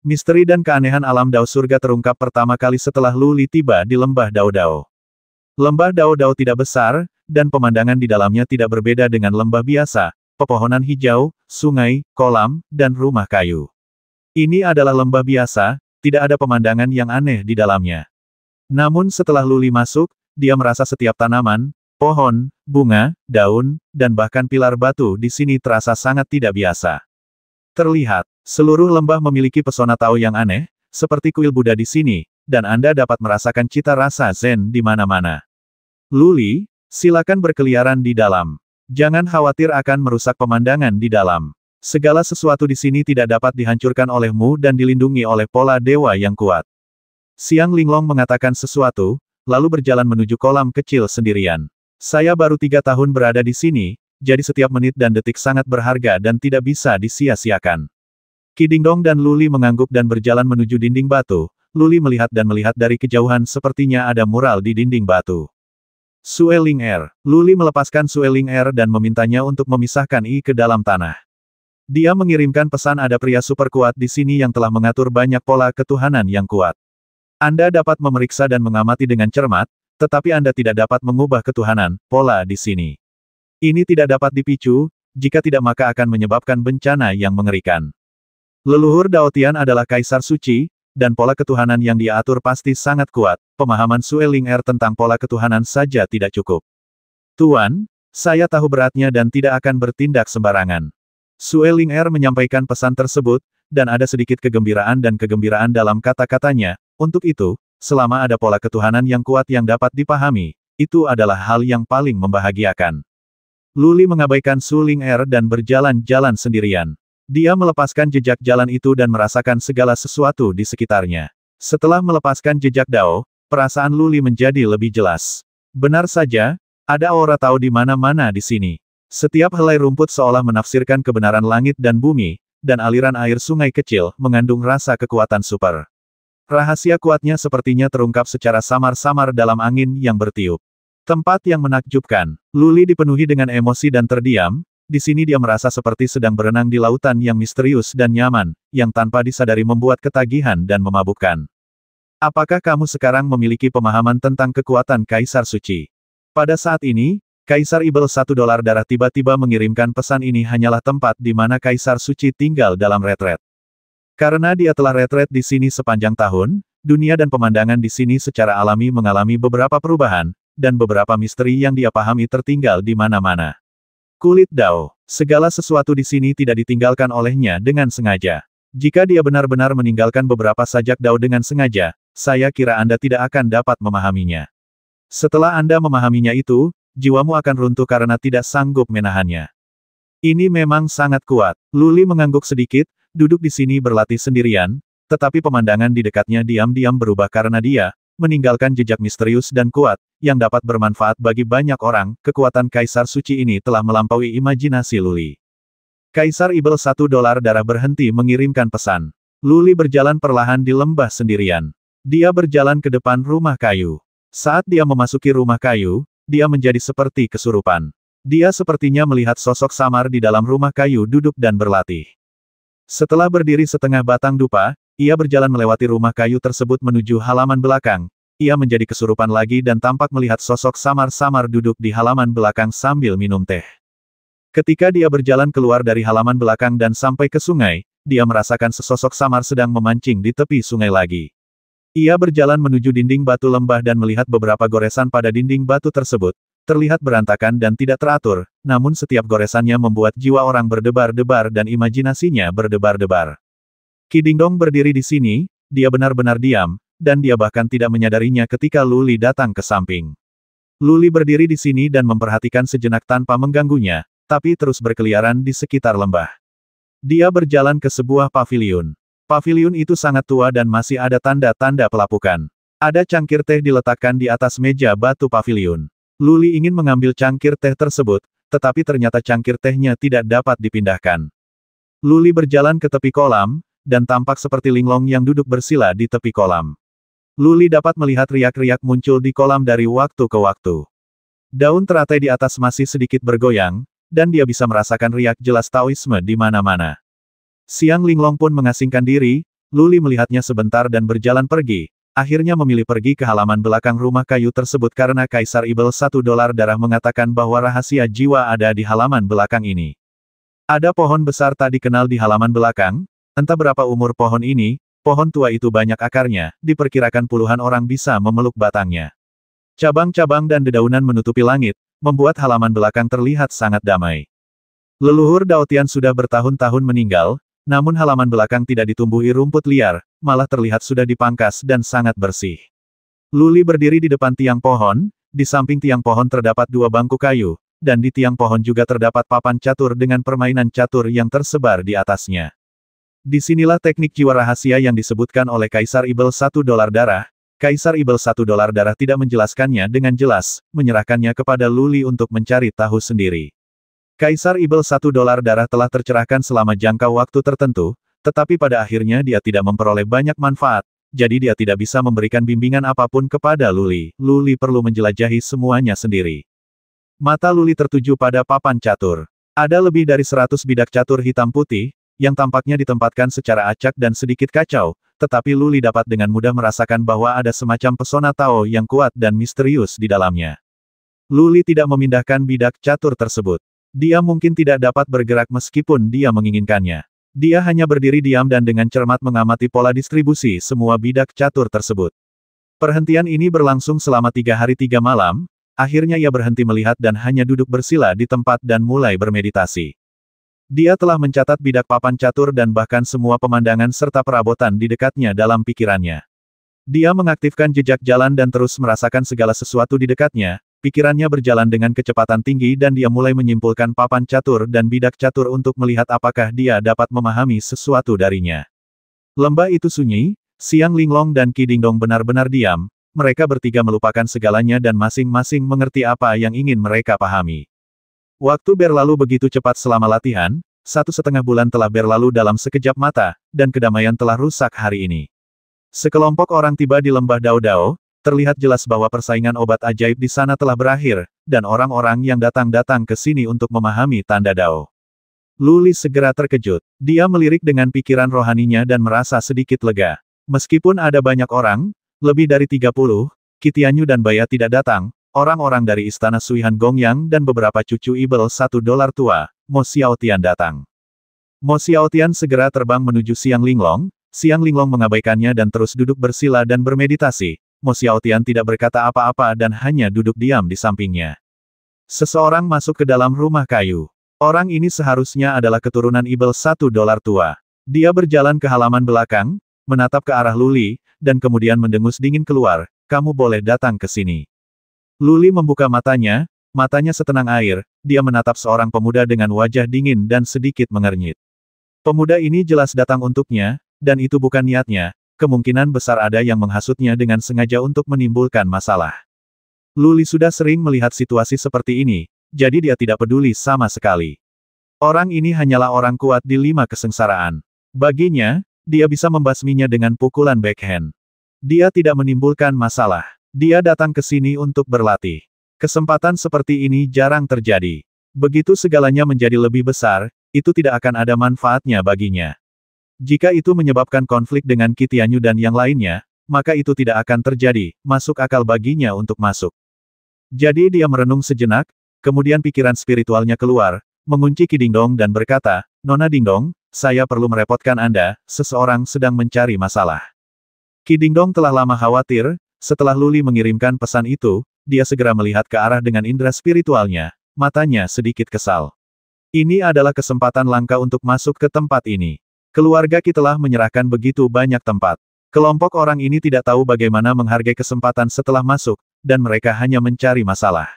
Misteri dan keanehan alam Dao surga terungkap pertama kali setelah Luli tiba di lembah Dao Dao. Lembah Dao Dao tidak besar, dan pemandangan di dalamnya tidak berbeda dengan lembah biasa, pepohonan hijau, sungai, kolam, dan rumah kayu. Ini adalah lembah biasa, tidak ada pemandangan yang aneh di dalamnya. Namun setelah Luli masuk, dia merasa setiap tanaman, pohon, bunga, daun, dan bahkan pilar batu di sini terasa sangat tidak biasa. Terlihat, Seluruh lembah memiliki pesona Tao yang aneh, seperti kuil Buddha di sini, dan Anda dapat merasakan cita rasa Zen di mana-mana. Luli, silakan berkeliaran di dalam. Jangan khawatir akan merusak pemandangan di dalam. Segala sesuatu di sini tidak dapat dihancurkan olehmu dan dilindungi oleh pola dewa yang kuat. Siang Linglong mengatakan sesuatu, lalu berjalan menuju kolam kecil sendirian. Saya baru tiga tahun berada di sini, jadi setiap menit dan detik sangat berharga dan tidak bisa disia-siakan. Kidingdong dan Luli mengangguk dan berjalan menuju dinding batu, Luli melihat dan melihat dari kejauhan sepertinya ada mural di dinding batu. Sueling Air. Er. Luli melepaskan Sueling Air er dan memintanya untuk memisahkan I ke dalam tanah. Dia mengirimkan pesan ada pria super kuat di sini yang telah mengatur banyak pola ketuhanan yang kuat. Anda dapat memeriksa dan mengamati dengan cermat, tetapi Anda tidak dapat mengubah ketuhanan, pola di sini. Ini tidak dapat dipicu, jika tidak maka akan menyebabkan bencana yang mengerikan. Leluhur Daotian adalah kaisar suci, dan pola ketuhanan yang dia atur pasti sangat kuat. Pemahaman Sueling Er tentang pola ketuhanan saja tidak cukup. Tuan, saya tahu beratnya dan tidak akan bertindak sembarangan. Sueling Er menyampaikan pesan tersebut, dan ada sedikit kegembiraan dan kegembiraan dalam kata-katanya. Untuk itu, selama ada pola ketuhanan yang kuat yang dapat dipahami, itu adalah hal yang paling membahagiakan. Luli mengabaikan Sueling Er dan berjalan-jalan sendirian. Dia melepaskan jejak jalan itu dan merasakan segala sesuatu di sekitarnya. Setelah melepaskan jejak Dao, perasaan Luli menjadi lebih jelas. Benar saja, ada aura tahu di mana-mana di sini. Setiap helai rumput seolah menafsirkan kebenaran langit dan bumi, dan aliran air sungai kecil mengandung rasa kekuatan super. Rahasia kuatnya sepertinya terungkap secara samar-samar dalam angin yang bertiup. Tempat yang menakjubkan, Luli dipenuhi dengan emosi dan terdiam, di sini dia merasa seperti sedang berenang di lautan yang misterius dan nyaman, yang tanpa disadari membuat ketagihan dan memabukkan. Apakah kamu sekarang memiliki pemahaman tentang kekuatan Kaisar Suci? Pada saat ini, Kaisar Ibel satu dolar darah tiba-tiba mengirimkan pesan ini hanyalah tempat di mana Kaisar Suci tinggal dalam retret. Karena dia telah retret di sini sepanjang tahun, dunia dan pemandangan di sini secara alami mengalami beberapa perubahan, dan beberapa misteri yang dia pahami tertinggal di mana-mana. Kulit Dao. Segala sesuatu di sini tidak ditinggalkan olehnya dengan sengaja. Jika dia benar-benar meninggalkan beberapa sajak Dao dengan sengaja, saya kira Anda tidak akan dapat memahaminya. Setelah Anda memahaminya itu, jiwamu akan runtuh karena tidak sanggup menahannya. Ini memang sangat kuat. Luli mengangguk sedikit, duduk di sini berlatih sendirian, tetapi pemandangan di dekatnya diam-diam berubah karena dia, meninggalkan jejak misterius dan kuat, yang dapat bermanfaat bagi banyak orang, kekuatan Kaisar Suci ini telah melampaui imajinasi Luli. Kaisar Ibel satu dolar darah berhenti mengirimkan pesan. Luli berjalan perlahan di lembah sendirian. Dia berjalan ke depan rumah kayu. Saat dia memasuki rumah kayu, dia menjadi seperti kesurupan. Dia sepertinya melihat sosok samar di dalam rumah kayu duduk dan berlatih. Setelah berdiri setengah batang dupa, ia berjalan melewati rumah kayu tersebut menuju halaman belakang. Ia menjadi kesurupan lagi dan tampak melihat sosok samar-samar duduk di halaman belakang sambil minum teh. Ketika dia berjalan keluar dari halaman belakang dan sampai ke sungai, dia merasakan sesosok samar sedang memancing di tepi sungai lagi. Ia berjalan menuju dinding batu lembah dan melihat beberapa goresan pada dinding batu tersebut, terlihat berantakan dan tidak teratur, namun setiap goresannya membuat jiwa orang berdebar-debar dan imajinasinya berdebar-debar. Kidingdong berdiri di sini, dia benar-benar diam, dan dia bahkan tidak menyadarinya ketika Luli datang ke samping. Luli berdiri di sini dan memperhatikan sejenak tanpa mengganggunya, tapi terus berkeliaran di sekitar lembah. Dia berjalan ke sebuah paviliun. Paviliun itu sangat tua dan masih ada tanda-tanda pelapukan. Ada cangkir teh diletakkan di atas meja batu paviliun. Luli ingin mengambil cangkir teh tersebut, tetapi ternyata cangkir tehnya tidak dapat dipindahkan. Luli berjalan ke tepi kolam, dan tampak seperti linglong yang duduk bersila di tepi kolam. Luli dapat melihat riak-riak muncul di kolam dari waktu ke waktu. Daun teratai di atas masih sedikit bergoyang, dan dia bisa merasakan riak jelas Taoisme di mana-mana. Siang Linglong pun mengasingkan diri, Luli melihatnya sebentar dan berjalan pergi, akhirnya memilih pergi ke halaman belakang rumah kayu tersebut karena Kaisar Ibel satu dolar darah mengatakan bahwa rahasia jiwa ada di halaman belakang ini. Ada pohon besar tak dikenal di halaman belakang, Entah berapa umur pohon ini, pohon tua itu banyak akarnya, diperkirakan puluhan orang bisa memeluk batangnya. Cabang-cabang dan dedaunan menutupi langit, membuat halaman belakang terlihat sangat damai. Leluhur Daotian sudah bertahun-tahun meninggal, namun halaman belakang tidak ditumbuhi rumput liar, malah terlihat sudah dipangkas dan sangat bersih. Luli berdiri di depan tiang pohon, di samping tiang pohon terdapat dua bangku kayu, dan di tiang pohon juga terdapat papan catur dengan permainan catur yang tersebar di atasnya. Disinilah teknik jiwa rahasia yang disebutkan oleh Kaisar Ibel satu dolar darah. Kaisar Ibel satu dolar darah tidak menjelaskannya dengan jelas, menyerahkannya kepada Luli untuk mencari tahu sendiri. Kaisar Ibel satu dolar darah telah tercerahkan selama jangka waktu tertentu, tetapi pada akhirnya dia tidak memperoleh banyak manfaat, jadi dia tidak bisa memberikan bimbingan apapun kepada Luli. Luli perlu menjelajahi semuanya sendiri. Mata Luli tertuju pada papan catur. Ada lebih dari seratus bidak catur hitam putih, yang tampaknya ditempatkan secara acak dan sedikit kacau, tetapi Luli dapat dengan mudah merasakan bahwa ada semacam pesona Tao yang kuat dan misterius di dalamnya. Luli tidak memindahkan bidak catur tersebut. Dia mungkin tidak dapat bergerak meskipun dia menginginkannya. Dia hanya berdiri diam dan dengan cermat mengamati pola distribusi semua bidak catur tersebut. Perhentian ini berlangsung selama tiga hari tiga malam, akhirnya ia berhenti melihat dan hanya duduk bersila di tempat dan mulai bermeditasi. Dia telah mencatat bidak papan catur dan bahkan semua pemandangan serta perabotan di dekatnya dalam pikirannya. Dia mengaktifkan jejak jalan dan terus merasakan segala sesuatu di dekatnya, pikirannya berjalan dengan kecepatan tinggi dan dia mulai menyimpulkan papan catur dan bidak catur untuk melihat apakah dia dapat memahami sesuatu darinya. Lembah itu sunyi, Siang Linglong dan Ki Dingdong benar-benar diam, mereka bertiga melupakan segalanya dan masing-masing mengerti apa yang ingin mereka pahami. Waktu berlalu begitu cepat selama latihan, satu setengah bulan telah berlalu dalam sekejap mata, dan kedamaian telah rusak hari ini. Sekelompok orang tiba di lembah Dao Dao. terlihat jelas bahwa persaingan obat ajaib di sana telah berakhir, dan orang-orang yang datang-datang ke sini untuk memahami tanda Dao. Luli segera terkejut. Dia melirik dengan pikiran rohaninya dan merasa sedikit lega. Meskipun ada banyak orang, lebih dari 30, Kitianyu dan Baya tidak datang, Orang-orang dari Istana Suihan Gongyang dan beberapa cucu Ibel satu dolar tua, Mo Xiaotian datang. Mo Xiaotian segera terbang menuju Siang Linglong, Siang Linglong mengabaikannya dan terus duduk bersila dan bermeditasi, Mo Xiaotian tidak berkata apa-apa dan hanya duduk diam di sampingnya. Seseorang masuk ke dalam rumah kayu. Orang ini seharusnya adalah keturunan Ibel satu dolar tua. Dia berjalan ke halaman belakang, menatap ke arah Luli, dan kemudian mendengus dingin keluar, kamu boleh datang ke sini. Luli membuka matanya, matanya setenang air, dia menatap seorang pemuda dengan wajah dingin dan sedikit mengernyit. Pemuda ini jelas datang untuknya, dan itu bukan niatnya, kemungkinan besar ada yang menghasutnya dengan sengaja untuk menimbulkan masalah. Luli sudah sering melihat situasi seperti ini, jadi dia tidak peduli sama sekali. Orang ini hanyalah orang kuat di lima kesengsaraan. Baginya, dia bisa membasminya dengan pukulan backhand. Dia tidak menimbulkan masalah. Dia datang ke sini untuk berlatih. Kesempatan seperti ini jarang terjadi. Begitu segalanya menjadi lebih besar, itu tidak akan ada manfaatnya baginya. Jika itu menyebabkan konflik dengan Kitianyu dan yang lainnya, maka itu tidak akan terjadi, masuk akal baginya untuk masuk. Jadi dia merenung sejenak, kemudian pikiran spiritualnya keluar, mengunci Kidingdong dan berkata, Nona Dingdong, saya perlu merepotkan Anda, seseorang sedang mencari masalah. Kidingdong telah lama khawatir, setelah Luli mengirimkan pesan itu, dia segera melihat ke arah dengan indera spiritualnya, matanya sedikit kesal. Ini adalah kesempatan langka untuk masuk ke tempat ini. Keluarga kita telah menyerahkan begitu banyak tempat. Kelompok orang ini tidak tahu bagaimana menghargai kesempatan setelah masuk, dan mereka hanya mencari masalah.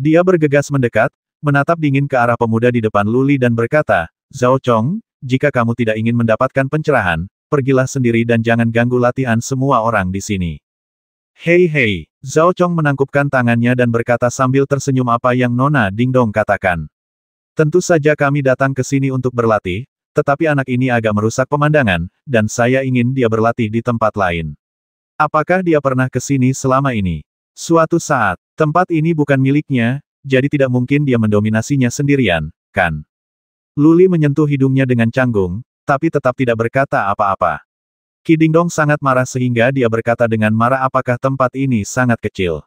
Dia bergegas mendekat, menatap dingin ke arah pemuda di depan Luli dan berkata, Zhao Chong, jika kamu tidak ingin mendapatkan pencerahan, pergilah sendiri dan jangan ganggu latihan semua orang di sini. Hei hei, Zhao Chong menangkupkan tangannya dan berkata sambil tersenyum apa yang Nona Dingdong katakan. Tentu saja kami datang ke sini untuk berlatih, tetapi anak ini agak merusak pemandangan, dan saya ingin dia berlatih di tempat lain. Apakah dia pernah ke sini selama ini? Suatu saat, tempat ini bukan miliknya, jadi tidak mungkin dia mendominasinya sendirian, kan? Luli menyentuh hidungnya dengan canggung, tapi tetap tidak berkata apa-apa. Kidingdong sangat marah sehingga dia berkata dengan marah apakah tempat ini sangat kecil.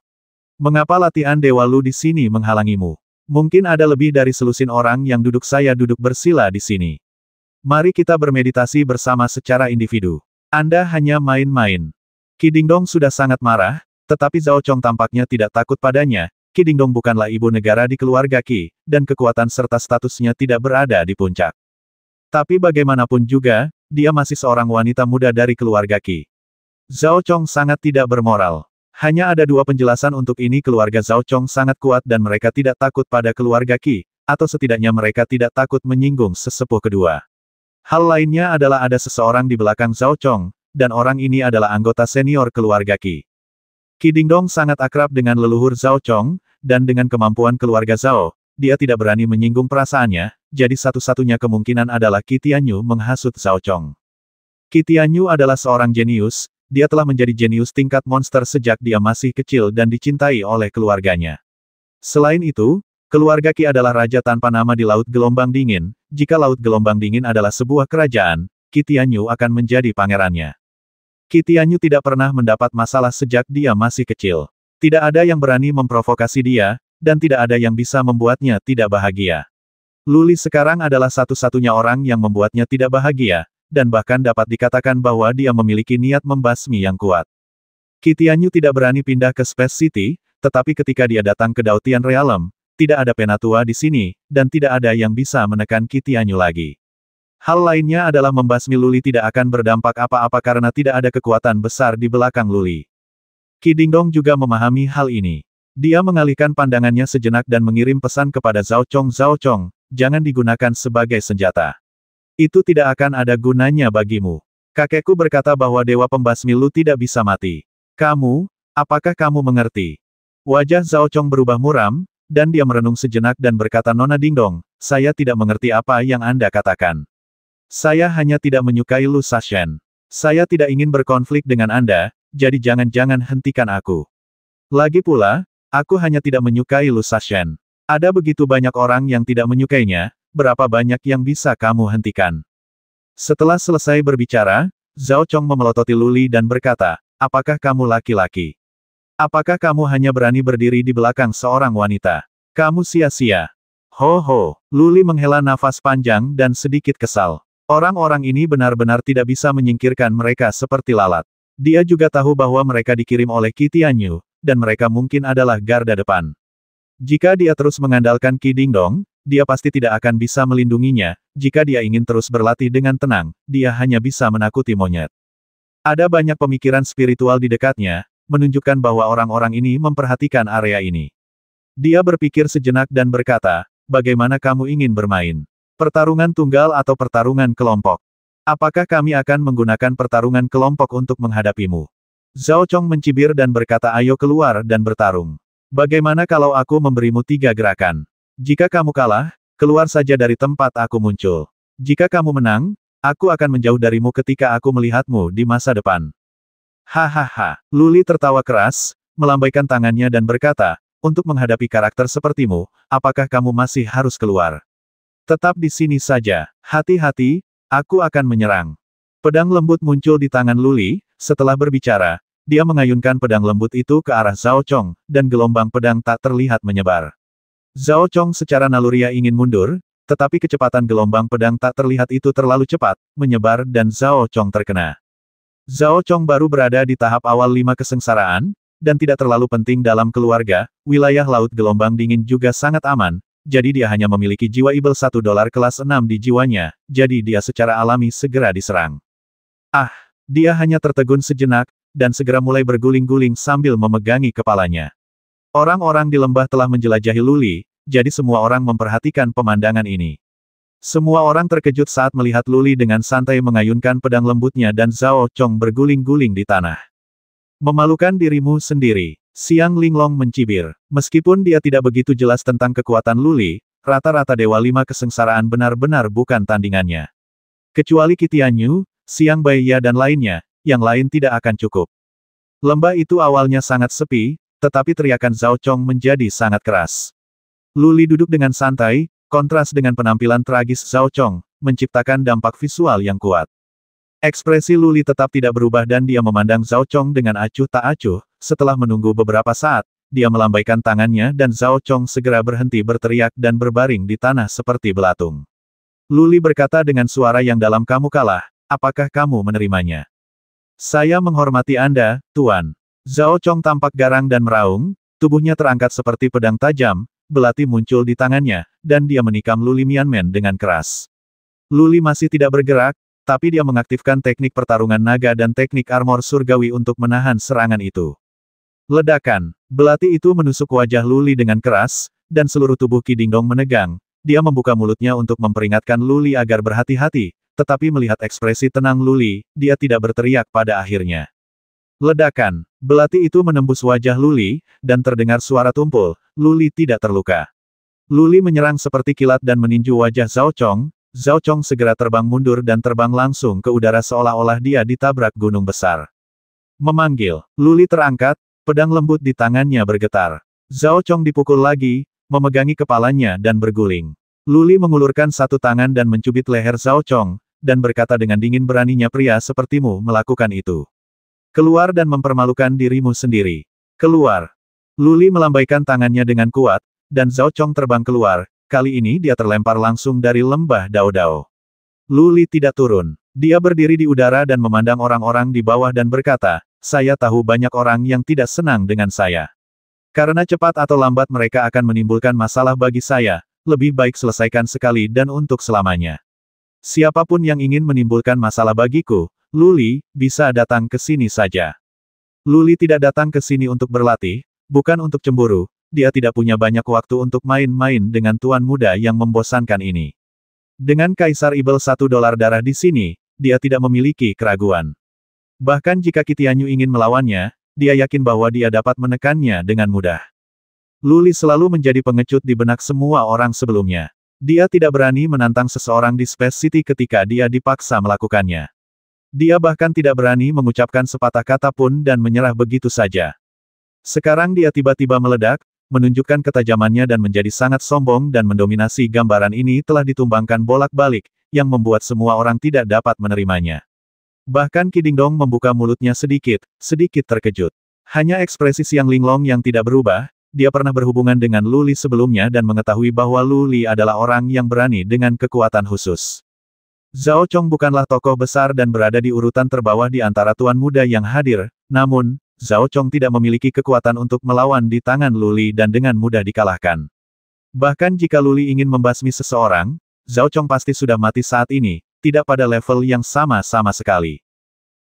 Mengapa latihan Dewa Lu di sini menghalangimu? Mungkin ada lebih dari selusin orang yang duduk saya duduk bersila di sini. Mari kita bermeditasi bersama secara individu. Anda hanya main-main. Kidingdong sudah sangat marah, tetapi Zhao Chong tampaknya tidak takut padanya, Kidingdong bukanlah ibu negara di keluarga Ki, dan kekuatan serta statusnya tidak berada di puncak. Tapi bagaimanapun juga, dia masih seorang wanita muda dari keluarga Qi. Zhao Chong sangat tidak bermoral. Hanya ada dua penjelasan untuk ini keluarga Zhao Chong sangat kuat dan mereka tidak takut pada keluarga Qi, atau setidaknya mereka tidak takut menyinggung sesepuh kedua. Hal lainnya adalah ada seseorang di belakang Zhao Chong, dan orang ini adalah anggota senior keluarga Qi. Qi Dingdong sangat akrab dengan leluhur Zhao Chong, dan dengan kemampuan keluarga Zhao, dia tidak berani menyinggung perasaannya, jadi satu-satunya kemungkinan adalah Kitianyu menghasut Zhao Chong. Kitianyu adalah seorang jenius, dia telah menjadi jenius tingkat monster sejak dia masih kecil dan dicintai oleh keluarganya. Selain itu, keluarga Ki adalah raja tanpa nama di Laut Gelombang Dingin, jika Laut Gelombang Dingin adalah sebuah kerajaan, Kitianyu akan menjadi pangerannya. Kitianyu tidak pernah mendapat masalah sejak dia masih kecil. Tidak ada yang berani memprovokasi dia, dan tidak ada yang bisa membuatnya tidak bahagia. Luli sekarang adalah satu-satunya orang yang membuatnya tidak bahagia, dan bahkan dapat dikatakan bahwa dia memiliki niat membasmi yang kuat. Kitianyu tidak berani pindah ke Space City, tetapi ketika dia datang ke Dautian Realm, tidak ada penatua di sini, dan tidak ada yang bisa menekan Kitianyu lagi. Hal lainnya adalah membasmi Luli tidak akan berdampak apa-apa karena tidak ada kekuatan besar di belakang Luli. Kidingdong juga memahami hal ini. Dia mengalihkan pandangannya sejenak dan mengirim pesan kepada Zhao Chong Zhao Chong, jangan digunakan sebagai senjata. Itu tidak akan ada gunanya bagimu. Kakekku berkata bahwa Dewa Pembasmi Lu tidak bisa mati. Kamu, apakah kamu mengerti? Wajah Zhao Chong berubah muram, dan dia merenung sejenak dan berkata Nona Ding Dong, saya tidak mengerti apa yang Anda katakan. Saya hanya tidak menyukai Lu Sashen. Saya tidak ingin berkonflik dengan Anda, jadi jangan-jangan hentikan aku. Lagi pula, aku hanya tidak menyukai Lu Sashen. Ada begitu banyak orang yang tidak menyukainya, berapa banyak yang bisa kamu hentikan? Setelah selesai berbicara, Zhao Chong memelototi Luli dan berkata, apakah kamu laki-laki? Apakah kamu hanya berani berdiri di belakang seorang wanita? Kamu sia-sia. Ho ho, Luli menghela nafas panjang dan sedikit kesal. Orang-orang ini benar-benar tidak bisa menyingkirkan mereka seperti lalat. Dia juga tahu bahwa mereka dikirim oleh Kitianyu, dan mereka mungkin adalah garda depan. Jika dia terus mengandalkan Ding Dingdong, dia pasti tidak akan bisa melindunginya, jika dia ingin terus berlatih dengan tenang, dia hanya bisa menakuti monyet. Ada banyak pemikiran spiritual di dekatnya, menunjukkan bahwa orang-orang ini memperhatikan area ini. Dia berpikir sejenak dan berkata, bagaimana kamu ingin bermain? Pertarungan tunggal atau pertarungan kelompok? Apakah kami akan menggunakan pertarungan kelompok untuk menghadapimu? Zhao Chong mencibir dan berkata ayo keluar dan bertarung. Bagaimana kalau aku memberimu tiga gerakan? Jika kamu kalah, keluar saja dari tempat aku muncul. Jika kamu menang, aku akan menjauh darimu ketika aku melihatmu di masa depan. Hahaha, Luli tertawa keras, melambaikan tangannya dan berkata, untuk menghadapi karakter sepertimu, apakah kamu masih harus keluar? Tetap di sini saja, hati-hati, aku akan menyerang. Pedang lembut muncul di tangan Luli, setelah berbicara, dia mengayunkan pedang lembut itu ke arah Zhao Chong, dan gelombang pedang tak terlihat menyebar. Zhao Chong secara naluria ingin mundur, tetapi kecepatan gelombang pedang tak terlihat itu terlalu cepat, menyebar dan Zhao Chong terkena. Zhao Chong baru berada di tahap awal lima kesengsaraan, dan tidak terlalu penting dalam keluarga, wilayah Laut Gelombang Dingin juga sangat aman, jadi dia hanya memiliki jiwa ibel satu dolar kelas enam di jiwanya, jadi dia secara alami segera diserang. Ah, dia hanya tertegun sejenak, dan segera mulai berguling-guling sambil memegangi kepalanya. Orang-orang di lembah telah menjelajahi Luli, jadi semua orang memperhatikan pemandangan ini. Semua orang terkejut saat melihat Luli dengan santai mengayunkan pedang lembutnya dan Zhao Chong berguling-guling di tanah. Memalukan dirimu sendiri, Siang Linglong mencibir. Meskipun dia tidak begitu jelas tentang kekuatan Luli, rata-rata Dewa Lima kesengsaraan benar-benar bukan tandingannya. Kecuali Kitianyu, Siang Baiya dan lainnya, yang lain tidak akan cukup. Lembah itu awalnya sangat sepi, tetapi teriakan Zhao Chong menjadi sangat keras. Luli duduk dengan santai, kontras dengan penampilan tragis Zhao Chong, menciptakan dampak visual yang kuat. Ekspresi Luli tetap tidak berubah dan dia memandang Zhao Chong dengan acuh tak acuh, setelah menunggu beberapa saat, dia melambaikan tangannya dan Zhao Chong segera berhenti berteriak dan berbaring di tanah seperti belatung. Luli berkata dengan suara yang dalam kamu kalah, apakah kamu menerimanya? Saya menghormati Anda, Tuan. Zhao Chong tampak garang dan meraung, tubuhnya terangkat seperti pedang tajam, belati muncul di tangannya, dan dia menikam Luli Mianmen dengan keras. Luli masih tidak bergerak, tapi dia mengaktifkan teknik pertarungan naga dan teknik armor surgawi untuk menahan serangan itu. Ledakan, belati itu menusuk wajah Luli dengan keras, dan seluruh tubuh Kidingdong menegang, dia membuka mulutnya untuk memperingatkan Luli agar berhati-hati, tetapi melihat ekspresi tenang Luli, dia tidak berteriak pada akhirnya. Ledakan, belati itu menembus wajah Luli, dan terdengar suara tumpul, Luli tidak terluka. Luli menyerang seperti kilat dan meninju wajah Zhao Chong, Zhao Chong segera terbang mundur dan terbang langsung ke udara seolah-olah dia ditabrak gunung besar. Memanggil, Luli terangkat, pedang lembut di tangannya bergetar. Zhao Chong dipukul lagi, memegangi kepalanya dan berguling. Luli mengulurkan satu tangan dan mencubit leher Zhao Chong, dan berkata dengan dingin beraninya pria sepertimu melakukan itu. Keluar dan mempermalukan dirimu sendiri. Keluar. Luli melambaikan tangannya dengan kuat, dan Zhao Chong terbang keluar, kali ini dia terlempar langsung dari lembah Dao-Dao. Luli tidak turun. Dia berdiri di udara dan memandang orang-orang di bawah dan berkata, saya tahu banyak orang yang tidak senang dengan saya. Karena cepat atau lambat mereka akan menimbulkan masalah bagi saya, lebih baik selesaikan sekali dan untuk selamanya. Siapapun yang ingin menimbulkan masalah bagiku, Luli, bisa datang ke sini saja. Luli tidak datang ke sini untuk berlatih, bukan untuk cemburu, dia tidak punya banyak waktu untuk main-main dengan tuan muda yang membosankan ini. Dengan Kaisar Ibel satu dolar darah di sini, dia tidak memiliki keraguan. Bahkan jika Kitianyu ingin melawannya, dia yakin bahwa dia dapat menekannya dengan mudah. Luli selalu menjadi pengecut di benak semua orang sebelumnya. Dia tidak berani menantang seseorang di Space City ketika dia dipaksa melakukannya. Dia bahkan tidak berani mengucapkan sepatah kata pun dan menyerah begitu saja. Sekarang dia tiba-tiba meledak, menunjukkan ketajamannya dan menjadi sangat sombong dan mendominasi gambaran ini telah ditumbangkan bolak-balik, yang membuat semua orang tidak dapat menerimanya. Bahkan Kidingdong membuka mulutnya sedikit, sedikit terkejut. Hanya ekspresi Siang Linglong yang tidak berubah, dia pernah berhubungan dengan Luli sebelumnya dan mengetahui bahwa Luli adalah orang yang berani dengan kekuatan khusus. Zhao Chong bukanlah tokoh besar dan berada di urutan terbawah di antara tuan muda yang hadir, namun, Zhao Chong tidak memiliki kekuatan untuk melawan di tangan Luli dan dengan mudah dikalahkan. Bahkan jika Luli ingin membasmi seseorang, Zhao Chong pasti sudah mati saat ini, tidak pada level yang sama-sama sekali.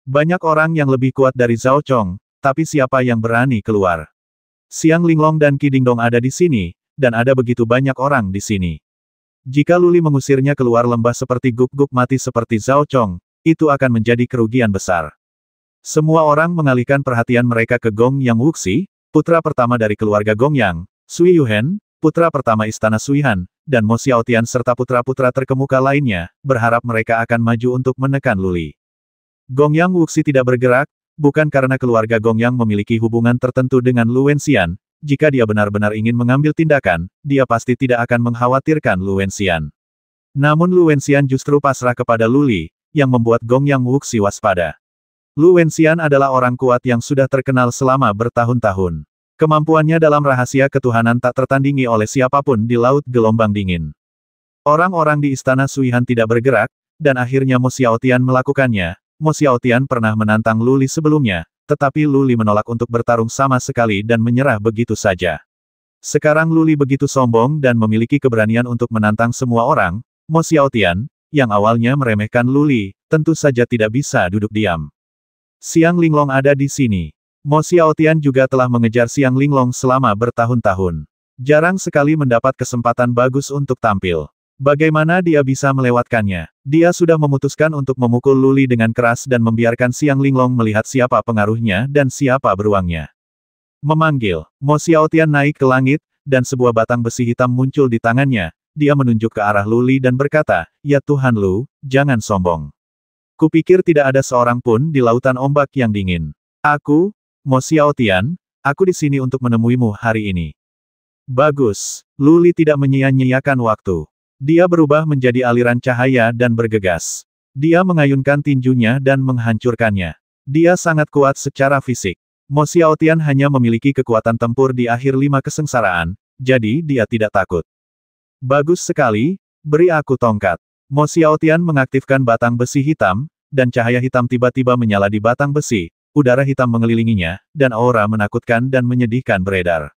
Banyak orang yang lebih kuat dari Zhao Chong, tapi siapa yang berani keluar? Siang Linglong dan Kidingdong ada di sini, dan ada begitu banyak orang di sini. Jika Luli mengusirnya keluar lembah seperti Guk Guk mati seperti Zhao Chong, itu akan menjadi kerugian besar. Semua orang mengalihkan perhatian mereka ke Gong Yang Wuxi, putra pertama dari keluarga Gong Yang, Sui Yuhen, putra pertama istana Sui Han, dan Mo Xiaotian serta putra-putra terkemuka lainnya, berharap mereka akan maju untuk menekan Luli. Gong Yang Wuxi tidak bergerak, bukan karena keluarga Gong yang memiliki hubungan tertentu dengan Lu Wenxian, jika dia benar-benar ingin mengambil tindakan, dia pasti tidak akan mengkhawatirkan Lu Wenxian. Namun Lu Wenxian justru pasrah kepada Luli, yang membuat Gong Yang Wuxi waspada. Lu Wenxian adalah orang kuat yang sudah terkenal selama bertahun-tahun. Kemampuannya dalam rahasia ketuhanan tak tertandingi oleh siapapun di Laut Gelombang Dingin. Orang-orang di Istana Suihan tidak bergerak, dan akhirnya Mo Xiaotian melakukannya, Mo Xiaotian pernah menantang Luli sebelumnya, tetapi Luli menolak untuk bertarung sama sekali dan menyerah begitu saja. Sekarang Luli begitu sombong dan memiliki keberanian untuk menantang semua orang, Mo Xiaotian, yang awalnya meremehkan Luli, tentu saja tidak bisa duduk diam. Siang Linglong ada di sini. Mo Xiaotian juga telah mengejar Siang Linglong selama bertahun-tahun. Jarang sekali mendapat kesempatan bagus untuk tampil. Bagaimana dia bisa melewatkannya? Dia sudah memutuskan untuk memukul Luli dengan keras dan membiarkan Siang Linglong melihat siapa pengaruhnya dan siapa beruangnya. Memanggil, Mo Xiaotian naik ke langit, dan sebuah batang besi hitam muncul di tangannya. Dia menunjuk ke arah Luli dan berkata, Ya Tuhan Lu, jangan sombong. Kupikir tidak ada seorang pun di lautan ombak yang dingin. Aku, Mo Xiaotian, aku di sini untuk menemuimu hari ini. Bagus, Luli tidak menyia-nyiakan waktu. Dia berubah menjadi aliran cahaya dan bergegas. Dia mengayunkan tinjunya dan menghancurkannya. Dia sangat kuat secara fisik. Mo Xiaotian hanya memiliki kekuatan tempur di akhir lima kesengsaraan, jadi dia tidak takut. Bagus sekali, beri aku tongkat. Mo Xiaotian mengaktifkan batang besi hitam, dan cahaya hitam tiba-tiba menyala di batang besi, udara hitam mengelilinginya, dan aura menakutkan dan menyedihkan beredar.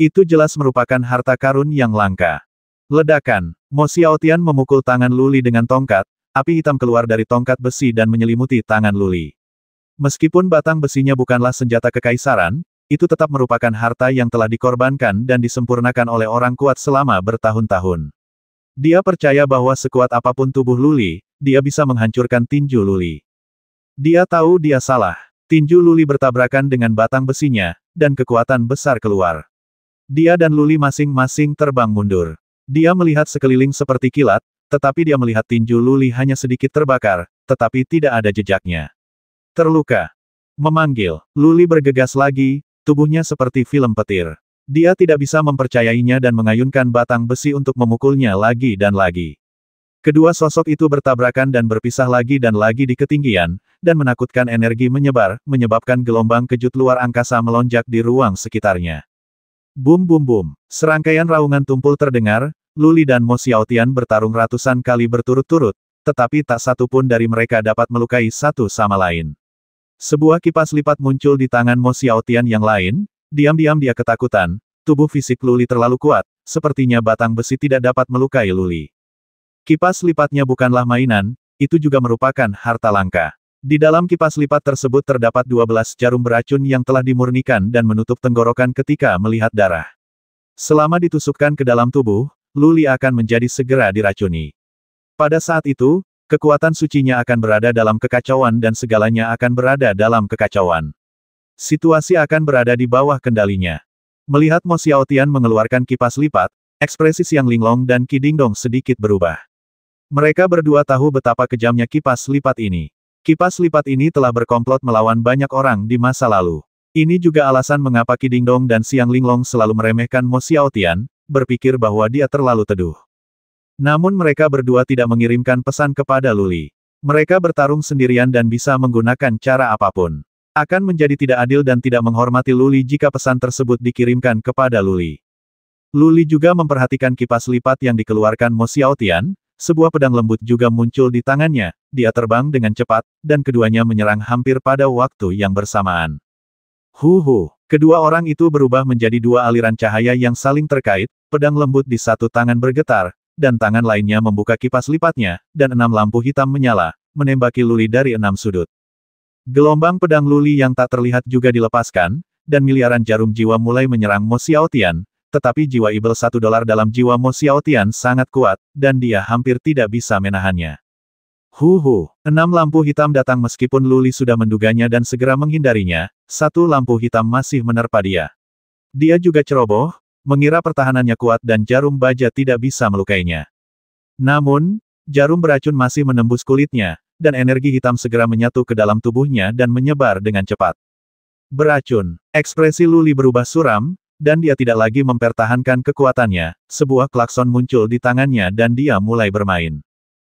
Itu jelas merupakan harta karun yang langka. Ledakan. Mo Xiaotian memukul tangan Luli dengan tongkat, api hitam keluar dari tongkat besi dan menyelimuti tangan Luli. Meskipun batang besinya bukanlah senjata kekaisaran, itu tetap merupakan harta yang telah dikorbankan dan disempurnakan oleh orang kuat selama bertahun-tahun. Dia percaya bahwa sekuat apapun tubuh Luli, dia bisa menghancurkan tinju Luli. Dia tahu dia salah. Tinju Luli bertabrakan dengan batang besinya, dan kekuatan besar keluar. Dia dan Luli masing-masing terbang mundur. Dia melihat sekeliling seperti kilat, tetapi dia melihat tinju Luli hanya sedikit terbakar, tetapi tidak ada jejaknya. Terluka. Memanggil, Luli bergegas lagi, tubuhnya seperti film petir. Dia tidak bisa mempercayainya dan mengayunkan batang besi untuk memukulnya lagi dan lagi. Kedua sosok itu bertabrakan dan berpisah lagi dan lagi di ketinggian, dan menakutkan energi menyebar, menyebabkan gelombang kejut luar angkasa melonjak di ruang sekitarnya. Bum bum bum. Serangkaian raungan tumpul terdengar, Luli dan Mo Xiaotian bertarung ratusan kali berturut-turut, tetapi tak satu pun dari mereka dapat melukai satu sama lain. Sebuah kipas lipat muncul di tangan Mo Xiaotian yang lain, diam-diam dia ketakutan, tubuh fisik Luli terlalu kuat, sepertinya batang besi tidak dapat melukai Luli. Kipas lipatnya bukanlah mainan, itu juga merupakan harta langka. Di dalam kipas lipat tersebut terdapat 12 jarum beracun yang telah dimurnikan dan menutup tenggorokan ketika melihat darah. Selama ditusukkan ke dalam tubuh, Luli akan menjadi segera diracuni. Pada saat itu, kekuatan sucinya akan berada dalam kekacauan dan segalanya akan berada dalam kekacauan. Situasi akan berada di bawah kendalinya. Melihat Mo Xiaotian mengeluarkan kipas lipat, ekspresi Siang Linglong dan Ki Dingdong sedikit berubah. Mereka berdua tahu betapa kejamnya kipas lipat ini. Kipas lipat ini telah berkomplot melawan banyak orang di masa lalu. Ini juga alasan mengapa Dong dan Siang Linglong selalu meremehkan Mo Xiaotian, berpikir bahwa dia terlalu teduh. Namun mereka berdua tidak mengirimkan pesan kepada Luli. Mereka bertarung sendirian dan bisa menggunakan cara apapun. Akan menjadi tidak adil dan tidak menghormati Luli jika pesan tersebut dikirimkan kepada Luli. Luli juga memperhatikan kipas lipat yang dikeluarkan Mo Xiaotian, sebuah pedang lembut juga muncul di tangannya, dia terbang dengan cepat, dan keduanya menyerang hampir pada waktu yang bersamaan. Huhu, kedua orang itu berubah menjadi dua aliran cahaya yang saling terkait, pedang lembut di satu tangan bergetar, dan tangan lainnya membuka kipas lipatnya, dan enam lampu hitam menyala, menembaki Luli dari enam sudut. Gelombang pedang Luli yang tak terlihat juga dilepaskan, dan miliaran jarum jiwa mulai menyerang Mo Xiaotian, tetapi jiwa Ibel satu dolar dalam jiwa Mo Xiaotian sangat kuat, dan dia hampir tidak bisa menahannya. Huhu, enam lampu hitam datang meskipun Luli sudah menduganya dan segera menghindarinya, satu lampu hitam masih menerpa dia. Dia juga ceroboh, mengira pertahanannya kuat dan jarum baja tidak bisa melukainya. Namun, jarum beracun masih menembus kulitnya, dan energi hitam segera menyatu ke dalam tubuhnya dan menyebar dengan cepat. Beracun, ekspresi Luli berubah suram, dan dia tidak lagi mempertahankan kekuatannya, sebuah klakson muncul di tangannya dan dia mulai bermain.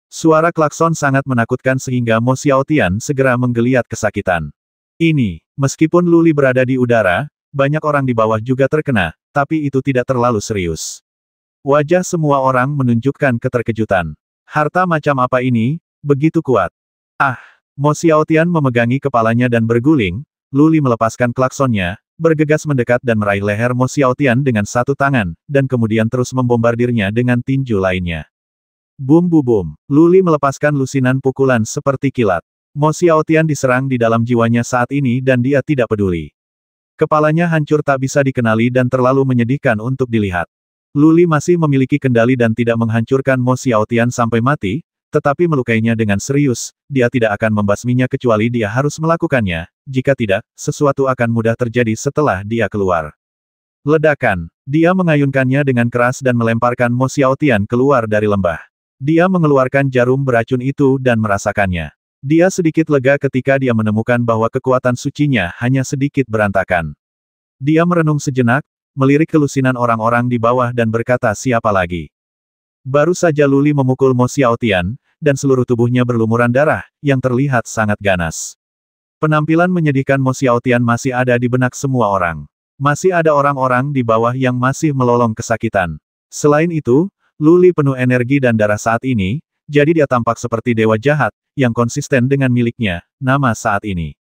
Suara klakson sangat menakutkan sehingga Mo Xiaotian segera menggeliat kesakitan. Ini, meskipun Luli berada di udara, banyak orang di bawah juga terkena, tapi itu tidak terlalu serius. Wajah semua orang menunjukkan keterkejutan. Harta macam apa ini, begitu kuat. Ah, Mo Xiaotian memegangi kepalanya dan berguling, Luli melepaskan klaksonnya, bergegas mendekat dan meraih leher Mo Xiaotian dengan satu tangan, dan kemudian terus membombardirnya dengan tinju lainnya. Bum bu bum, Luli melepaskan lusinan pukulan seperti kilat. Mo Xiaotian diserang di dalam jiwanya saat ini dan dia tidak peduli. Kepalanya hancur tak bisa dikenali dan terlalu menyedihkan untuk dilihat. Luli masih memiliki kendali dan tidak menghancurkan Mo Xiaotian sampai mati, tetapi melukainya dengan serius, dia tidak akan membasminya kecuali dia harus melakukannya, jika tidak, sesuatu akan mudah terjadi setelah dia keluar. Ledakan. Dia mengayunkannya dengan keras dan melemparkan Mo Xiaotian keluar dari lembah. Dia mengeluarkan jarum beracun itu dan merasakannya. Dia sedikit lega ketika dia menemukan bahwa kekuatan sucinya hanya sedikit berantakan. Dia merenung sejenak, melirik kelusinan orang-orang di bawah dan berkata siapa lagi. Baru saja Luli memukul Mo Xiaotian, dan seluruh tubuhnya berlumuran darah, yang terlihat sangat ganas. Penampilan menyedihkan Mo Xiaotian masih ada di benak semua orang. Masih ada orang-orang di bawah yang masih melolong kesakitan. Selain itu, Luli penuh energi dan darah saat ini, jadi dia tampak seperti dewa jahat, yang konsisten dengan miliknya, nama saat ini.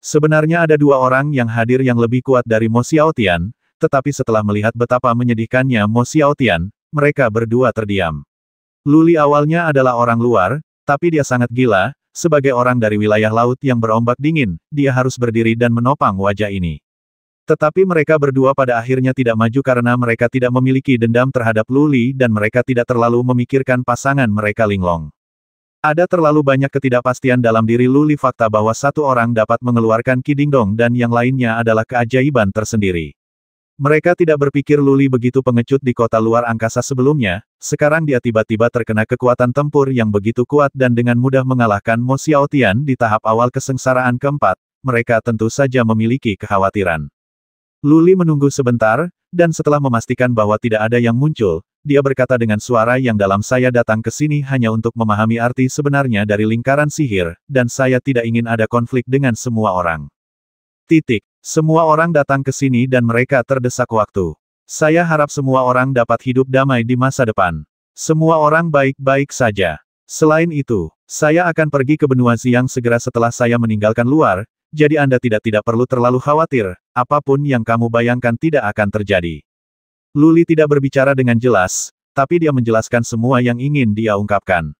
Sebenarnya ada dua orang yang hadir yang lebih kuat dari Mo Xiaotian, tetapi setelah melihat betapa menyedihkannya Mo Xiaotian, mereka berdua terdiam. Luli awalnya adalah orang luar, tapi dia sangat gila, sebagai orang dari wilayah laut yang berombak dingin, dia harus berdiri dan menopang wajah ini. Tetapi mereka berdua pada akhirnya tidak maju karena mereka tidak memiliki dendam terhadap Luli dan mereka tidak terlalu memikirkan pasangan mereka Linglong. Ada terlalu banyak ketidakpastian dalam diri Luli fakta bahwa satu orang dapat mengeluarkan Kidingdong dan yang lainnya adalah keajaiban tersendiri. Mereka tidak berpikir Luli begitu pengecut di kota luar angkasa sebelumnya, sekarang dia tiba-tiba terkena kekuatan tempur yang begitu kuat dan dengan mudah mengalahkan Mo Xiaotian di tahap awal kesengsaraan keempat, mereka tentu saja memiliki kekhawatiran. Luli menunggu sebentar, dan setelah memastikan bahwa tidak ada yang muncul, dia berkata dengan suara yang dalam saya datang ke sini hanya untuk memahami arti sebenarnya dari lingkaran sihir, dan saya tidak ingin ada konflik dengan semua orang. Titik. Semua orang datang ke sini dan mereka terdesak waktu. Saya harap semua orang dapat hidup damai di masa depan. Semua orang baik-baik saja. Selain itu, saya akan pergi ke benua siang segera setelah saya meninggalkan luar, jadi Anda tidak tidak perlu terlalu khawatir, apapun yang kamu bayangkan tidak akan terjadi. Luli tidak berbicara dengan jelas, tapi dia menjelaskan semua yang ingin dia ungkapkan.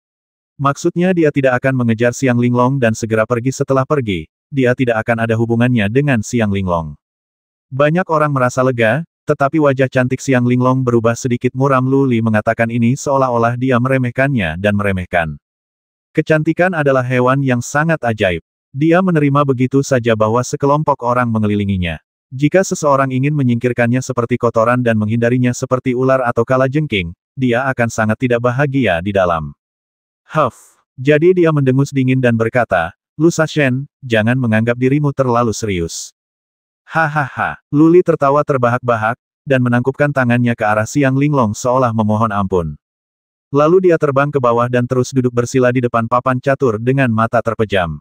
Maksudnya dia tidak akan mengejar Siang Linglong dan segera pergi setelah pergi, dia tidak akan ada hubungannya dengan Siang Linglong. Banyak orang merasa lega, tetapi wajah cantik Siang Linglong berubah sedikit muram Luli mengatakan ini seolah-olah dia meremehkannya dan meremehkan. Kecantikan adalah hewan yang sangat ajaib. Dia menerima begitu saja bahwa sekelompok orang mengelilinginya. Jika seseorang ingin menyingkirkannya seperti kotoran dan menghindarinya seperti ular atau jengking, dia akan sangat tidak bahagia di dalam. Huff. Jadi dia mendengus dingin dan berkata, Lu Sashen, jangan menganggap dirimu terlalu serius. Hahaha, Luli tertawa terbahak-bahak, dan menangkupkan tangannya ke arah Siang Linglong seolah memohon ampun. Lalu dia terbang ke bawah dan terus duduk bersila di depan papan catur dengan mata terpejam.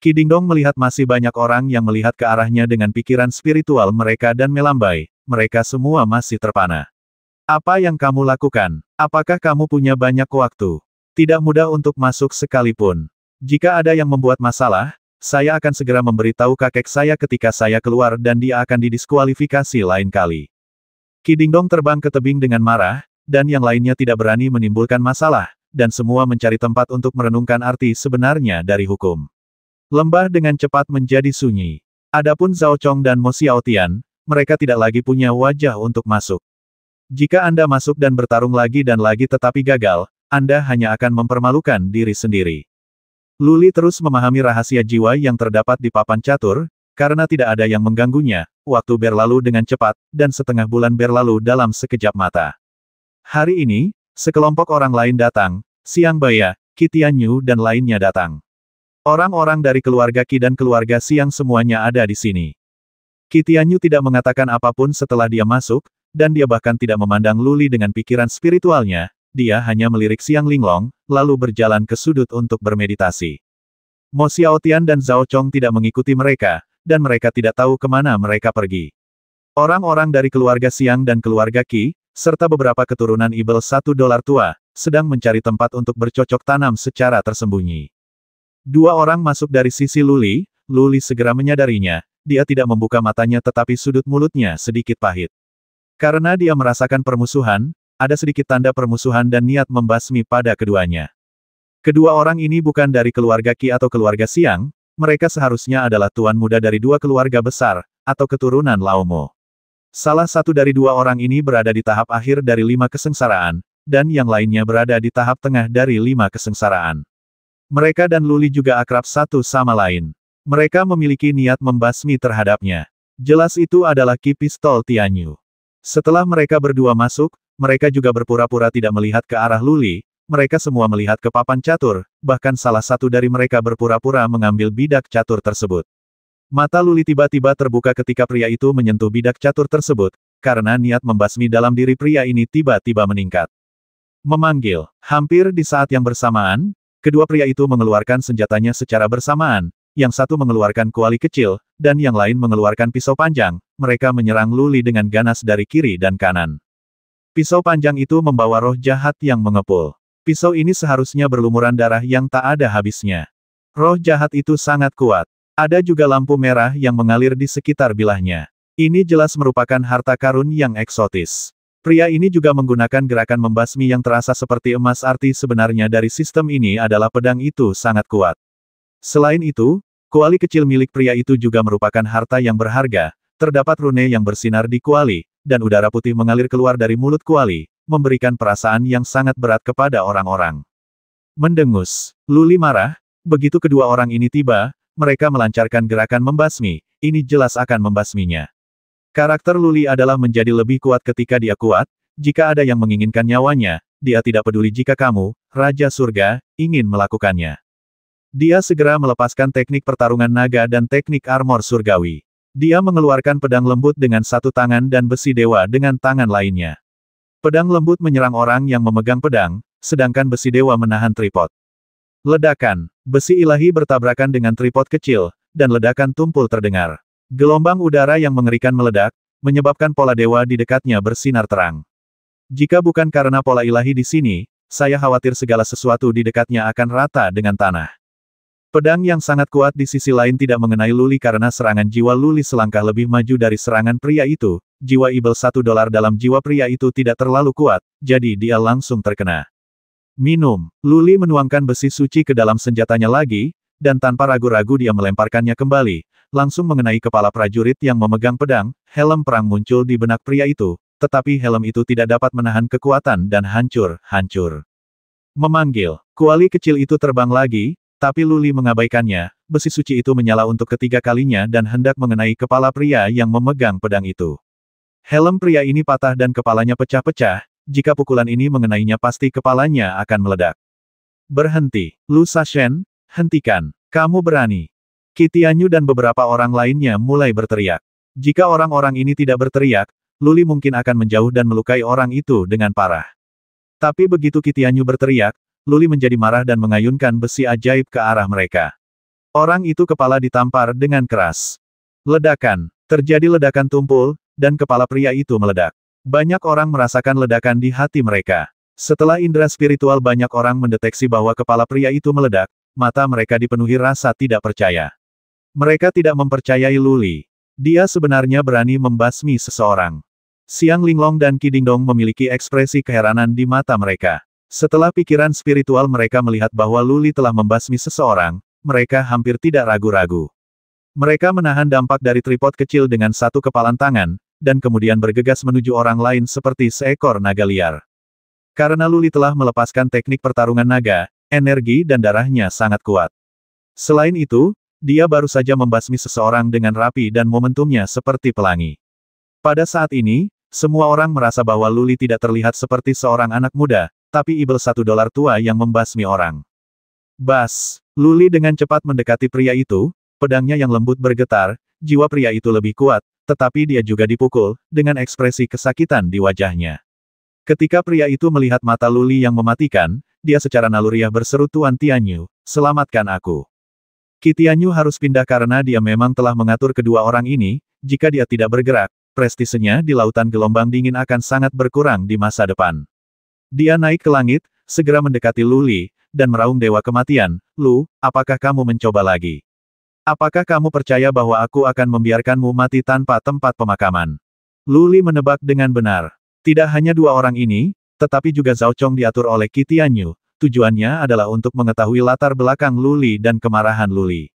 Kidingdong melihat masih banyak orang yang melihat ke arahnya dengan pikiran spiritual mereka dan melambai, mereka semua masih terpana. Apa yang kamu lakukan? Apakah kamu punya banyak waktu? Tidak mudah untuk masuk sekalipun. Jika ada yang membuat masalah, saya akan segera memberitahu kakek saya ketika saya keluar dan dia akan didiskualifikasi lain kali. Kidingdong terbang ke tebing dengan marah, dan yang lainnya tidak berani menimbulkan masalah, dan semua mencari tempat untuk merenungkan arti sebenarnya dari hukum. Lembah dengan cepat menjadi sunyi. Adapun Zhao Chong dan Mo Xiaotian, mereka tidak lagi punya wajah untuk masuk. Jika Anda masuk dan bertarung lagi dan lagi tetapi gagal, Anda hanya akan mempermalukan diri sendiri. Luli terus memahami rahasia jiwa yang terdapat di papan catur, karena tidak ada yang mengganggunya, waktu berlalu dengan cepat, dan setengah bulan berlalu dalam sekejap mata. Hari ini, sekelompok orang lain datang, Siang Baya, Kitianyu dan lainnya datang. Orang-orang dari keluarga Ki dan keluarga Siang semuanya ada di sini. Kitianyu tidak mengatakan apapun setelah dia masuk, dan dia bahkan tidak memandang Luli dengan pikiran spiritualnya, dia hanya melirik Siang Linglong, lalu berjalan ke sudut untuk bermeditasi. Mo Xiaotian dan Zhao Chong tidak mengikuti mereka, dan mereka tidak tahu kemana mereka pergi. Orang-orang dari keluarga Siang dan keluarga Qi, serta beberapa keturunan Ibel satu dolar tua, sedang mencari tempat untuk bercocok tanam secara tersembunyi. Dua orang masuk dari sisi Luli, Luli segera menyadarinya, dia tidak membuka matanya tetapi sudut mulutnya sedikit pahit. Karena dia merasakan permusuhan, ada sedikit tanda permusuhan dan niat membasmi pada keduanya. Kedua orang ini bukan dari keluarga Ki atau keluarga Siang, mereka seharusnya adalah tuan muda dari dua keluarga besar, atau keturunan Laomo. Salah satu dari dua orang ini berada di tahap akhir dari lima kesengsaraan, dan yang lainnya berada di tahap tengah dari lima kesengsaraan. Mereka dan Luli juga akrab satu sama lain. Mereka memiliki niat membasmi terhadapnya. Jelas itu adalah Ki Pistol Tianyu. Setelah mereka berdua masuk, mereka juga berpura-pura tidak melihat ke arah Luli, mereka semua melihat ke papan catur, bahkan salah satu dari mereka berpura-pura mengambil bidak catur tersebut. Mata Luli tiba-tiba terbuka ketika pria itu menyentuh bidak catur tersebut, karena niat membasmi dalam diri pria ini tiba-tiba meningkat. Memanggil, hampir di saat yang bersamaan, kedua pria itu mengeluarkan senjatanya secara bersamaan, yang satu mengeluarkan kuali kecil, dan yang lain mengeluarkan pisau panjang, mereka menyerang Luli dengan ganas dari kiri dan kanan. Pisau panjang itu membawa roh jahat yang mengepul. Pisau ini seharusnya berlumuran darah yang tak ada habisnya. Roh jahat itu sangat kuat. Ada juga lampu merah yang mengalir di sekitar bilahnya. Ini jelas merupakan harta karun yang eksotis. Pria ini juga menggunakan gerakan membasmi yang terasa seperti emas arti sebenarnya dari sistem ini adalah pedang itu sangat kuat. Selain itu, kuali kecil milik pria itu juga merupakan harta yang berharga, terdapat rune yang bersinar di kuali, dan udara putih mengalir keluar dari mulut kuali, memberikan perasaan yang sangat berat kepada orang-orang. Mendengus, Luli marah, begitu kedua orang ini tiba, mereka melancarkan gerakan membasmi, ini jelas akan membasminya. Karakter Luli adalah menjadi lebih kuat ketika dia kuat, jika ada yang menginginkan nyawanya, dia tidak peduli jika kamu, Raja Surga, ingin melakukannya. Dia segera melepaskan teknik pertarungan naga dan teknik armor surgawi. Dia mengeluarkan pedang lembut dengan satu tangan dan besi dewa dengan tangan lainnya. Pedang lembut menyerang orang yang memegang pedang, sedangkan besi dewa menahan tripod. Ledakan, besi ilahi bertabrakan dengan tripod kecil, dan ledakan tumpul terdengar. Gelombang udara yang mengerikan meledak, menyebabkan pola dewa di dekatnya bersinar terang. Jika bukan karena pola ilahi di sini, saya khawatir segala sesuatu di dekatnya akan rata dengan tanah. Pedang yang sangat kuat di sisi lain tidak mengenai Luli karena serangan jiwa Luli selangkah lebih maju dari serangan pria itu, jiwa ibel satu dolar dalam jiwa pria itu tidak terlalu kuat, jadi dia langsung terkena. Minum, Luli menuangkan besi suci ke dalam senjatanya lagi, dan tanpa ragu-ragu dia melemparkannya kembali, langsung mengenai kepala prajurit yang memegang pedang, helm perang muncul di benak pria itu, tetapi helm itu tidak dapat menahan kekuatan dan hancur, hancur. Memanggil, kuali kecil itu terbang lagi, tapi Luli mengabaikannya, besi suci itu menyala untuk ketiga kalinya dan hendak mengenai kepala pria yang memegang pedang itu. Helm pria ini patah dan kepalanya pecah-pecah, jika pukulan ini mengenainya pasti kepalanya akan meledak. Berhenti, Lu Sashen, hentikan, kamu berani. Kitianyu dan beberapa orang lainnya mulai berteriak. Jika orang-orang ini tidak berteriak, Luli mungkin akan menjauh dan melukai orang itu dengan parah. Tapi begitu Kitianyu berteriak, Luli menjadi marah dan mengayunkan besi ajaib ke arah mereka. Orang itu kepala ditampar dengan keras. Ledakan. Terjadi ledakan tumpul, dan kepala pria itu meledak. Banyak orang merasakan ledakan di hati mereka. Setelah indera spiritual banyak orang mendeteksi bahwa kepala pria itu meledak, mata mereka dipenuhi rasa tidak percaya. Mereka tidak mempercayai Luli. Dia sebenarnya berani membasmi seseorang. Siang Linglong dan Kidingdong memiliki ekspresi keheranan di mata mereka. Setelah pikiran spiritual mereka melihat bahwa Luli telah membasmi seseorang, mereka hampir tidak ragu-ragu. Mereka menahan dampak dari tripod kecil dengan satu kepalan tangan, dan kemudian bergegas menuju orang lain seperti seekor naga liar. Karena Luli telah melepaskan teknik pertarungan naga, energi dan darahnya sangat kuat. Selain itu, dia baru saja membasmi seseorang dengan rapi dan momentumnya seperti pelangi. Pada saat ini, semua orang merasa bahwa Luli tidak terlihat seperti seorang anak muda, tapi ibel satu dolar tua yang membasmi orang. Bas, Luli dengan cepat mendekati pria itu, pedangnya yang lembut bergetar, jiwa pria itu lebih kuat, tetapi dia juga dipukul, dengan ekspresi kesakitan di wajahnya. Ketika pria itu melihat mata Luli yang mematikan, dia secara naluriah berseru Tuan Tianyu, selamatkan aku. Kitianyu harus pindah karena dia memang telah mengatur kedua orang ini, jika dia tidak bergerak, prestisenya di lautan gelombang dingin akan sangat berkurang di masa depan. Dia naik ke langit, segera mendekati Luli, dan meraung Dewa Kematian, Lu, apakah kamu mencoba lagi? Apakah kamu percaya bahwa aku akan membiarkanmu mati tanpa tempat pemakaman? Luli menebak dengan benar. Tidak hanya dua orang ini, tetapi juga Zhao Chong diatur oleh Kitianyu, tujuannya adalah untuk mengetahui latar belakang Luli dan kemarahan Luli.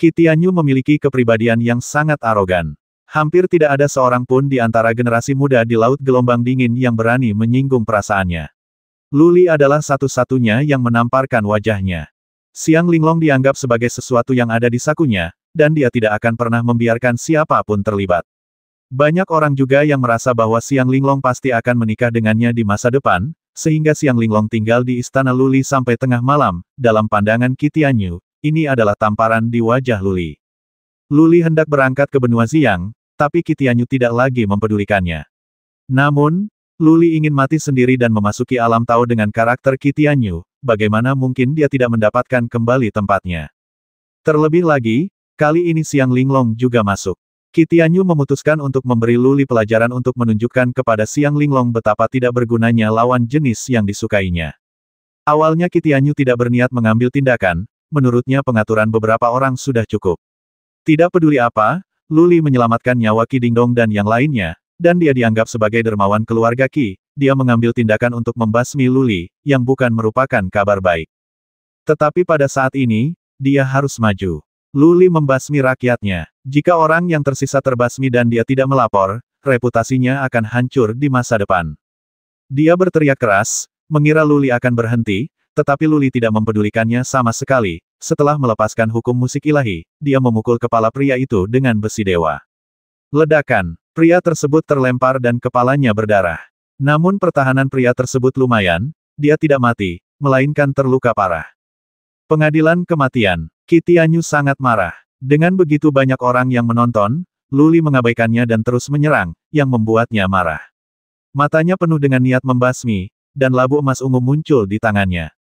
Kitianyu memiliki kepribadian yang sangat arogan. Hampir tidak ada seorang pun di antara generasi muda di Laut Gelombang Dingin yang berani menyinggung perasaannya. Luli adalah satu-satunya yang menamparkan wajahnya. Siang Linglong dianggap sebagai sesuatu yang ada di sakunya, dan dia tidak akan pernah membiarkan siapapun terlibat. Banyak orang juga yang merasa bahwa Siang Linglong pasti akan menikah dengannya di masa depan, sehingga Siang Linglong tinggal di istana Luli sampai tengah malam, dalam pandangan Kitianyu, ini adalah tamparan di wajah Luli. Luli hendak berangkat ke benua Siang tapi Kitianyu tidak lagi mempedulikannya. Namun, Luli ingin mati sendiri dan memasuki alam tahu dengan karakter Kitianyu, bagaimana mungkin dia tidak mendapatkan kembali tempatnya. Terlebih lagi, kali ini Siang Linglong juga masuk. Kitianyu memutuskan untuk memberi Luli pelajaran untuk menunjukkan kepada Siang Linglong betapa tidak bergunanya lawan jenis yang disukainya. Awalnya Kitianyu tidak berniat mengambil tindakan, menurutnya pengaturan beberapa orang sudah cukup. Tidak peduli apa, Luli menyelamatkan nyawa Ki Dingdong dan yang lainnya, dan dia dianggap sebagai dermawan keluarga Ki, dia mengambil tindakan untuk membasmi Luli, yang bukan merupakan kabar baik. Tetapi pada saat ini, dia harus maju. Luli membasmi rakyatnya. Jika orang yang tersisa terbasmi dan dia tidak melapor, reputasinya akan hancur di masa depan. Dia berteriak keras, mengira Luli akan berhenti, tetapi Luli tidak mempedulikannya sama sekali, setelah melepaskan hukum musik ilahi, dia memukul kepala pria itu dengan besi dewa. Ledakan, pria tersebut terlempar dan kepalanya berdarah. Namun pertahanan pria tersebut lumayan, dia tidak mati, melainkan terluka parah. Pengadilan kematian, Kitianyu sangat marah. Dengan begitu banyak orang yang menonton, Luli mengabaikannya dan terus menyerang, yang membuatnya marah. Matanya penuh dengan niat membasmi, dan labu emas ungu muncul di tangannya.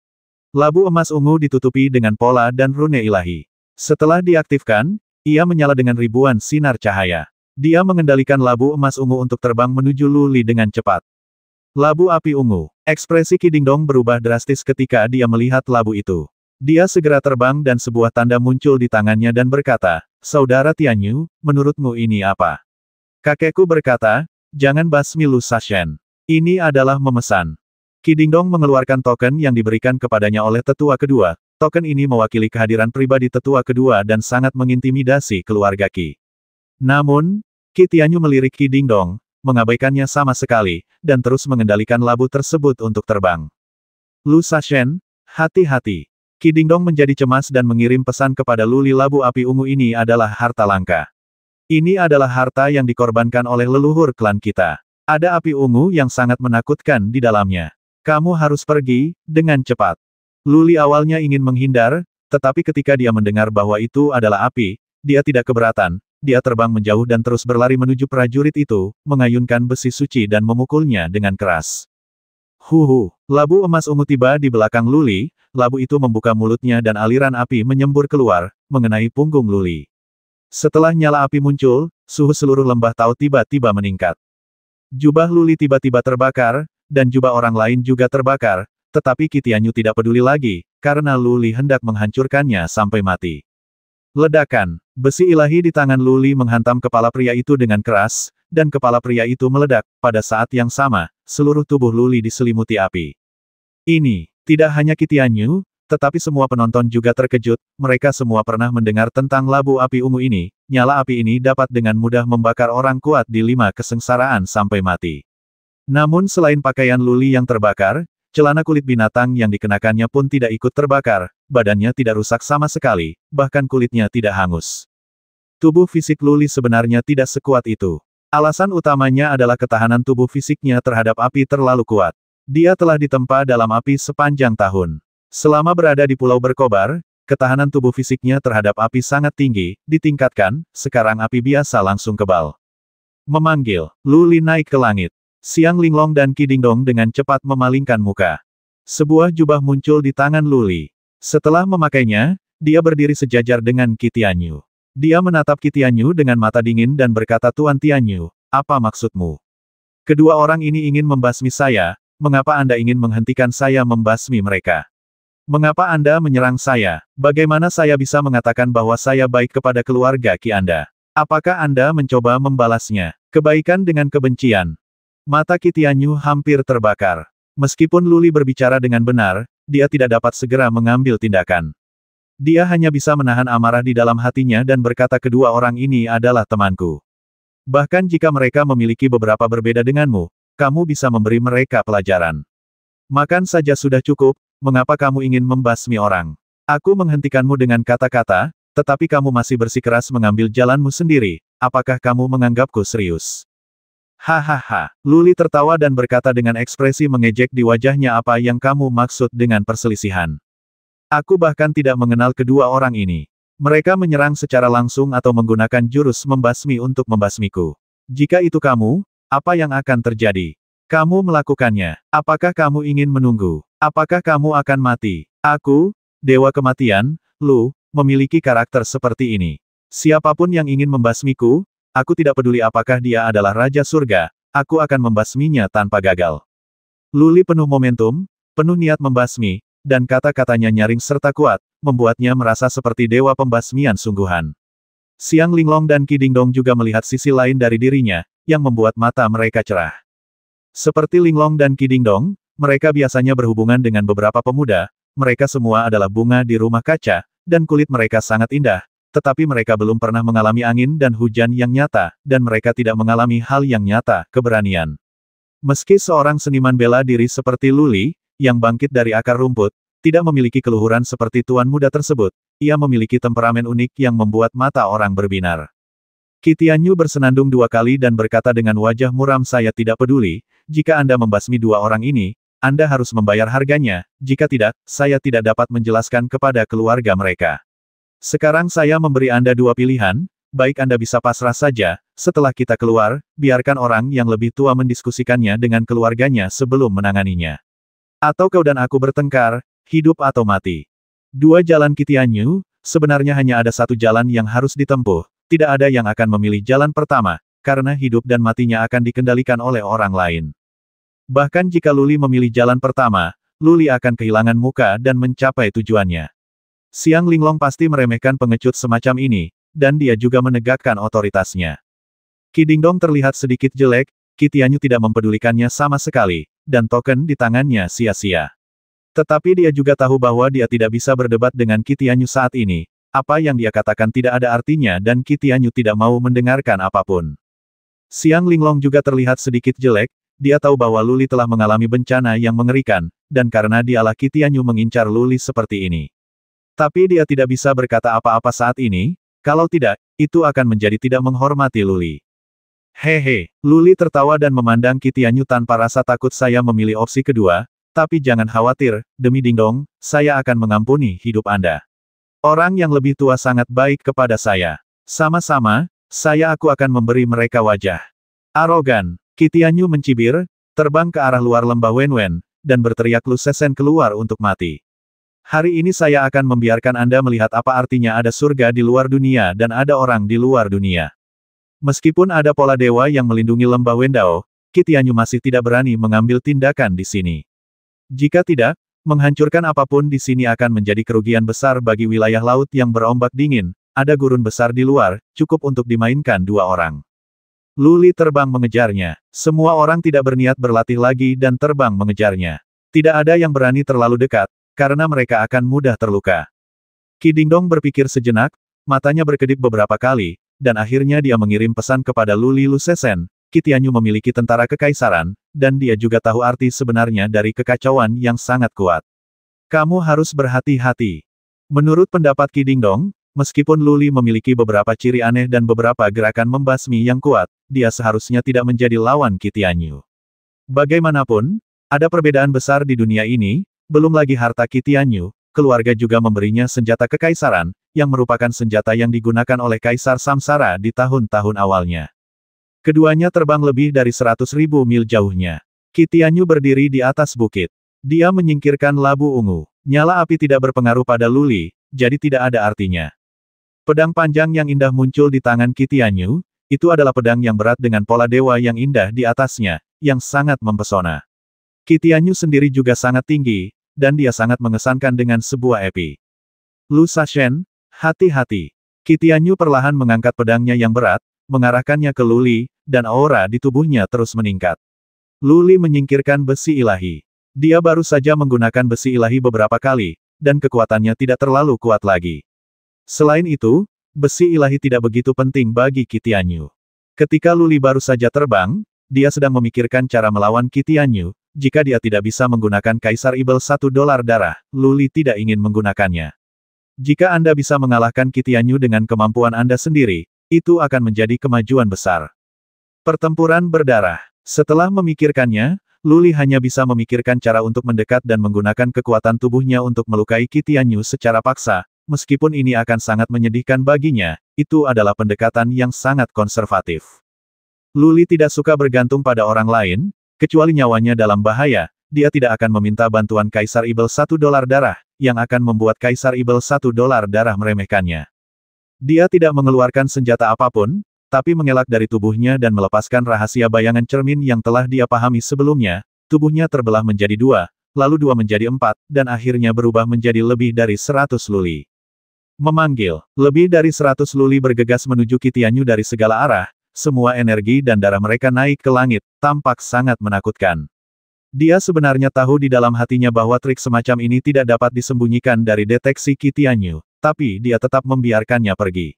Labu emas ungu ditutupi dengan pola dan rune ilahi. Setelah diaktifkan, ia menyala dengan ribuan sinar cahaya. Dia mengendalikan labu emas ungu untuk terbang menuju Luli dengan cepat. Labu api ungu. Ekspresi Kidingdong berubah drastis ketika dia melihat labu itu. Dia segera terbang dan sebuah tanda muncul di tangannya dan berkata, Saudara Tianyu, menurutmu ini apa? Kakekku berkata, Jangan basmi Lu Sashen. Ini adalah memesan. Kidingdong mengeluarkan token yang diberikan kepadanya oleh tetua kedua. Token ini mewakili kehadiran pribadi tetua kedua dan sangat mengintimidasi keluarga Ki. Namun, Ki Tianyu melirik Kidingdong, mengabaikannya sama sekali, dan terus mengendalikan labu tersebut untuk terbang. Lu Sashen, hati-hati. Kidingdong menjadi cemas dan mengirim pesan kepada Luli Labu Api Ungu ini adalah harta langka. Ini adalah harta yang dikorbankan oleh leluhur klan kita. Ada api ungu yang sangat menakutkan di dalamnya. Kamu harus pergi, dengan cepat. Luli awalnya ingin menghindar, tetapi ketika dia mendengar bahwa itu adalah api, dia tidak keberatan, dia terbang menjauh dan terus berlari menuju prajurit itu, mengayunkan besi suci dan memukulnya dengan keras. Huhu, labu emas ungu tiba di belakang Luli, labu itu membuka mulutnya dan aliran api menyembur keluar, mengenai punggung Luli. Setelah nyala api muncul, suhu seluruh lembah tahu tiba-tiba meningkat. Jubah Luli tiba-tiba terbakar, dan jubah orang lain juga terbakar, tetapi Kitianyu tidak peduli lagi, karena Luli hendak menghancurkannya sampai mati. Ledakan, besi ilahi di tangan Luli menghantam kepala pria itu dengan keras, dan kepala pria itu meledak, pada saat yang sama, seluruh tubuh Luli diselimuti api. Ini, tidak hanya Kitianyu, tetapi semua penonton juga terkejut, mereka semua pernah mendengar tentang labu api ungu ini, nyala api ini dapat dengan mudah membakar orang kuat di lima kesengsaraan sampai mati. Namun selain pakaian Luli yang terbakar, celana kulit binatang yang dikenakannya pun tidak ikut terbakar, badannya tidak rusak sama sekali, bahkan kulitnya tidak hangus. Tubuh fisik Luli sebenarnya tidak sekuat itu. Alasan utamanya adalah ketahanan tubuh fisiknya terhadap api terlalu kuat. Dia telah ditempa dalam api sepanjang tahun. Selama berada di Pulau Berkobar, ketahanan tubuh fisiknya terhadap api sangat tinggi, ditingkatkan, sekarang api biasa langsung kebal. Memanggil, Luli naik ke langit. Siang Linglong dan Kidingdong dengan cepat memalingkan muka. Sebuah jubah muncul di tangan Luli. Setelah memakainya, dia berdiri sejajar dengan Kitianyu. Dia menatap Kitianyu dengan mata dingin dan berkata Tuan Tianyu, apa maksudmu? Kedua orang ini ingin membasmi saya, mengapa Anda ingin menghentikan saya membasmi mereka? Mengapa Anda menyerang saya? Bagaimana saya bisa mengatakan bahwa saya baik kepada keluarga Ki Anda? Apakah Anda mencoba membalasnya? Kebaikan dengan kebencian, Mata Kitianyu hampir terbakar. Meskipun Luli berbicara dengan benar, dia tidak dapat segera mengambil tindakan. Dia hanya bisa menahan amarah di dalam hatinya dan berkata kedua orang ini adalah temanku. Bahkan jika mereka memiliki beberapa berbeda denganmu, kamu bisa memberi mereka pelajaran. Makan saja sudah cukup, mengapa kamu ingin membasmi orang? Aku menghentikanmu dengan kata-kata, tetapi kamu masih bersikeras mengambil jalanmu sendiri. Apakah kamu menganggapku serius? Hahaha, Luli tertawa dan berkata dengan ekspresi mengejek di wajahnya apa yang kamu maksud dengan perselisihan. Aku bahkan tidak mengenal kedua orang ini. Mereka menyerang secara langsung atau menggunakan jurus membasmi untuk membasmiku. Jika itu kamu, apa yang akan terjadi? Kamu melakukannya. Apakah kamu ingin menunggu? Apakah kamu akan mati? Aku, Dewa Kematian, Lu, memiliki karakter seperti ini. Siapapun yang ingin membasmiku, Aku tidak peduli apakah dia adalah Raja Surga, aku akan membasminya tanpa gagal. Luli penuh momentum, penuh niat membasmi, dan kata-katanya nyaring serta kuat, membuatnya merasa seperti dewa pembasmian sungguhan. Siang Linglong dan Kidingdong juga melihat sisi lain dari dirinya, yang membuat mata mereka cerah. Seperti Linglong dan Kidingdong, mereka biasanya berhubungan dengan beberapa pemuda, mereka semua adalah bunga di rumah kaca, dan kulit mereka sangat indah, tetapi mereka belum pernah mengalami angin dan hujan yang nyata, dan mereka tidak mengalami hal yang nyata, keberanian. Meski seorang seniman bela diri seperti Luli, yang bangkit dari akar rumput, tidak memiliki keluhuran seperti tuan muda tersebut, ia memiliki temperamen unik yang membuat mata orang berbinar. Kitianyu bersenandung dua kali dan berkata dengan wajah muram saya tidak peduli, jika Anda membasmi dua orang ini, Anda harus membayar harganya, jika tidak, saya tidak dapat menjelaskan kepada keluarga mereka. Sekarang saya memberi Anda dua pilihan, baik Anda bisa pasrah saja, setelah kita keluar, biarkan orang yang lebih tua mendiskusikannya dengan keluarganya sebelum menanganinya. Atau kau dan aku bertengkar, hidup atau mati. Dua jalan Kitianyu, sebenarnya hanya ada satu jalan yang harus ditempuh, tidak ada yang akan memilih jalan pertama, karena hidup dan matinya akan dikendalikan oleh orang lain. Bahkan jika Luli memilih jalan pertama, Luli akan kehilangan muka dan mencapai tujuannya. Siang Linglong pasti meremehkan pengecut semacam ini, dan dia juga menegakkan otoritasnya. Kidingdong terlihat sedikit jelek, Kitianyu tidak mempedulikannya sama sekali, dan token di tangannya sia-sia. Tetapi dia juga tahu bahwa dia tidak bisa berdebat dengan Kitianyu saat ini, apa yang dia katakan tidak ada artinya dan Kitianyu tidak mau mendengarkan apapun. Siang Linglong juga terlihat sedikit jelek, dia tahu bahwa Luli telah mengalami bencana yang mengerikan, dan karena dialah Kitianyu mengincar Luli seperti ini. Tapi dia tidak bisa berkata apa-apa saat ini, kalau tidak, itu akan menjadi tidak menghormati Luli. Hehe, Luli tertawa dan memandang Kitianyu tanpa rasa takut saya memilih opsi kedua, tapi jangan khawatir, demi dingdong, saya akan mengampuni hidup Anda. Orang yang lebih tua sangat baik kepada saya. Sama-sama, saya aku akan memberi mereka wajah. Arogan, Kitianyu mencibir, terbang ke arah luar lembah Wenwen, dan berteriak Lu Sesen keluar untuk mati. Hari ini saya akan membiarkan Anda melihat apa artinya ada surga di luar dunia dan ada orang di luar dunia. Meskipun ada pola dewa yang melindungi lembah Wendao, Kitianyu masih tidak berani mengambil tindakan di sini. Jika tidak, menghancurkan apapun di sini akan menjadi kerugian besar bagi wilayah laut yang berombak dingin, ada gurun besar di luar, cukup untuk dimainkan dua orang. Luli terbang mengejarnya. Semua orang tidak berniat berlatih lagi dan terbang mengejarnya. Tidak ada yang berani terlalu dekat, karena mereka akan mudah terluka. Kidingdong berpikir sejenak, matanya berkedip beberapa kali, dan akhirnya dia mengirim pesan kepada Luli Lusesen, Kitianyu memiliki tentara kekaisaran, dan dia juga tahu arti sebenarnya dari kekacauan yang sangat kuat. Kamu harus berhati-hati. Menurut pendapat Kidingdong, meskipun Luli memiliki beberapa ciri aneh dan beberapa gerakan membasmi yang kuat, dia seharusnya tidak menjadi lawan Kitianyu. Bagaimanapun, ada perbedaan besar di dunia ini, belum lagi harta Kitianyu, keluarga juga memberinya senjata kekaisaran, yang merupakan senjata yang digunakan oleh Kaisar Samsara di tahun-tahun awalnya. Keduanya terbang lebih dari seratus ribu mil jauhnya. Kitianyu berdiri di atas bukit. Dia menyingkirkan labu ungu. Nyala api tidak berpengaruh pada Luli, jadi tidak ada artinya. Pedang panjang yang indah muncul di tangan Kitianyu, itu adalah pedang yang berat dengan pola dewa yang indah di atasnya, yang sangat mempesona. Kitianyu sendiri juga sangat tinggi, dan dia sangat mengesankan dengan sebuah epi. Lu Sashen, hati-hati. Kitianyu perlahan mengangkat pedangnya yang berat, mengarahkannya ke Luli, dan aura di tubuhnya terus meningkat. Luli menyingkirkan besi ilahi. Dia baru saja menggunakan besi ilahi beberapa kali, dan kekuatannya tidak terlalu kuat lagi. Selain itu, besi ilahi tidak begitu penting bagi Kitianyu. Ketika Luli baru saja terbang, dia sedang memikirkan cara melawan Kitianyu, jika dia tidak bisa menggunakan Kaisar Ibel satu dolar darah, Luli tidak ingin menggunakannya. Jika Anda bisa mengalahkan Kitianyu dengan kemampuan Anda sendiri, itu akan menjadi kemajuan besar. Pertempuran berdarah. Setelah memikirkannya, Luli hanya bisa memikirkan cara untuk mendekat dan menggunakan kekuatan tubuhnya untuk melukai Kitianyu secara paksa, meskipun ini akan sangat menyedihkan baginya, itu adalah pendekatan yang sangat konservatif. Luli tidak suka bergantung pada orang lain, Kecuali nyawanya dalam bahaya, dia tidak akan meminta bantuan Kaisar Ibel satu dolar darah, yang akan membuat Kaisar Ibel satu dolar darah meremehkannya. Dia tidak mengeluarkan senjata apapun, tapi mengelak dari tubuhnya dan melepaskan rahasia bayangan cermin yang telah dia pahami sebelumnya, tubuhnya terbelah menjadi dua, lalu dua menjadi empat, dan akhirnya berubah menjadi lebih dari seratus luli. Memanggil, lebih dari seratus luli bergegas menuju Kitianyu dari segala arah, semua energi dan darah mereka naik ke langit, tampak sangat menakutkan. Dia sebenarnya tahu di dalam hatinya bahwa trik semacam ini tidak dapat disembunyikan dari deteksi Kitianyu, tapi dia tetap membiarkannya pergi.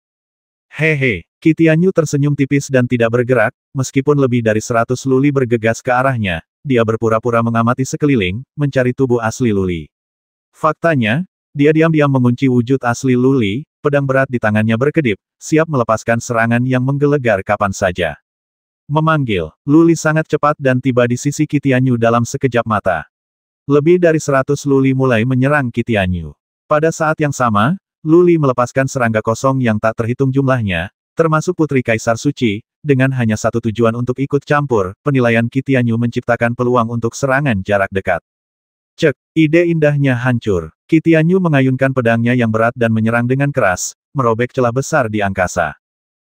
Hehe, Kitianyu tersenyum tipis dan tidak bergerak, meskipun lebih dari seratus luli bergegas ke arahnya, dia berpura-pura mengamati sekeliling, mencari tubuh asli luli. Faktanya, dia diam-diam mengunci wujud asli luli, pedang berat di tangannya berkedip, siap melepaskan serangan yang menggelegar kapan saja. Memanggil, Luli sangat cepat dan tiba di sisi Kitianyu dalam sekejap mata. Lebih dari seratus Luli mulai menyerang Kitianyu. Pada saat yang sama, Luli melepaskan serangga kosong yang tak terhitung jumlahnya, termasuk Putri Kaisar Suci, dengan hanya satu tujuan untuk ikut campur, penilaian Kitianyu menciptakan peluang untuk serangan jarak dekat. Cek, ide indahnya hancur. Kitianyu mengayunkan pedangnya yang berat dan menyerang dengan keras, merobek celah besar di angkasa.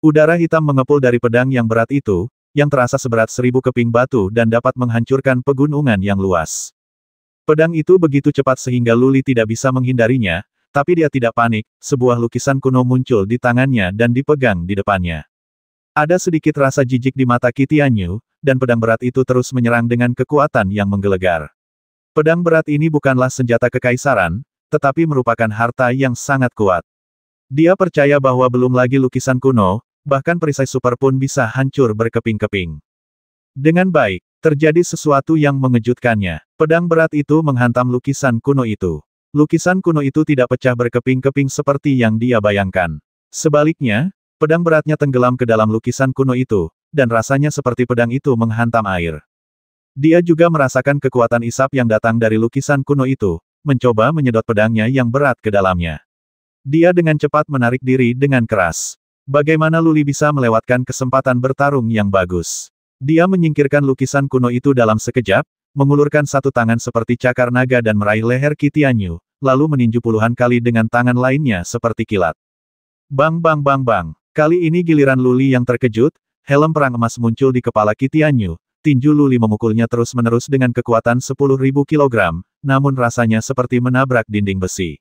Udara hitam mengepul dari pedang yang berat itu, yang terasa seberat seribu keping batu dan dapat menghancurkan pegunungan yang luas. Pedang itu begitu cepat sehingga Luli tidak bisa menghindarinya, tapi dia tidak panik, sebuah lukisan kuno muncul di tangannya dan dipegang di depannya. Ada sedikit rasa jijik di mata Kitianyu, dan pedang berat itu terus menyerang dengan kekuatan yang menggelegar. Pedang berat ini bukanlah senjata kekaisaran, tetapi merupakan harta yang sangat kuat. Dia percaya bahwa belum lagi lukisan kuno, bahkan perisai super pun bisa hancur berkeping-keping. Dengan baik, terjadi sesuatu yang mengejutkannya. Pedang berat itu menghantam lukisan kuno itu. Lukisan kuno itu tidak pecah berkeping-keping seperti yang dia bayangkan. Sebaliknya, pedang beratnya tenggelam ke dalam lukisan kuno itu, dan rasanya seperti pedang itu menghantam air. Dia juga merasakan kekuatan isap yang datang dari lukisan kuno itu, mencoba menyedot pedangnya yang berat ke dalamnya. Dia dengan cepat menarik diri dengan keras. Bagaimana Luli bisa melewatkan kesempatan bertarung yang bagus? Dia menyingkirkan lukisan kuno itu dalam sekejap, mengulurkan satu tangan seperti cakar naga dan meraih leher Kitianyu, lalu meninju puluhan kali dengan tangan lainnya seperti kilat. Bang bang bang bang, kali ini giliran Luli yang terkejut, helm perang emas muncul di kepala Kitianyu, tinju Luli memukulnya terus-menerus dengan kekuatan 10.000 kg, namun rasanya seperti menabrak dinding besi.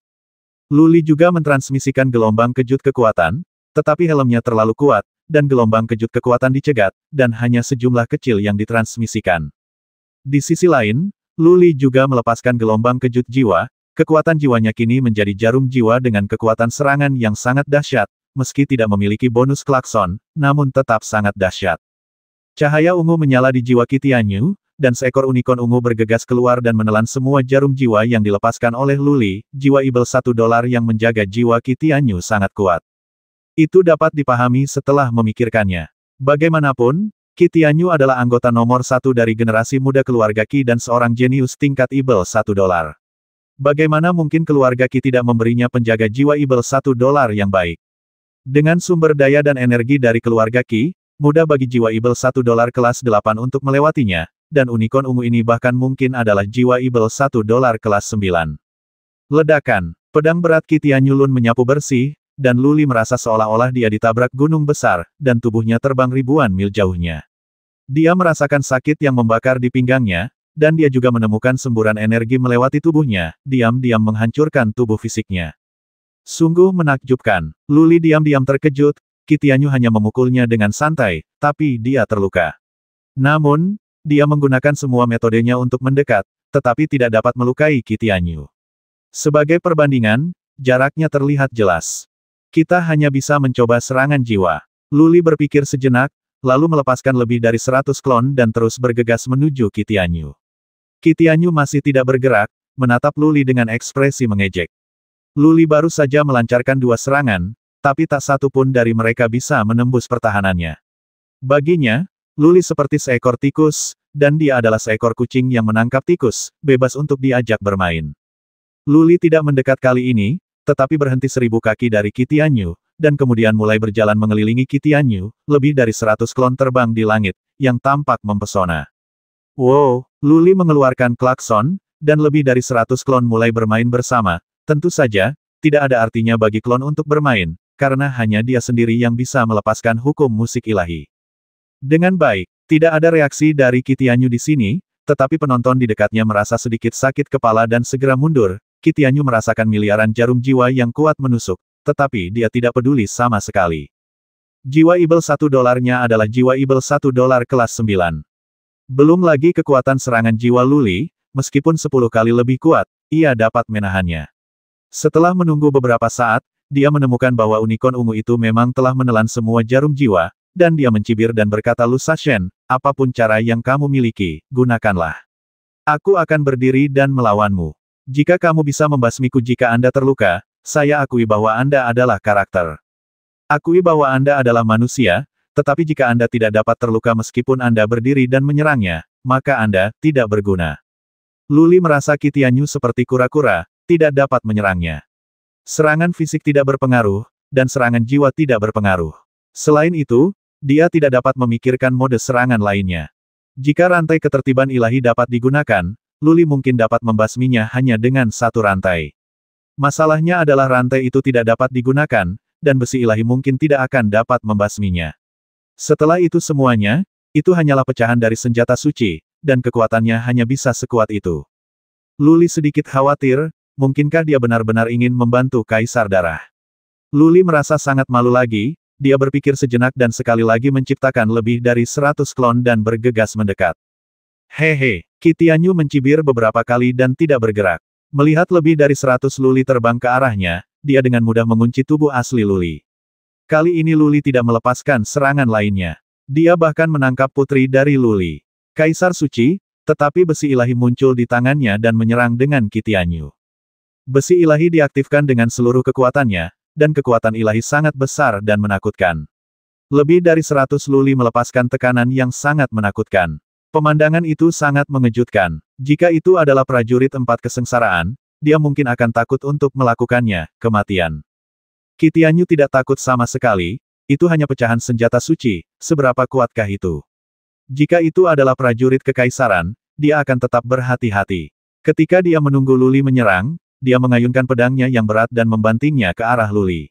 Luli juga mentransmisikan gelombang kejut kekuatan, tetapi helmnya terlalu kuat, dan gelombang kejut kekuatan dicegat, dan hanya sejumlah kecil yang ditransmisikan. Di sisi lain, Luli juga melepaskan gelombang kejut jiwa, kekuatan jiwanya kini menjadi jarum jiwa dengan kekuatan serangan yang sangat dahsyat, meski tidak memiliki bonus klakson, namun tetap sangat dahsyat. Cahaya ungu menyala di jiwa Kitianyu, dan seekor unicorn ungu bergegas keluar dan menelan semua jarum jiwa yang dilepaskan oleh Luli, jiwa ibel satu dolar yang menjaga jiwa Kitianyu sangat kuat. Itu dapat dipahami setelah memikirkannya. Bagaimanapun, Kitianyu adalah anggota nomor satu dari generasi muda keluarga Ki dan seorang jenius tingkat ibel satu dolar. Bagaimana mungkin keluarga Ki tidak memberinya penjaga jiwa ibel satu dolar yang baik? Dengan sumber daya dan energi dari keluarga Ki, Mudah bagi jiwa Ibel satu dolar kelas 8 untuk melewatinya, dan unicorn ungu ini bahkan mungkin adalah jiwa Ibel satu dolar kelas 9. Ledakan, pedang berat Kitian Yulun menyapu bersih, dan Luli merasa seolah-olah dia ditabrak gunung besar, dan tubuhnya terbang ribuan mil jauhnya. Dia merasakan sakit yang membakar di pinggangnya, dan dia juga menemukan semburan energi melewati tubuhnya, diam-diam menghancurkan tubuh fisiknya. Sungguh menakjubkan, Luli diam-diam terkejut, Kitianyu hanya memukulnya dengan santai, tapi dia terluka. Namun, dia menggunakan semua metodenya untuk mendekat, tetapi tidak dapat melukai Kitianyu. Sebagai perbandingan, jaraknya terlihat jelas. Kita hanya bisa mencoba serangan jiwa. Luli berpikir sejenak, lalu melepaskan lebih dari seratus klon dan terus bergegas menuju Kitianyu. Kitianyu masih tidak bergerak, menatap Luli dengan ekspresi mengejek. Luli baru saja melancarkan dua serangan, tapi tak satu pun dari mereka bisa menembus pertahanannya. Baginya, Luli seperti seekor tikus, dan dia adalah seekor kucing yang menangkap tikus, bebas untuk diajak bermain. Luli tidak mendekat kali ini, tetapi berhenti seribu kaki dari Kitianyu, dan kemudian mulai berjalan mengelilingi Kitianyu, lebih dari seratus klon terbang di langit, yang tampak mempesona. Wow, Luli mengeluarkan klakson, dan lebih dari seratus klon mulai bermain bersama, tentu saja, tidak ada artinya bagi klon untuk bermain, karena hanya dia sendiri yang bisa melepaskan hukum musik ilahi. Dengan baik, tidak ada reaksi dari Kitianyu di sini, tetapi penonton di dekatnya merasa sedikit sakit kepala dan segera mundur, Kitianyu merasakan miliaran jarum jiwa yang kuat menusuk, tetapi dia tidak peduli sama sekali. Jiwa Ibel satu dolarnya adalah jiwa Ibel satu dolar kelas 9. Belum lagi kekuatan serangan jiwa Luli, meskipun sepuluh kali lebih kuat, ia dapat menahannya. Setelah menunggu beberapa saat, dia menemukan bahwa unicorn ungu itu memang telah menelan semua jarum jiwa, dan dia mencibir dan berkata Lu Sashen, apapun cara yang kamu miliki, gunakanlah. Aku akan berdiri dan melawanmu. Jika kamu bisa membasmiku jika Anda terluka, saya akui bahwa Anda adalah karakter. Akui bahwa Anda adalah manusia, tetapi jika Anda tidak dapat terluka meskipun Anda berdiri dan menyerangnya, maka Anda tidak berguna. Luli merasa Kitianyu seperti kura-kura, tidak dapat menyerangnya. Serangan fisik tidak berpengaruh, dan serangan jiwa tidak berpengaruh. Selain itu, dia tidak dapat memikirkan mode serangan lainnya. Jika rantai ketertiban ilahi dapat digunakan, Luli mungkin dapat membasminya hanya dengan satu rantai. Masalahnya adalah rantai itu tidak dapat digunakan, dan besi ilahi mungkin tidak akan dapat membasminya. Setelah itu semuanya, itu hanyalah pecahan dari senjata suci, dan kekuatannya hanya bisa sekuat itu. Luli sedikit khawatir, mungkinkah dia benar-benar ingin membantu Kaisar Darah? Luli merasa sangat malu lagi, dia berpikir sejenak dan sekali lagi menciptakan lebih dari seratus klon dan bergegas mendekat. Hehe, Kitianyu mencibir beberapa kali dan tidak bergerak. Melihat lebih dari seratus Luli terbang ke arahnya, dia dengan mudah mengunci tubuh asli Luli. Kali ini Luli tidak melepaskan serangan lainnya. Dia bahkan menangkap putri dari Luli. Kaisar suci, tetapi besi ilahi muncul di tangannya dan menyerang dengan Kitianyu. Besi ilahi diaktifkan dengan seluruh kekuatannya, dan kekuatan ilahi sangat besar dan menakutkan. Lebih dari seratus luli melepaskan tekanan yang sangat menakutkan. Pemandangan itu sangat mengejutkan. Jika itu adalah prajurit empat kesengsaraan, dia mungkin akan takut untuk melakukannya, kematian. Kitianyu tidak takut sama sekali, itu hanya pecahan senjata suci, seberapa kuatkah itu? Jika itu adalah prajurit kekaisaran, dia akan tetap berhati-hati. Ketika dia menunggu Luli menyerang, dia mengayunkan pedangnya yang berat dan membantingnya ke arah Luli.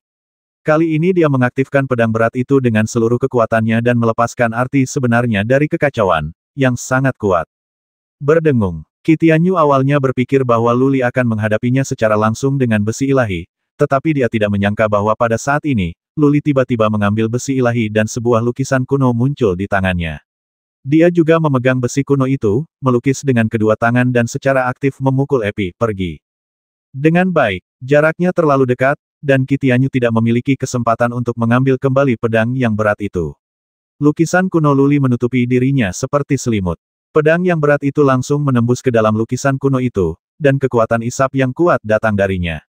Kali ini dia mengaktifkan pedang berat itu dengan seluruh kekuatannya dan melepaskan arti sebenarnya dari kekacauan, yang sangat kuat. Berdengung, Kitianyu awalnya berpikir bahwa Luli akan menghadapinya secara langsung dengan besi ilahi, tetapi dia tidak menyangka bahwa pada saat ini, Luli tiba-tiba mengambil besi ilahi dan sebuah lukisan kuno muncul di tangannya. Dia juga memegang besi kuno itu, melukis dengan kedua tangan dan secara aktif memukul Epi pergi. Dengan baik, jaraknya terlalu dekat, dan Kitianyu tidak memiliki kesempatan untuk mengambil kembali pedang yang berat itu. Lukisan kuno Luli menutupi dirinya seperti selimut. Pedang yang berat itu langsung menembus ke dalam lukisan kuno itu, dan kekuatan isap yang kuat datang darinya.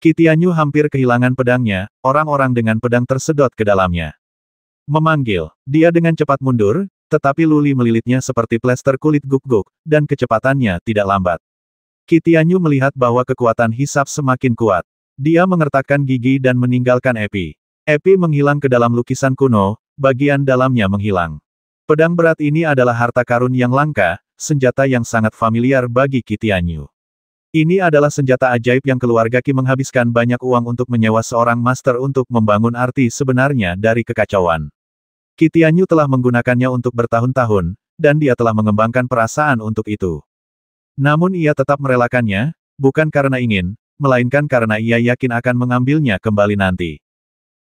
Kitianyu hampir kehilangan pedangnya, orang-orang dengan pedang tersedot ke dalamnya. Memanggil, dia dengan cepat mundur, tetapi Luli melilitnya seperti plester kulit guk-guk, dan kecepatannya tidak lambat. Kitianyu melihat bahwa kekuatan hisap semakin kuat. Dia mengertakkan gigi dan meninggalkan Epi. Epi menghilang ke dalam lukisan kuno, bagian dalamnya menghilang. Pedang berat ini adalah harta karun yang langka, senjata yang sangat familiar bagi Kitianyu. Ini adalah senjata ajaib yang keluarga Ki menghabiskan banyak uang untuk menyewa seorang master untuk membangun arti sebenarnya dari kekacauan. Kitianyu telah menggunakannya untuk bertahun-tahun, dan dia telah mengembangkan perasaan untuk itu. Namun ia tetap merelakannya, bukan karena ingin, melainkan karena ia yakin akan mengambilnya kembali nanti.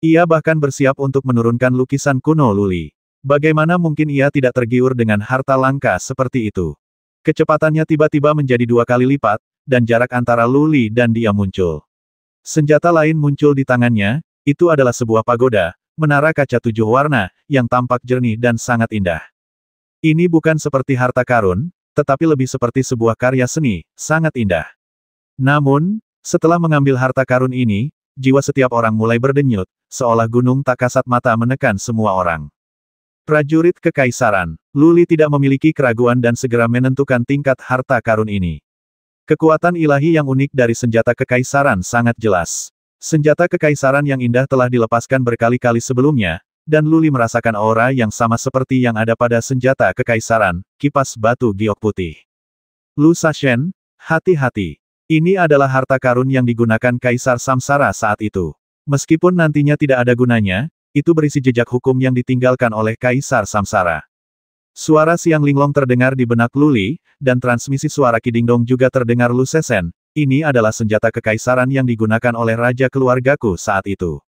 Ia bahkan bersiap untuk menurunkan lukisan kuno Luli. Bagaimana mungkin ia tidak tergiur dengan harta langka seperti itu? Kecepatannya tiba-tiba menjadi dua kali lipat, dan jarak antara Luli dan dia muncul. Senjata lain muncul di tangannya, itu adalah sebuah pagoda, menara kaca tujuh warna, yang tampak jernih dan sangat indah. Ini bukan seperti harta karun, tetapi lebih seperti sebuah karya seni, sangat indah. Namun, setelah mengambil harta karun ini, jiwa setiap orang mulai berdenyut, seolah gunung tak kasat mata menekan semua orang. Prajurit Kekaisaran, Luli tidak memiliki keraguan dan segera menentukan tingkat harta karun ini. Kekuatan ilahi yang unik dari senjata kekaisaran sangat jelas. Senjata kekaisaran yang indah telah dilepaskan berkali-kali sebelumnya, dan Luli merasakan aura yang sama seperti yang ada pada senjata kekaisaran, kipas batu giok putih. Lu Sashen, hati-hati. Ini adalah harta karun yang digunakan Kaisar Samsara saat itu. Meskipun nantinya tidak ada gunanya, itu berisi jejak hukum yang ditinggalkan oleh Kaisar Samsara. Suara siang linglong terdengar di benak Luli, dan transmisi suara Kidingdong juga terdengar Lu Sesen, ini adalah senjata kekaisaran yang digunakan oleh raja keluargaku saat itu.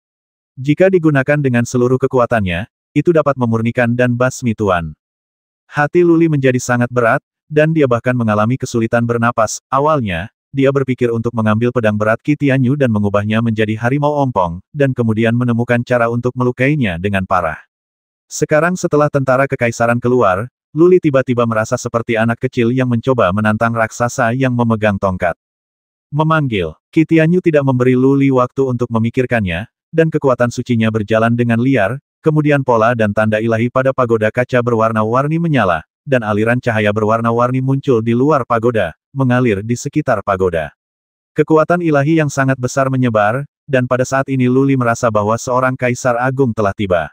Jika digunakan dengan seluruh kekuatannya, itu dapat memurnikan dan basmi Tuan. Hati Luli menjadi sangat berat, dan dia bahkan mengalami kesulitan bernapas. Awalnya, dia berpikir untuk mengambil pedang berat Kitianyu dan mengubahnya menjadi harimau ompong, dan kemudian menemukan cara untuk melukainya dengan parah. Sekarang setelah tentara kekaisaran keluar, Luli tiba-tiba merasa seperti anak kecil yang mencoba menantang raksasa yang memegang tongkat. Memanggil, Kitianyu tidak memberi Luli waktu untuk memikirkannya, dan kekuatan sucinya berjalan dengan liar, kemudian pola dan tanda ilahi pada pagoda kaca berwarna-warni menyala, dan aliran cahaya berwarna-warni muncul di luar pagoda, mengalir di sekitar pagoda. Kekuatan ilahi yang sangat besar menyebar, dan pada saat ini Luli merasa bahwa seorang kaisar agung telah tiba.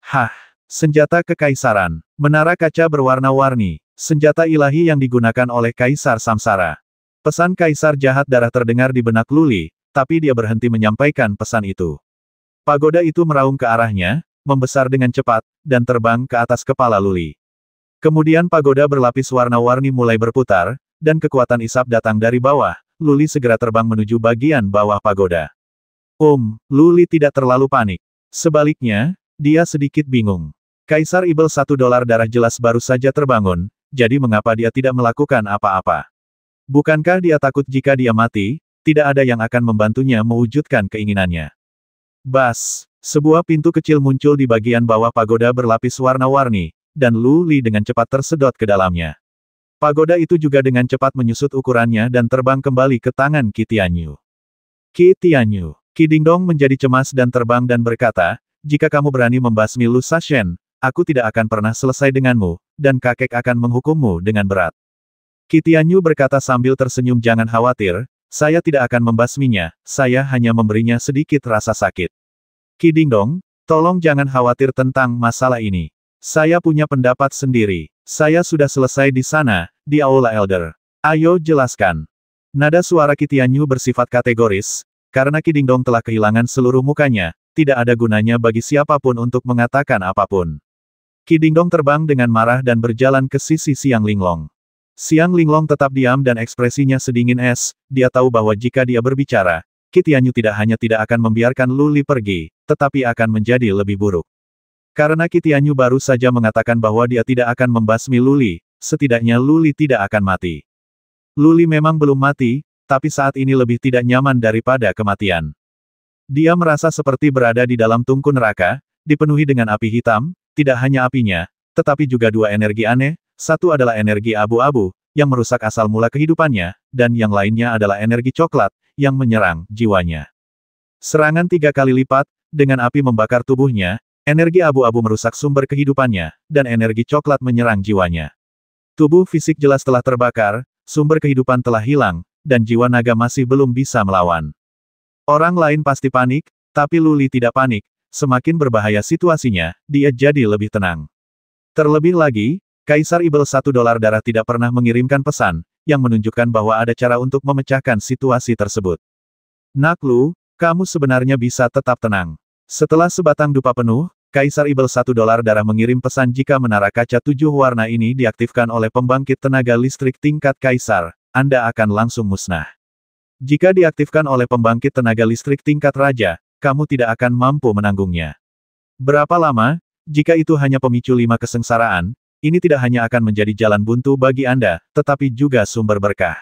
Hah! Senjata kekaisaran. Menara kaca berwarna-warni. Senjata ilahi yang digunakan oleh Kaisar Samsara. Pesan Kaisar jahat darah terdengar di benak Luli, tapi dia berhenti menyampaikan pesan itu. Pagoda itu meraung ke arahnya, membesar dengan cepat, dan terbang ke atas kepala Luli. Kemudian pagoda berlapis warna-warni mulai berputar, dan kekuatan isap datang dari bawah, Luli segera terbang menuju bagian bawah pagoda. Om, um, Luli tidak terlalu panik. Sebaliknya, dia sedikit bingung. Kaisar Ibel satu dolar darah jelas baru saja terbangun, jadi mengapa dia tidak melakukan apa-apa? Bukankah dia takut jika dia mati, tidak ada yang akan membantunya mewujudkan keinginannya? Bas, sebuah pintu kecil muncul di bagian bawah pagoda berlapis warna-warni, dan Lu Li dengan cepat tersedot ke dalamnya. Pagoda itu juga dengan cepat menyusut ukurannya dan terbang kembali ke tangan Kitianyu. Tianyu. Ki Tianyu, Dingdong menjadi cemas dan terbang dan berkata, jika kamu berani membasmi Lu Sashen, aku tidak akan pernah selesai denganmu, dan kakek akan menghukummu dengan berat. Kitianyu berkata sambil tersenyum jangan khawatir, saya tidak akan membasminya, saya hanya memberinya sedikit rasa sakit. Kiding dong, tolong jangan khawatir tentang masalah ini. Saya punya pendapat sendiri. Saya sudah selesai di sana, di Aula Elder. Ayo jelaskan. Nada suara Kitianyu bersifat kategoris, karena Kidingdong telah kehilangan seluruh mukanya, tidak ada gunanya bagi siapapun untuk mengatakan apapun. Kidingdong terbang dengan marah dan berjalan ke sisi Siang Linglong. Siang Linglong tetap diam dan ekspresinya sedingin es, dia tahu bahwa jika dia berbicara, Kitianyu tidak hanya tidak akan membiarkan Luli pergi, tetapi akan menjadi lebih buruk. Karena Kitianyu baru saja mengatakan bahwa dia tidak akan membasmi Luli, setidaknya Luli tidak akan mati. Luli memang belum mati, tapi saat ini lebih tidak nyaman daripada kematian. Dia merasa seperti berada di dalam tungku neraka, dipenuhi dengan api hitam, tidak hanya apinya, tetapi juga dua energi aneh, satu adalah energi abu-abu, yang merusak asal mula kehidupannya, dan yang lainnya adalah energi coklat, yang menyerang jiwanya. Serangan tiga kali lipat, dengan api membakar tubuhnya, energi abu-abu merusak sumber kehidupannya, dan energi coklat menyerang jiwanya. Tubuh fisik jelas telah terbakar, sumber kehidupan telah hilang, dan jiwa naga masih belum bisa melawan. Orang lain pasti panik, tapi Luli tidak panik, semakin berbahaya situasinya, dia jadi lebih tenang. Terlebih lagi, Kaisar Ibel satu dolar darah tidak pernah mengirimkan pesan, yang menunjukkan bahwa ada cara untuk memecahkan situasi tersebut. Naklu, kamu sebenarnya bisa tetap tenang. Setelah sebatang dupa penuh, Kaisar Ibel satu dolar darah mengirim pesan jika menara kaca tujuh warna ini diaktifkan oleh pembangkit tenaga listrik tingkat Kaisar, Anda akan langsung musnah. Jika diaktifkan oleh pembangkit tenaga listrik tingkat Raja, kamu tidak akan mampu menanggungnya. Berapa lama, jika itu hanya pemicu lima kesengsaraan, ini tidak hanya akan menjadi jalan buntu bagi Anda, tetapi juga sumber berkah.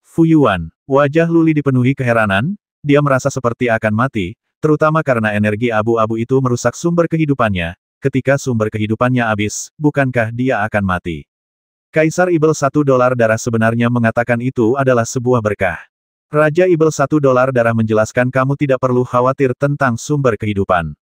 Fu Fuyuan, wajah Luli dipenuhi keheranan, dia merasa seperti akan mati, terutama karena energi abu-abu itu merusak sumber kehidupannya, ketika sumber kehidupannya habis, bukankah dia akan mati? Kaisar Ibel satu dolar darah sebenarnya mengatakan itu adalah sebuah berkah. Raja Ibel satu dolar darah menjelaskan kamu tidak perlu khawatir tentang sumber kehidupan.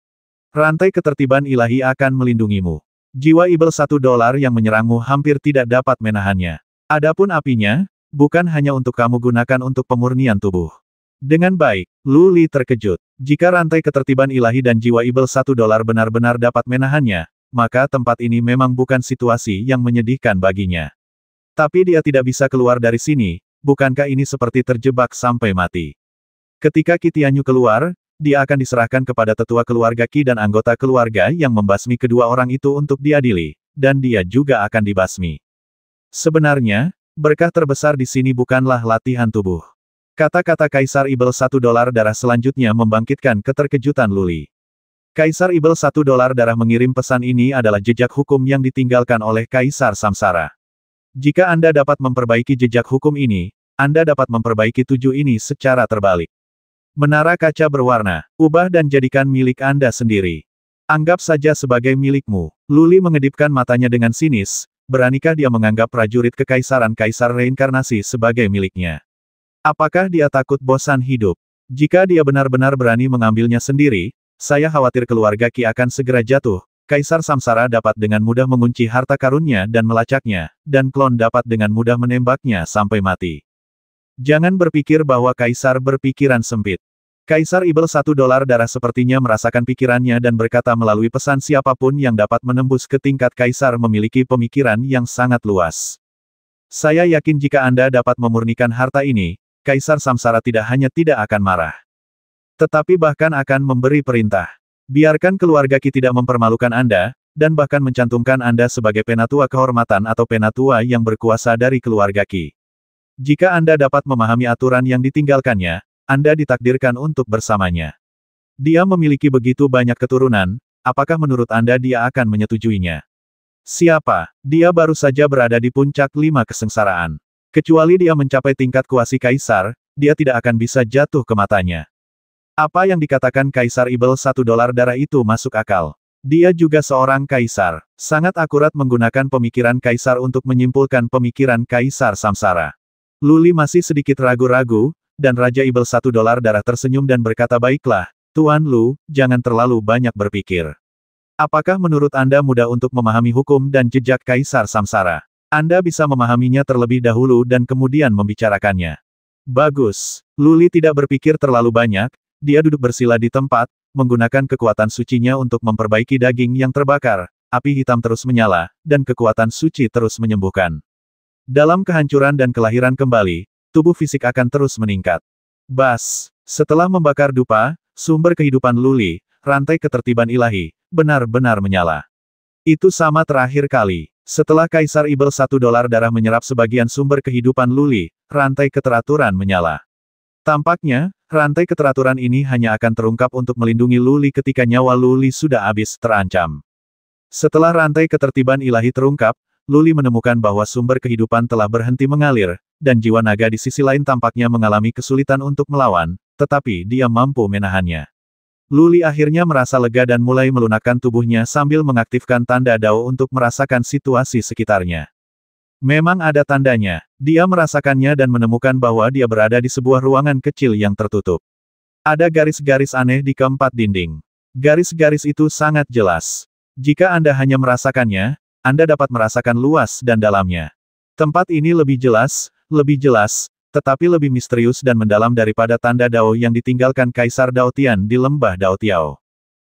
Rantai ketertiban ilahi akan melindungimu. Jiwa ibel satu dolar yang menyerangmu hampir tidak dapat menahannya. Adapun apinya, bukan hanya untuk kamu gunakan untuk pemurnian tubuh. Dengan baik, Luli terkejut. Jika rantai ketertiban ilahi dan jiwa ibel satu dolar benar-benar dapat menahannya, maka tempat ini memang bukan situasi yang menyedihkan baginya. Tapi dia tidak bisa keluar dari sini, bukankah ini seperti terjebak sampai mati? Ketika Kitianyu keluar, dia akan diserahkan kepada tetua keluarga Ki dan anggota keluarga yang membasmi kedua orang itu untuk diadili, dan dia juga akan dibasmi. Sebenarnya, berkah terbesar di sini bukanlah latihan tubuh. Kata-kata Kaisar Ibel satu dolar darah selanjutnya membangkitkan keterkejutan Luli. Kaisar Ibel satu dolar darah mengirim pesan ini adalah jejak hukum yang ditinggalkan oleh Kaisar Samsara. Jika Anda dapat memperbaiki jejak hukum ini, Anda dapat memperbaiki tujuh ini secara terbalik. Menara kaca berwarna, ubah dan jadikan milik Anda sendiri. Anggap saja sebagai milikmu. Luli mengedipkan matanya dengan sinis, beranikah dia menganggap prajurit kekaisaran Kaisar Reinkarnasi sebagai miliknya? Apakah dia takut bosan hidup? Jika dia benar-benar berani mengambilnya sendiri, saya khawatir keluarga Ki akan segera jatuh, Kaisar Samsara dapat dengan mudah mengunci harta karunnya dan melacaknya, dan klon dapat dengan mudah menembaknya sampai mati. Jangan berpikir bahwa Kaisar berpikiran sempit. Kaisar Ibel satu dolar darah sepertinya merasakan pikirannya dan berkata melalui pesan siapapun yang dapat menembus ke tingkat Kaisar memiliki pemikiran yang sangat luas. Saya yakin jika Anda dapat memurnikan harta ini, Kaisar Samsara tidak hanya tidak akan marah. Tetapi bahkan akan memberi perintah. Biarkan keluarga Ki tidak mempermalukan Anda, dan bahkan mencantumkan Anda sebagai penatua kehormatan atau penatua yang berkuasa dari keluarga Ki. Jika Anda dapat memahami aturan yang ditinggalkannya, Anda ditakdirkan untuk bersamanya. Dia memiliki begitu banyak keturunan, apakah menurut Anda dia akan menyetujuinya? Siapa? Dia baru saja berada di puncak lima kesengsaraan. Kecuali dia mencapai tingkat kuasi kaisar, dia tidak akan bisa jatuh ke matanya. Apa yang dikatakan Kaisar Ibel satu dolar darah itu masuk akal. Dia juga seorang kaisar. Sangat akurat menggunakan pemikiran kaisar untuk menyimpulkan pemikiran kaisar samsara. Luli masih sedikit ragu-ragu, dan Raja Ibel satu dolar darah tersenyum dan berkata baiklah, Tuan Lu, jangan terlalu banyak berpikir. Apakah menurut Anda mudah untuk memahami hukum dan jejak Kaisar Samsara? Anda bisa memahaminya terlebih dahulu dan kemudian membicarakannya. Bagus. Luli tidak berpikir terlalu banyak, dia duduk bersila di tempat, menggunakan kekuatan sucinya untuk memperbaiki daging yang terbakar, api hitam terus menyala, dan kekuatan suci terus menyembuhkan. Dalam kehancuran dan kelahiran kembali, tubuh fisik akan terus meningkat. Bas, setelah membakar dupa, sumber kehidupan Luli, rantai ketertiban ilahi, benar-benar menyala. Itu sama terakhir kali. Setelah Kaisar Ibel satu dolar darah menyerap sebagian sumber kehidupan Luli, rantai keteraturan menyala. Tampaknya, rantai keteraturan ini hanya akan terungkap untuk melindungi Luli ketika nyawa Luli sudah habis terancam. Setelah rantai ketertiban ilahi terungkap, Luli menemukan bahwa sumber kehidupan telah berhenti mengalir, dan jiwa naga di sisi lain tampaknya mengalami kesulitan untuk melawan, tetapi dia mampu menahannya. Luli akhirnya merasa lega dan mulai melunakkan tubuhnya sambil mengaktifkan tanda dao untuk merasakan situasi sekitarnya. Memang ada tandanya, dia merasakannya dan menemukan bahwa dia berada di sebuah ruangan kecil yang tertutup. Ada garis-garis aneh di keempat dinding. Garis-garis itu sangat jelas. Jika Anda hanya merasakannya, anda dapat merasakan luas dan dalamnya. Tempat ini lebih jelas, lebih jelas, tetapi lebih misterius dan mendalam daripada tanda Dao yang ditinggalkan Kaisar Dao Tian di lembah Dao Tiao.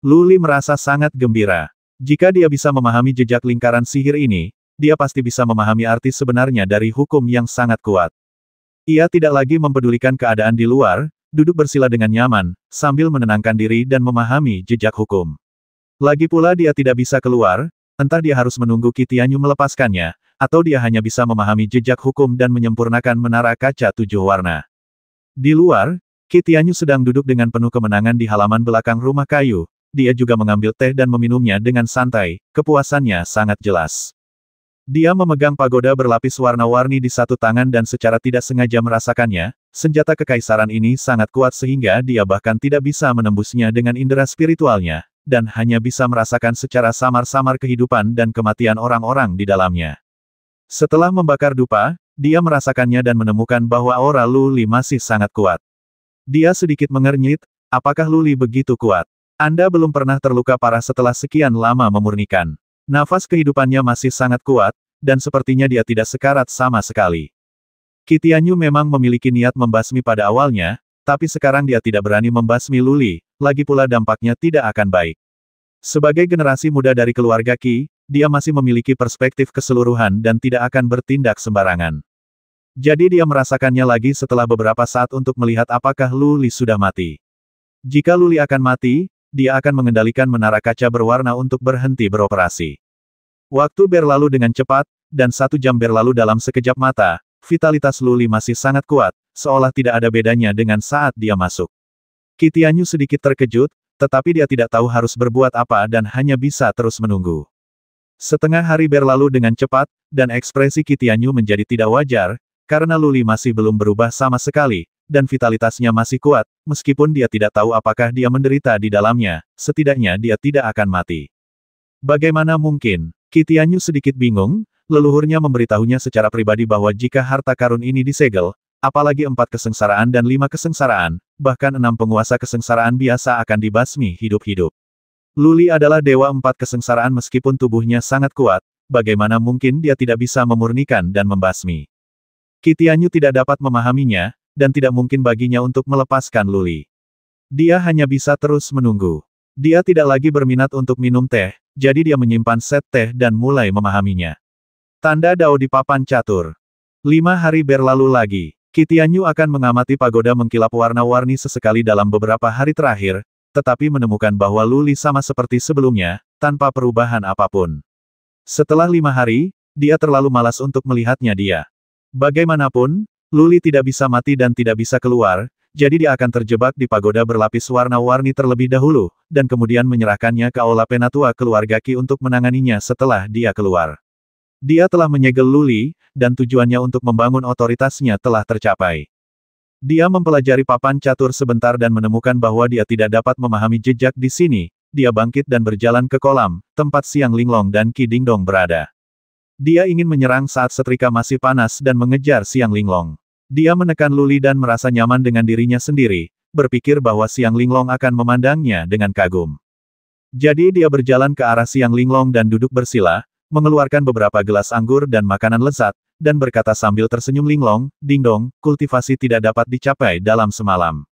Luli merasa sangat gembira. Jika dia bisa memahami jejak lingkaran sihir ini, dia pasti bisa memahami arti sebenarnya dari hukum yang sangat kuat. Ia tidak lagi mempedulikan keadaan di luar, duduk bersila dengan nyaman, sambil menenangkan diri dan memahami jejak hukum. Lagi pula dia tidak bisa keluar, Entah dia harus menunggu Kitianyu melepaskannya, atau dia hanya bisa memahami jejak hukum dan menyempurnakan menara kaca tujuh warna. Di luar, Kitianyu sedang duduk dengan penuh kemenangan di halaman belakang rumah kayu, dia juga mengambil teh dan meminumnya dengan santai, kepuasannya sangat jelas. Dia memegang pagoda berlapis warna-warni di satu tangan dan secara tidak sengaja merasakannya, senjata kekaisaran ini sangat kuat sehingga dia bahkan tidak bisa menembusnya dengan indera spiritualnya, dan hanya bisa merasakan secara samar-samar kehidupan dan kematian orang-orang di dalamnya. Setelah membakar dupa, dia merasakannya dan menemukan bahwa aura Luli masih sangat kuat. Dia sedikit mengernyit, apakah Luli begitu kuat? Anda belum pernah terluka parah setelah sekian lama memurnikan. Nafas kehidupannya masih sangat kuat, dan sepertinya dia tidak sekarat sama sekali. Kitianyu memang memiliki niat membasmi pada awalnya, tapi sekarang dia tidak berani membasmi Luli, lagi pula dampaknya tidak akan baik. Sebagai generasi muda dari keluarga Ki, dia masih memiliki perspektif keseluruhan dan tidak akan bertindak sembarangan. Jadi dia merasakannya lagi setelah beberapa saat untuk melihat apakah Luli sudah mati. Jika Luli akan mati, dia akan mengendalikan menara kaca berwarna untuk berhenti beroperasi. Waktu berlalu dengan cepat, dan satu jam berlalu dalam sekejap mata, vitalitas Luli masih sangat kuat, seolah tidak ada bedanya dengan saat dia masuk. Kitianyu sedikit terkejut, tetapi dia tidak tahu harus berbuat apa dan hanya bisa terus menunggu. Setengah hari berlalu dengan cepat, dan ekspresi Kitianyu menjadi tidak wajar, karena Luli masih belum berubah sama sekali, dan vitalitasnya masih kuat, meskipun dia tidak tahu apakah dia menderita di dalamnya, setidaknya dia tidak akan mati. Bagaimana mungkin? Kitianyu sedikit bingung, leluhurnya memberitahunya secara pribadi bahwa jika harta karun ini disegel, Apalagi empat kesengsaraan dan lima kesengsaraan, bahkan enam penguasa kesengsaraan biasa akan dibasmi hidup-hidup. Luli adalah dewa empat kesengsaraan meskipun tubuhnya sangat kuat, bagaimana mungkin dia tidak bisa memurnikan dan membasmi. Kitianyu tidak dapat memahaminya, dan tidak mungkin baginya untuk melepaskan Luli. Dia hanya bisa terus menunggu. Dia tidak lagi berminat untuk minum teh, jadi dia menyimpan set teh dan mulai memahaminya. Tanda Dao di papan catur. Lima hari berlalu lagi. Kitianyu akan mengamati pagoda mengkilap warna-warni sesekali dalam beberapa hari terakhir, tetapi menemukan bahwa Luli sama seperti sebelumnya, tanpa perubahan apapun. Setelah lima hari, dia terlalu malas untuk melihatnya dia. Bagaimanapun, Luli tidak bisa mati dan tidak bisa keluar, jadi dia akan terjebak di pagoda berlapis warna-warni terlebih dahulu, dan kemudian menyerahkannya ke Aula Penatua keluarga Ki untuk menanganinya setelah dia keluar. Dia telah menyegel Luli, dan tujuannya untuk membangun otoritasnya telah tercapai. Dia mempelajari papan catur sebentar dan menemukan bahwa dia tidak dapat memahami jejak di sini. Dia bangkit dan berjalan ke kolam, tempat Siang Linglong dan Ki Dingdong berada. Dia ingin menyerang saat setrika masih panas dan mengejar Siang Linglong. Dia menekan Luli dan merasa nyaman dengan dirinya sendiri, berpikir bahwa Siang Linglong akan memandangnya dengan kagum. Jadi dia berjalan ke arah Siang Linglong dan duduk bersila, mengeluarkan beberapa gelas anggur dan makanan lezat, dan berkata sambil tersenyum linglong, dingdong, kultivasi tidak dapat dicapai dalam semalam.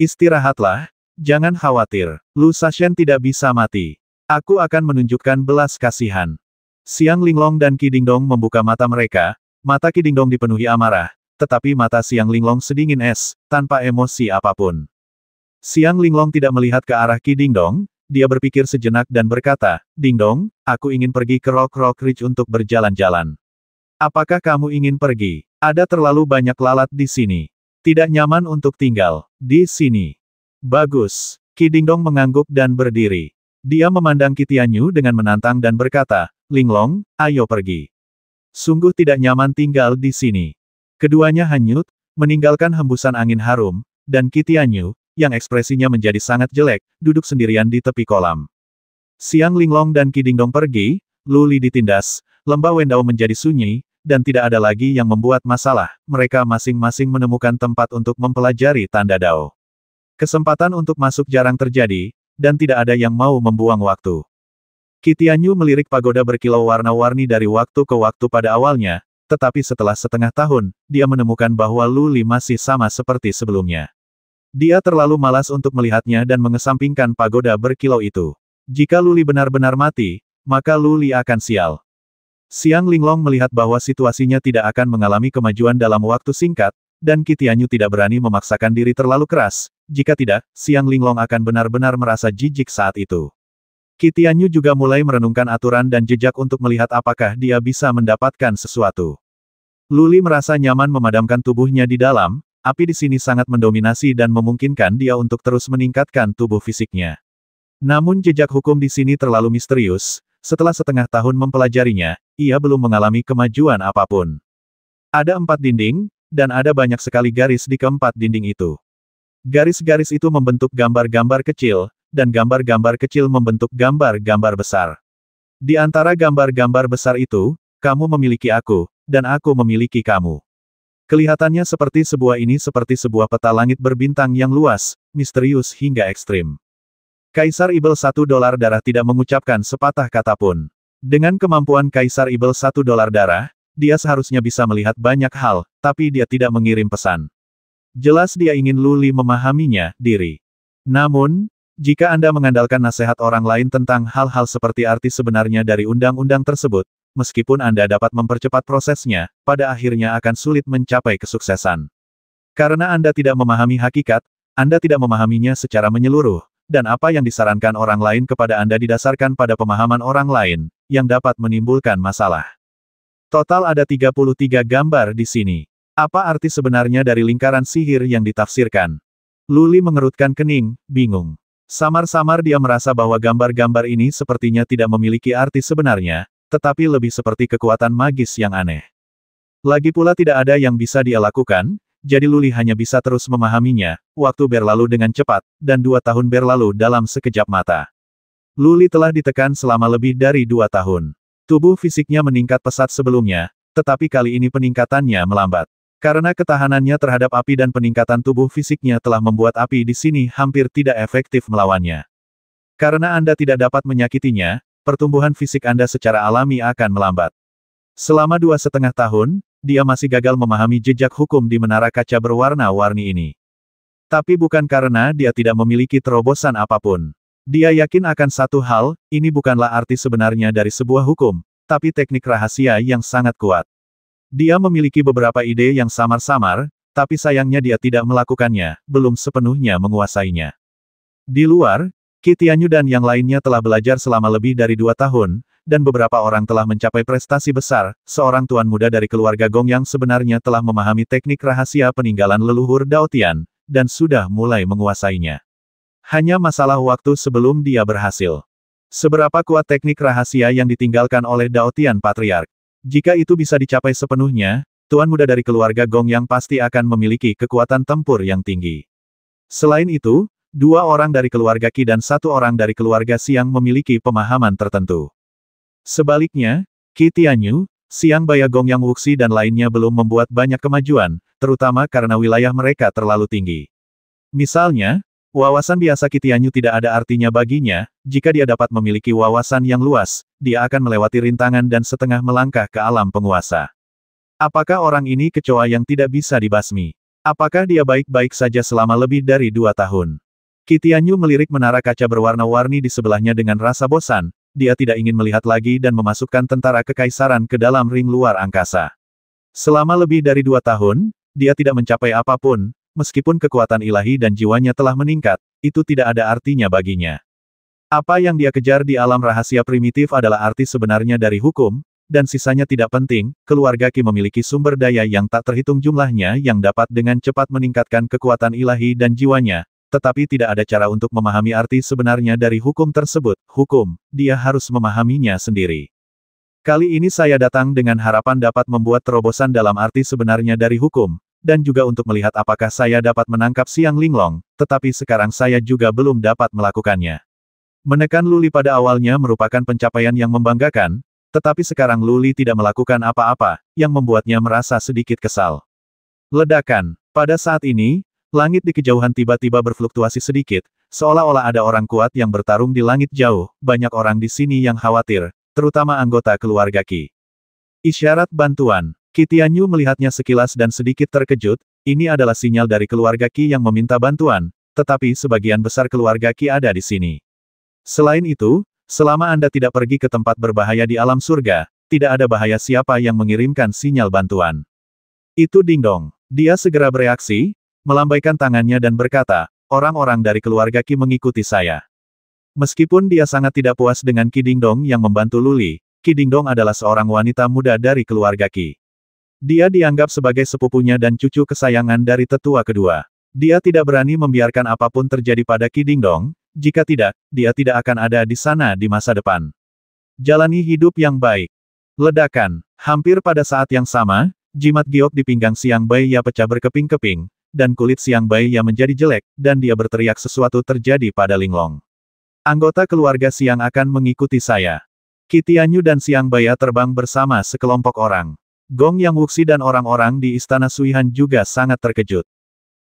Istirahatlah, jangan khawatir, Lu Sashen tidak bisa mati. Aku akan menunjukkan belas kasihan. Siang Linglong dan Ki Dingdong membuka mata mereka, mata Ki Dingdong dipenuhi amarah, tetapi mata Siang Linglong sedingin es, tanpa emosi apapun. Siang Linglong tidak melihat ke arah Ki Dingdong, dia berpikir sejenak dan berkata, Dingdong, aku ingin pergi ke Rock Rock Ridge untuk berjalan-jalan. Apakah kamu ingin pergi? Ada terlalu banyak lalat di sini. Tidak nyaman untuk tinggal di sini. Bagus. Ki Dingdong mengangguk dan berdiri. Dia memandang Kitianyu dengan menantang dan berkata, Linglong, ayo pergi. Sungguh tidak nyaman tinggal di sini. Keduanya hanyut, meninggalkan hembusan angin harum, dan Kitianyu, yang ekspresinya menjadi sangat jelek, duduk sendirian di tepi kolam. Siang Linglong dan Kidingdong pergi, Luli ditindas, lembah Wendao menjadi sunyi, dan tidak ada lagi yang membuat masalah, mereka masing-masing menemukan tempat untuk mempelajari tanda Dao. Kesempatan untuk masuk jarang terjadi, dan tidak ada yang mau membuang waktu. Kitianyu melirik pagoda berkilau warna-warni dari waktu ke waktu pada awalnya, tetapi setelah setengah tahun, dia menemukan bahwa Luli masih sama seperti sebelumnya. Dia terlalu malas untuk melihatnya dan mengesampingkan pagoda berkilau itu. Jika Luli benar-benar mati, maka Luli akan sial. Siang Linglong melihat bahwa situasinya tidak akan mengalami kemajuan dalam waktu singkat, dan Kitianyu tidak berani memaksakan diri terlalu keras, jika tidak, Siang Linglong akan benar-benar merasa jijik saat itu. Kitianyu juga mulai merenungkan aturan dan jejak untuk melihat apakah dia bisa mendapatkan sesuatu. Luli merasa nyaman memadamkan tubuhnya di dalam, Api di sini sangat mendominasi dan memungkinkan dia untuk terus meningkatkan tubuh fisiknya. Namun jejak hukum di sini terlalu misterius, setelah setengah tahun mempelajarinya, ia belum mengalami kemajuan apapun. Ada empat dinding, dan ada banyak sekali garis di keempat dinding itu. Garis-garis itu membentuk gambar-gambar kecil, dan gambar-gambar kecil membentuk gambar-gambar besar. Di antara gambar-gambar besar itu, kamu memiliki aku, dan aku memiliki kamu. Kelihatannya seperti sebuah ini seperti sebuah peta langit berbintang yang luas, misterius hingga ekstrim. Kaisar Ibel satu dolar darah tidak mengucapkan sepatah kata pun. Dengan kemampuan Kaisar Ibel satu dolar darah, dia seharusnya bisa melihat banyak hal, tapi dia tidak mengirim pesan. Jelas dia ingin Luli memahaminya, diri. Namun, jika Anda mengandalkan nasihat orang lain tentang hal-hal seperti arti sebenarnya dari undang-undang tersebut, meskipun Anda dapat mempercepat prosesnya, pada akhirnya akan sulit mencapai kesuksesan. Karena Anda tidak memahami hakikat, Anda tidak memahaminya secara menyeluruh, dan apa yang disarankan orang lain kepada Anda didasarkan pada pemahaman orang lain, yang dapat menimbulkan masalah. Total ada 33 gambar di sini. Apa arti sebenarnya dari lingkaran sihir yang ditafsirkan? Luli mengerutkan kening, bingung. Samar-samar dia merasa bahwa gambar-gambar ini sepertinya tidak memiliki arti sebenarnya, tetapi lebih seperti kekuatan magis yang aneh. Lagi pula tidak ada yang bisa dia lakukan, jadi Luli hanya bisa terus memahaminya, waktu berlalu dengan cepat, dan dua tahun berlalu dalam sekejap mata. Luli telah ditekan selama lebih dari dua tahun. Tubuh fisiknya meningkat pesat sebelumnya, tetapi kali ini peningkatannya melambat. Karena ketahanannya terhadap api dan peningkatan tubuh fisiknya telah membuat api di sini hampir tidak efektif melawannya. Karena Anda tidak dapat menyakitinya, pertumbuhan fisik Anda secara alami akan melambat. Selama dua setengah tahun, dia masih gagal memahami jejak hukum di menara kaca berwarna-warni ini. Tapi bukan karena dia tidak memiliki terobosan apapun. Dia yakin akan satu hal, ini bukanlah arti sebenarnya dari sebuah hukum, tapi teknik rahasia yang sangat kuat. Dia memiliki beberapa ide yang samar-samar, tapi sayangnya dia tidak melakukannya, belum sepenuhnya menguasainya. Di luar, Kitianyu dan yang lainnya telah belajar selama lebih dari dua tahun, dan beberapa orang telah mencapai prestasi besar, seorang tuan muda dari keluarga Gong yang sebenarnya telah memahami teknik rahasia peninggalan leluhur Daotian, dan sudah mulai menguasainya. Hanya masalah waktu sebelum dia berhasil. Seberapa kuat teknik rahasia yang ditinggalkan oleh Daotian Patriark? Jika itu bisa dicapai sepenuhnya, tuan muda dari keluarga Gong yang pasti akan memiliki kekuatan tempur yang tinggi. Selain itu, Dua orang dari keluarga Qi dan satu orang dari keluarga Siang memiliki pemahaman tertentu. Sebaliknya, Qi Tianyu, Siang Bayagong Yang Wuxi dan lainnya belum membuat banyak kemajuan, terutama karena wilayah mereka terlalu tinggi. Misalnya, wawasan biasa Qi Tianyu tidak ada artinya baginya, jika dia dapat memiliki wawasan yang luas, dia akan melewati rintangan dan setengah melangkah ke alam penguasa. Apakah orang ini kecoa yang tidak bisa dibasmi? Apakah dia baik-baik saja selama lebih dari dua tahun? Kitianyu melirik menara kaca berwarna-warni di sebelahnya dengan rasa bosan, dia tidak ingin melihat lagi dan memasukkan tentara kekaisaran ke dalam ring luar angkasa. Selama lebih dari dua tahun, dia tidak mencapai apapun, meskipun kekuatan ilahi dan jiwanya telah meningkat, itu tidak ada artinya baginya. Apa yang dia kejar di alam rahasia primitif adalah arti sebenarnya dari hukum, dan sisanya tidak penting, keluarga Ki memiliki sumber daya yang tak terhitung jumlahnya yang dapat dengan cepat meningkatkan kekuatan ilahi dan jiwanya, tetapi tidak ada cara untuk memahami arti sebenarnya dari hukum tersebut. Hukum, dia harus memahaminya sendiri. Kali ini saya datang dengan harapan dapat membuat terobosan dalam arti sebenarnya dari hukum, dan juga untuk melihat apakah saya dapat menangkap Siang Linglong, tetapi sekarang saya juga belum dapat melakukannya. Menekan Luli pada awalnya merupakan pencapaian yang membanggakan, tetapi sekarang Luli tidak melakukan apa-apa, yang membuatnya merasa sedikit kesal. Ledakan. Pada saat ini, Langit di kejauhan tiba-tiba berfluktuasi sedikit, seolah-olah ada orang kuat yang bertarung di langit jauh, banyak orang di sini yang khawatir, terutama anggota keluarga Ki. Isyarat bantuan, Kitianyu melihatnya sekilas dan sedikit terkejut, ini adalah sinyal dari keluarga Ki yang meminta bantuan, tetapi sebagian besar keluarga Ki ada di sini. Selain itu, selama Anda tidak pergi ke tempat berbahaya di alam surga, tidak ada bahaya siapa yang mengirimkan sinyal bantuan. Itu dingdong. Dia segera bereaksi, melambaikan tangannya dan berkata, orang-orang dari keluarga Ki mengikuti saya. Meskipun dia sangat tidak puas dengan Qi Dingdong yang membantu Luli, Qi Dingdong adalah seorang wanita muda dari keluarga Ki. Dia dianggap sebagai sepupunya dan cucu kesayangan dari tetua kedua. Dia tidak berani membiarkan apapun terjadi pada Qi Dingdong, jika tidak, dia tidak akan ada di sana di masa depan. Jalani hidup yang baik. Ledakan. Hampir pada saat yang sama, jimat giok di pinggang Siang Bai Ya pecah berkeping-keping, dan kulit siang Bai Ya menjadi jelek, dan dia berteriak sesuatu terjadi pada Linglong. Anggota keluarga Siang akan mengikuti saya. Kitianyu dan Siang Baya terbang bersama sekelompok orang. Gong Yang Wuxi dan orang-orang di Istana Suihan juga sangat terkejut.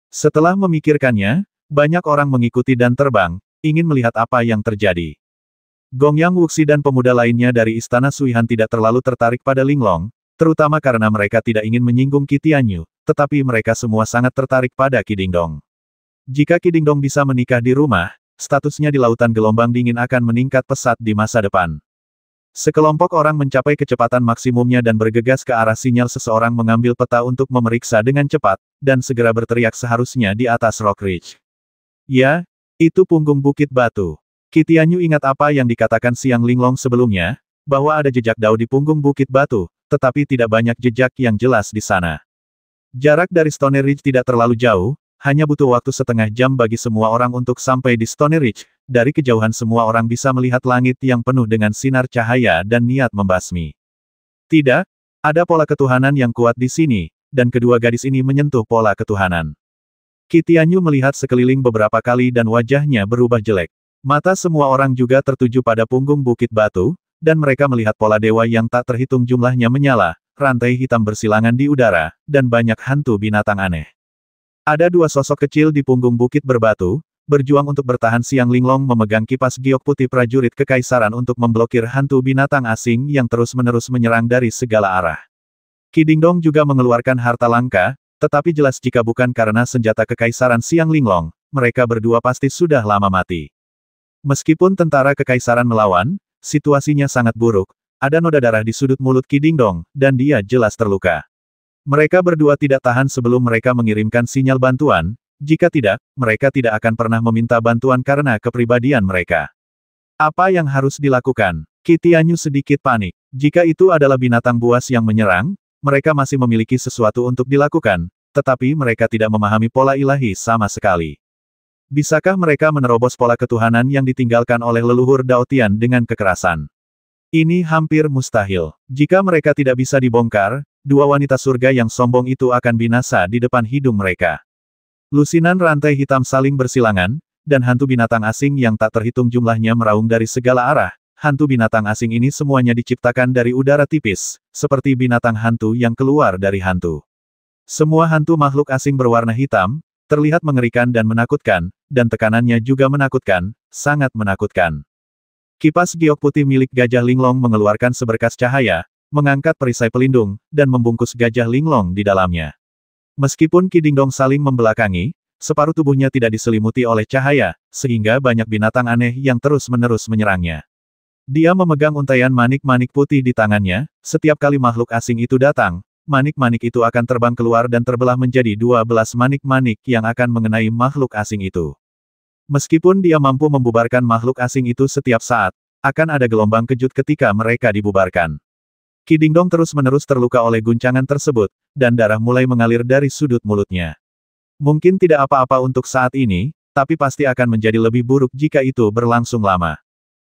Setelah memikirkannya, banyak orang mengikuti dan terbang, ingin melihat apa yang terjadi. Gong Yang Wuxi dan pemuda lainnya dari Istana Suihan tidak terlalu tertarik pada Linglong, terutama karena mereka tidak ingin menyinggung Kitianyu, tetapi mereka semua sangat tertarik pada Kidingdong. Jika Kidingdong bisa menikah di rumah, statusnya di lautan gelombang dingin akan meningkat pesat di masa depan. Sekelompok orang mencapai kecepatan maksimumnya dan bergegas ke arah sinyal seseorang mengambil peta untuk memeriksa dengan cepat, dan segera berteriak seharusnya di atas Rock Ridge. Ya, itu punggung bukit batu. Kitianyu ingat apa yang dikatakan Siang Linglong sebelumnya, bahwa ada jejak dao di punggung bukit batu, tetapi tidak banyak jejak yang jelas di sana. Jarak dari Stone Ridge tidak terlalu jauh, hanya butuh waktu setengah jam bagi semua orang untuk sampai di Stone Ridge. Dari kejauhan semua orang bisa melihat langit yang penuh dengan sinar cahaya dan niat membasmi. Tidak, ada pola ketuhanan yang kuat di sini, dan kedua gadis ini menyentuh pola ketuhanan. Kitianyu melihat sekeliling beberapa kali dan wajahnya berubah jelek. Mata semua orang juga tertuju pada punggung bukit batu, dan mereka melihat pola dewa yang tak terhitung jumlahnya menyala, rantai hitam bersilangan di udara, dan banyak hantu binatang aneh. Ada dua sosok kecil di punggung bukit berbatu, berjuang untuk bertahan siang Linglong memegang kipas giok putih prajurit kekaisaran untuk memblokir hantu binatang asing yang terus-menerus menyerang dari segala arah. Kidingdong juga mengeluarkan harta langka, tetapi jelas jika bukan karena senjata kekaisaran siang Linglong, mereka berdua pasti sudah lama mati. Meskipun tentara kekaisaran melawan, situasinya sangat buruk, ada noda darah di sudut mulut dong, dan dia jelas terluka. Mereka berdua tidak tahan sebelum mereka mengirimkan sinyal bantuan, jika tidak, mereka tidak akan pernah meminta bantuan karena kepribadian mereka. Apa yang harus dilakukan? Kitianyu sedikit panik. Jika itu adalah binatang buas yang menyerang, mereka masih memiliki sesuatu untuk dilakukan, tetapi mereka tidak memahami pola ilahi sama sekali. Bisakah mereka menerobos pola ketuhanan yang ditinggalkan oleh leluhur Daotian dengan kekerasan? Ini hampir mustahil. Jika mereka tidak bisa dibongkar, dua wanita surga yang sombong itu akan binasa di depan hidung mereka. Lusinan rantai hitam saling bersilangan, dan hantu binatang asing yang tak terhitung jumlahnya meraung dari segala arah. Hantu binatang asing ini semuanya diciptakan dari udara tipis, seperti binatang hantu yang keluar dari hantu. Semua hantu makhluk asing berwarna hitam, terlihat mengerikan dan menakutkan, dan tekanannya juga menakutkan, sangat menakutkan. Kipas giok putih milik gajah linglong mengeluarkan seberkas cahaya, mengangkat perisai pelindung, dan membungkus gajah linglong di dalamnya. Meskipun Kidingdong saling membelakangi, separuh tubuhnya tidak diselimuti oleh cahaya, sehingga banyak binatang aneh yang terus-menerus menyerangnya. Dia memegang untaian manik-manik putih di tangannya, setiap kali makhluk asing itu datang, manik-manik itu akan terbang keluar dan terbelah menjadi dua belas manik-manik yang akan mengenai makhluk asing itu. Meskipun dia mampu membubarkan makhluk asing itu setiap saat, akan ada gelombang kejut ketika mereka dibubarkan. Kidingdong terus-menerus terluka oleh guncangan tersebut, dan darah mulai mengalir dari sudut mulutnya. Mungkin tidak apa-apa untuk saat ini, tapi pasti akan menjadi lebih buruk jika itu berlangsung lama.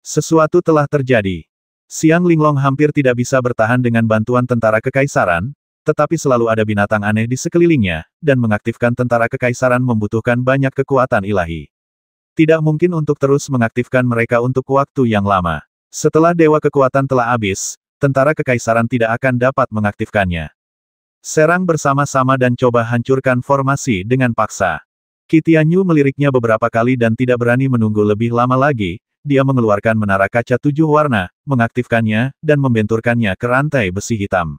Sesuatu telah terjadi. Siang Linglong hampir tidak bisa bertahan dengan bantuan tentara kekaisaran, tetapi selalu ada binatang aneh di sekelilingnya, dan mengaktifkan tentara kekaisaran membutuhkan banyak kekuatan ilahi. Tidak mungkin untuk terus mengaktifkan mereka untuk waktu yang lama. Setelah dewa kekuatan telah habis, tentara kekaisaran tidak akan dapat mengaktifkannya. Serang bersama-sama dan coba hancurkan formasi dengan paksa. Kitianyu meliriknya beberapa kali dan tidak berani menunggu lebih lama lagi, dia mengeluarkan menara kaca tujuh warna, mengaktifkannya, dan membenturkannya ke rantai besi hitam.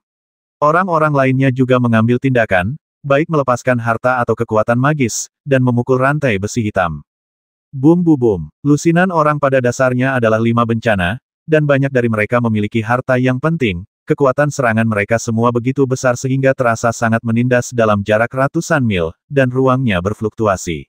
Orang-orang lainnya juga mengambil tindakan, baik melepaskan harta atau kekuatan magis, dan memukul rantai besi hitam. Bum bu bum. Lusinan orang pada dasarnya adalah lima bencana, dan banyak dari mereka memiliki harta yang penting, kekuatan serangan mereka semua begitu besar sehingga terasa sangat menindas dalam jarak ratusan mil, dan ruangnya berfluktuasi.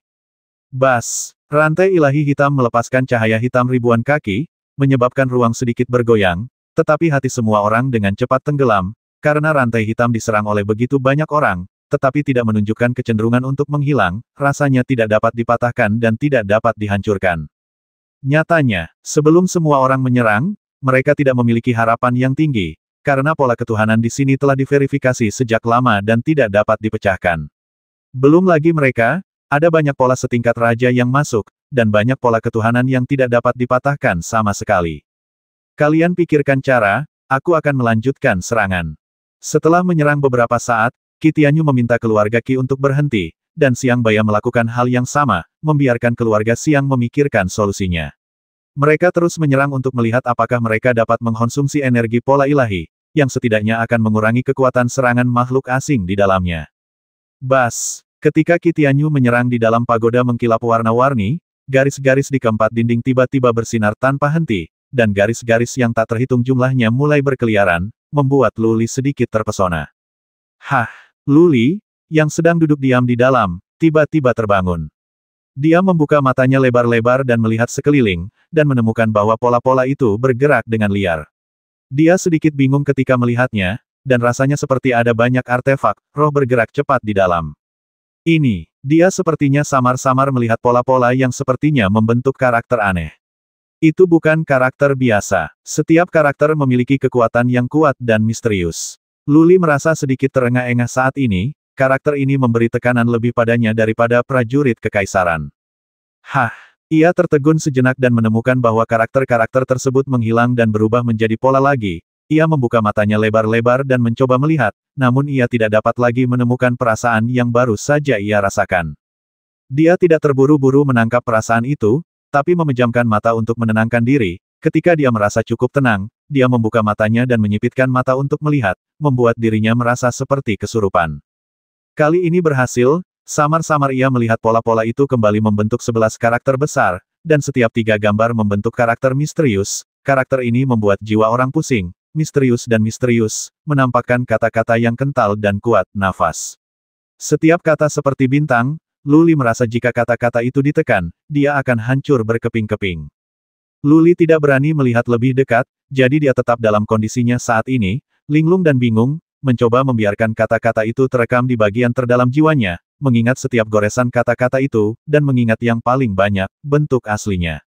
Bas! Rantai ilahi hitam melepaskan cahaya hitam ribuan kaki, menyebabkan ruang sedikit bergoyang, tetapi hati semua orang dengan cepat tenggelam, karena rantai hitam diserang oleh begitu banyak orang, tetapi tidak menunjukkan kecenderungan untuk menghilang, rasanya tidak dapat dipatahkan dan tidak dapat dihancurkan. Nyatanya, sebelum semua orang menyerang, mereka tidak memiliki harapan yang tinggi, karena pola ketuhanan di sini telah diverifikasi sejak lama dan tidak dapat dipecahkan. Belum lagi mereka, ada banyak pola setingkat raja yang masuk, dan banyak pola ketuhanan yang tidak dapat dipatahkan sama sekali. Kalian pikirkan cara, aku akan melanjutkan serangan. Setelah menyerang beberapa saat, Kitianyu meminta keluarga Ki untuk berhenti, dan Siang Baya melakukan hal yang sama, membiarkan keluarga Siang memikirkan solusinya. Mereka terus menyerang untuk melihat apakah mereka dapat mengkonsumsi energi pola ilahi, yang setidaknya akan mengurangi kekuatan serangan makhluk asing di dalamnya. Bas, ketika Kitianyu menyerang di dalam pagoda mengkilap warna-warni, garis-garis di keempat dinding tiba-tiba bersinar tanpa henti, dan garis-garis yang tak terhitung jumlahnya mulai berkeliaran, membuat Luli sedikit terpesona. Hah! Luli, yang sedang duduk diam di dalam, tiba-tiba terbangun. Dia membuka matanya lebar-lebar dan melihat sekeliling, dan menemukan bahwa pola-pola itu bergerak dengan liar. Dia sedikit bingung ketika melihatnya, dan rasanya seperti ada banyak artefak, roh bergerak cepat di dalam. Ini, dia sepertinya samar-samar melihat pola-pola yang sepertinya membentuk karakter aneh. Itu bukan karakter biasa. Setiap karakter memiliki kekuatan yang kuat dan misterius. Luli merasa sedikit terengah-engah saat ini, karakter ini memberi tekanan lebih padanya daripada prajurit kekaisaran. Hah! Ia tertegun sejenak dan menemukan bahwa karakter-karakter tersebut menghilang dan berubah menjadi pola lagi. Ia membuka matanya lebar-lebar dan mencoba melihat, namun ia tidak dapat lagi menemukan perasaan yang baru saja ia rasakan. Dia tidak terburu-buru menangkap perasaan itu, tapi memejamkan mata untuk menenangkan diri, Ketika dia merasa cukup tenang, dia membuka matanya dan menyipitkan mata untuk melihat, membuat dirinya merasa seperti kesurupan. Kali ini berhasil, samar-samar ia melihat pola-pola itu kembali membentuk sebelas karakter besar, dan setiap tiga gambar membentuk karakter misterius, karakter ini membuat jiwa orang pusing, misterius dan misterius, menampakkan kata-kata yang kental dan kuat, nafas. Setiap kata seperti bintang, Luli merasa jika kata-kata itu ditekan, dia akan hancur berkeping-keping. Luli tidak berani melihat lebih dekat, jadi dia tetap dalam kondisinya saat ini, linglung dan bingung, mencoba membiarkan kata-kata itu terekam di bagian terdalam jiwanya, mengingat setiap goresan kata-kata itu, dan mengingat yang paling banyak, bentuk aslinya.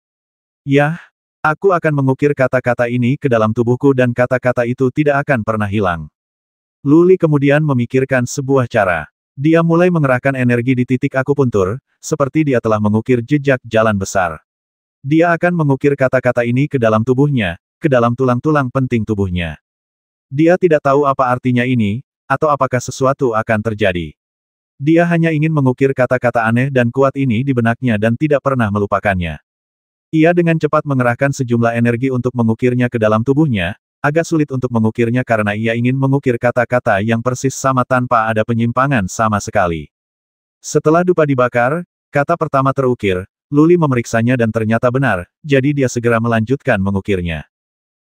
Yah, aku akan mengukir kata-kata ini ke dalam tubuhku dan kata-kata itu tidak akan pernah hilang. Luli kemudian memikirkan sebuah cara. Dia mulai mengerahkan energi di titik akupuntur, seperti dia telah mengukir jejak jalan besar. Dia akan mengukir kata-kata ini ke dalam tubuhnya, ke dalam tulang-tulang penting tubuhnya. Dia tidak tahu apa artinya ini, atau apakah sesuatu akan terjadi. Dia hanya ingin mengukir kata-kata aneh dan kuat ini di benaknya dan tidak pernah melupakannya. Ia dengan cepat mengerahkan sejumlah energi untuk mengukirnya ke dalam tubuhnya, agak sulit untuk mengukirnya karena ia ingin mengukir kata-kata yang persis sama tanpa ada penyimpangan sama sekali. Setelah dupa dibakar, kata pertama terukir, Luli memeriksanya dan ternyata benar, jadi dia segera melanjutkan mengukirnya.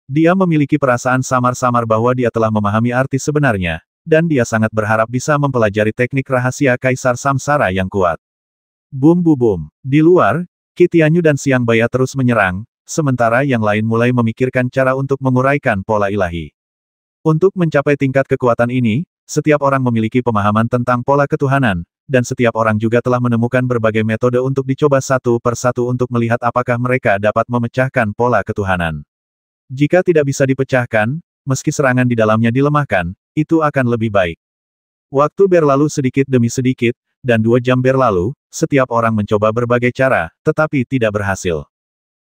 Dia memiliki perasaan samar-samar bahwa dia telah memahami arti sebenarnya, dan dia sangat berharap bisa mempelajari teknik rahasia Kaisar Samsara yang kuat. Bum bum bum. Di luar, Kitianyu dan Siang Baya terus menyerang, sementara yang lain mulai memikirkan cara untuk menguraikan pola ilahi. Untuk mencapai tingkat kekuatan ini, setiap orang memiliki pemahaman tentang pola ketuhanan, dan setiap orang juga telah menemukan berbagai metode untuk dicoba satu per satu untuk melihat apakah mereka dapat memecahkan pola ketuhanan. Jika tidak bisa dipecahkan, meski serangan di dalamnya dilemahkan, itu akan lebih baik. Waktu berlalu sedikit demi sedikit, dan dua jam berlalu, setiap orang mencoba berbagai cara, tetapi tidak berhasil.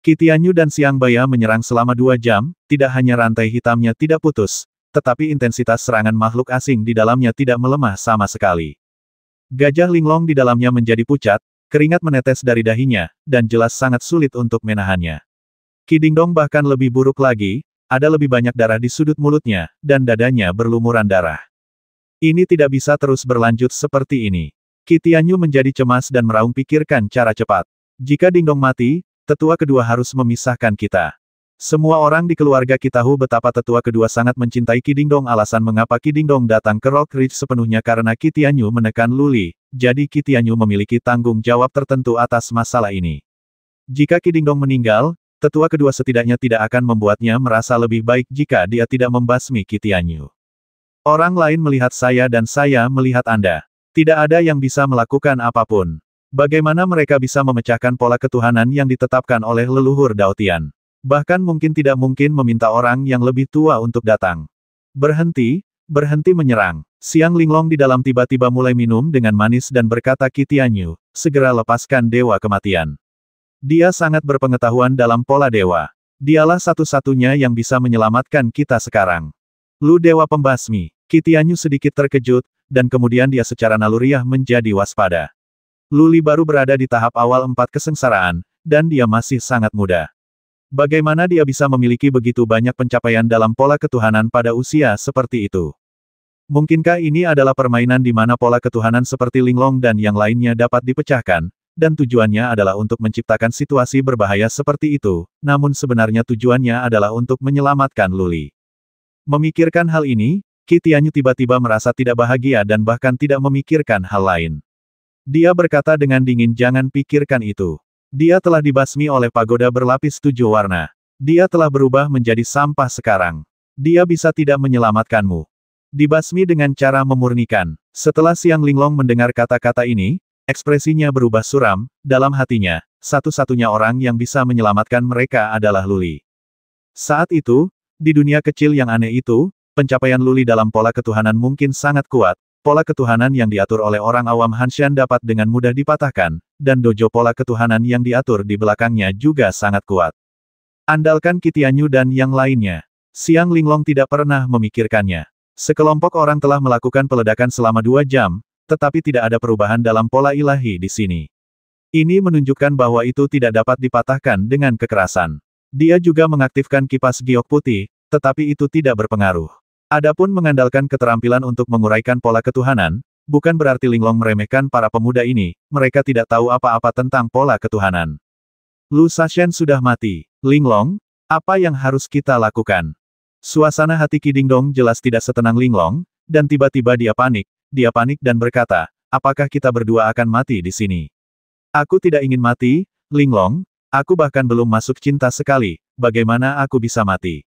Kitianyu dan Siang Baya menyerang selama dua jam, tidak hanya rantai hitamnya tidak putus, tetapi intensitas serangan makhluk asing di dalamnya tidak melemah sama sekali. Gajah linglong di dalamnya menjadi pucat, keringat menetes dari dahinya, dan jelas sangat sulit untuk menahannya. Kidingdong bahkan lebih buruk lagi, ada lebih banyak darah di sudut mulutnya, dan dadanya berlumuran darah. Ini tidak bisa terus berlanjut seperti ini. Kitianyu menjadi cemas dan meraung pikirkan cara cepat. Jika Dingdong mati, tetua kedua harus memisahkan kita. Semua orang di keluarga Kitahu betapa tetua kedua sangat mencintai Kidingdong alasan mengapa Kidingdong datang ke Rock Ridge sepenuhnya karena Kitianyu menekan Luli, jadi Kitianyu memiliki tanggung jawab tertentu atas masalah ini. Jika Kidingdong meninggal, tetua kedua setidaknya tidak akan membuatnya merasa lebih baik jika dia tidak membasmi Kitianyu. Orang lain melihat saya dan saya melihat Anda. Tidak ada yang bisa melakukan apapun. Bagaimana mereka bisa memecahkan pola ketuhanan yang ditetapkan oleh leluhur Daotian? Bahkan mungkin tidak mungkin meminta orang yang lebih tua untuk datang. Berhenti, berhenti menyerang. Siang Linglong di dalam tiba-tiba mulai minum dengan manis dan berkata Kitianyu, segera lepaskan Dewa Kematian. Dia sangat berpengetahuan dalam pola Dewa. Dialah satu-satunya yang bisa menyelamatkan kita sekarang. Lu Dewa Pembasmi, Kitianyu sedikit terkejut, dan kemudian dia secara naluriah menjadi waspada. Luli baru berada di tahap awal empat kesengsaraan, dan dia masih sangat muda. Bagaimana dia bisa memiliki begitu banyak pencapaian dalam pola ketuhanan pada usia seperti itu? Mungkinkah ini adalah permainan di mana pola ketuhanan seperti linglong dan yang lainnya dapat dipecahkan, dan tujuannya adalah untuk menciptakan situasi berbahaya seperti itu, namun sebenarnya tujuannya adalah untuk menyelamatkan Luli. Memikirkan hal ini, Kitianyu tiba-tiba merasa tidak bahagia dan bahkan tidak memikirkan hal lain. Dia berkata dengan dingin jangan pikirkan itu. Dia telah dibasmi oleh pagoda berlapis tujuh warna. Dia telah berubah menjadi sampah sekarang. Dia bisa tidak menyelamatkanmu. Dibasmi dengan cara memurnikan. Setelah Siang Linglong mendengar kata-kata ini, ekspresinya berubah suram, dalam hatinya, satu-satunya orang yang bisa menyelamatkan mereka adalah Luli. Saat itu, di dunia kecil yang aneh itu, pencapaian Luli dalam pola ketuhanan mungkin sangat kuat, Pola ketuhanan yang diatur oleh orang awam Hanshan dapat dengan mudah dipatahkan, dan dojo pola ketuhanan yang diatur di belakangnya juga sangat kuat. Andalkan Kitianyu dan yang lainnya. Siang Linglong tidak pernah memikirkannya. Sekelompok orang telah melakukan peledakan selama dua jam, tetapi tidak ada perubahan dalam pola ilahi di sini. Ini menunjukkan bahwa itu tidak dapat dipatahkan dengan kekerasan. Dia juga mengaktifkan kipas giok putih, tetapi itu tidak berpengaruh. Adapun mengandalkan keterampilan untuk menguraikan pola ketuhanan, bukan berarti Linglong meremehkan para pemuda ini, mereka tidak tahu apa-apa tentang pola ketuhanan. Lu Sashen sudah mati. Linglong, apa yang harus kita lakukan? Suasana hati Kidingdong jelas tidak setenang Linglong, dan tiba-tiba dia panik, dia panik dan berkata, apakah kita berdua akan mati di sini? Aku tidak ingin mati, Linglong, aku bahkan belum masuk cinta sekali, bagaimana aku bisa mati?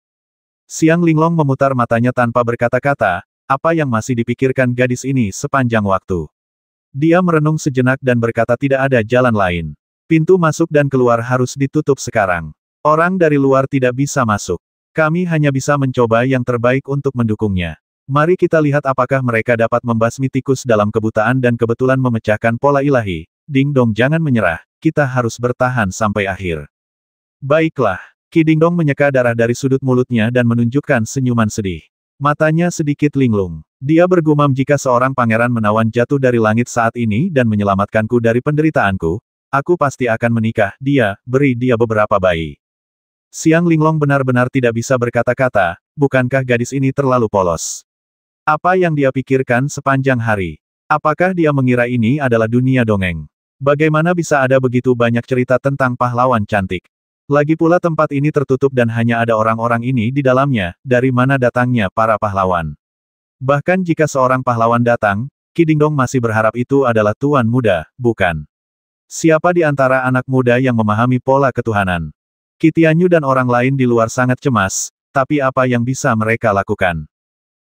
Siang Linglong memutar matanya tanpa berkata-kata, apa yang masih dipikirkan gadis ini sepanjang waktu. Dia merenung sejenak dan berkata tidak ada jalan lain. Pintu masuk dan keluar harus ditutup sekarang. Orang dari luar tidak bisa masuk. Kami hanya bisa mencoba yang terbaik untuk mendukungnya. Mari kita lihat apakah mereka dapat membasmi tikus dalam kebutaan dan kebetulan memecahkan pola ilahi. Ding dong jangan menyerah, kita harus bertahan sampai akhir. Baiklah, Kidingdong menyeka darah dari sudut mulutnya dan menunjukkan senyuman sedih. Matanya sedikit linglung. Dia bergumam jika seorang pangeran menawan jatuh dari langit saat ini dan menyelamatkanku dari penderitaanku, aku pasti akan menikah, dia, beri dia beberapa bayi. Siang Linglong benar-benar tidak bisa berkata-kata, bukankah gadis ini terlalu polos? Apa yang dia pikirkan sepanjang hari? Apakah dia mengira ini adalah dunia dongeng? Bagaimana bisa ada begitu banyak cerita tentang pahlawan cantik? Lagi pula tempat ini tertutup dan hanya ada orang-orang ini di dalamnya, dari mana datangnya para pahlawan. Bahkan jika seorang pahlawan datang, Kidingdong masih berharap itu adalah tuan muda, bukan. Siapa di antara anak muda yang memahami pola ketuhanan? Kitianyu dan orang lain di luar sangat cemas, tapi apa yang bisa mereka lakukan?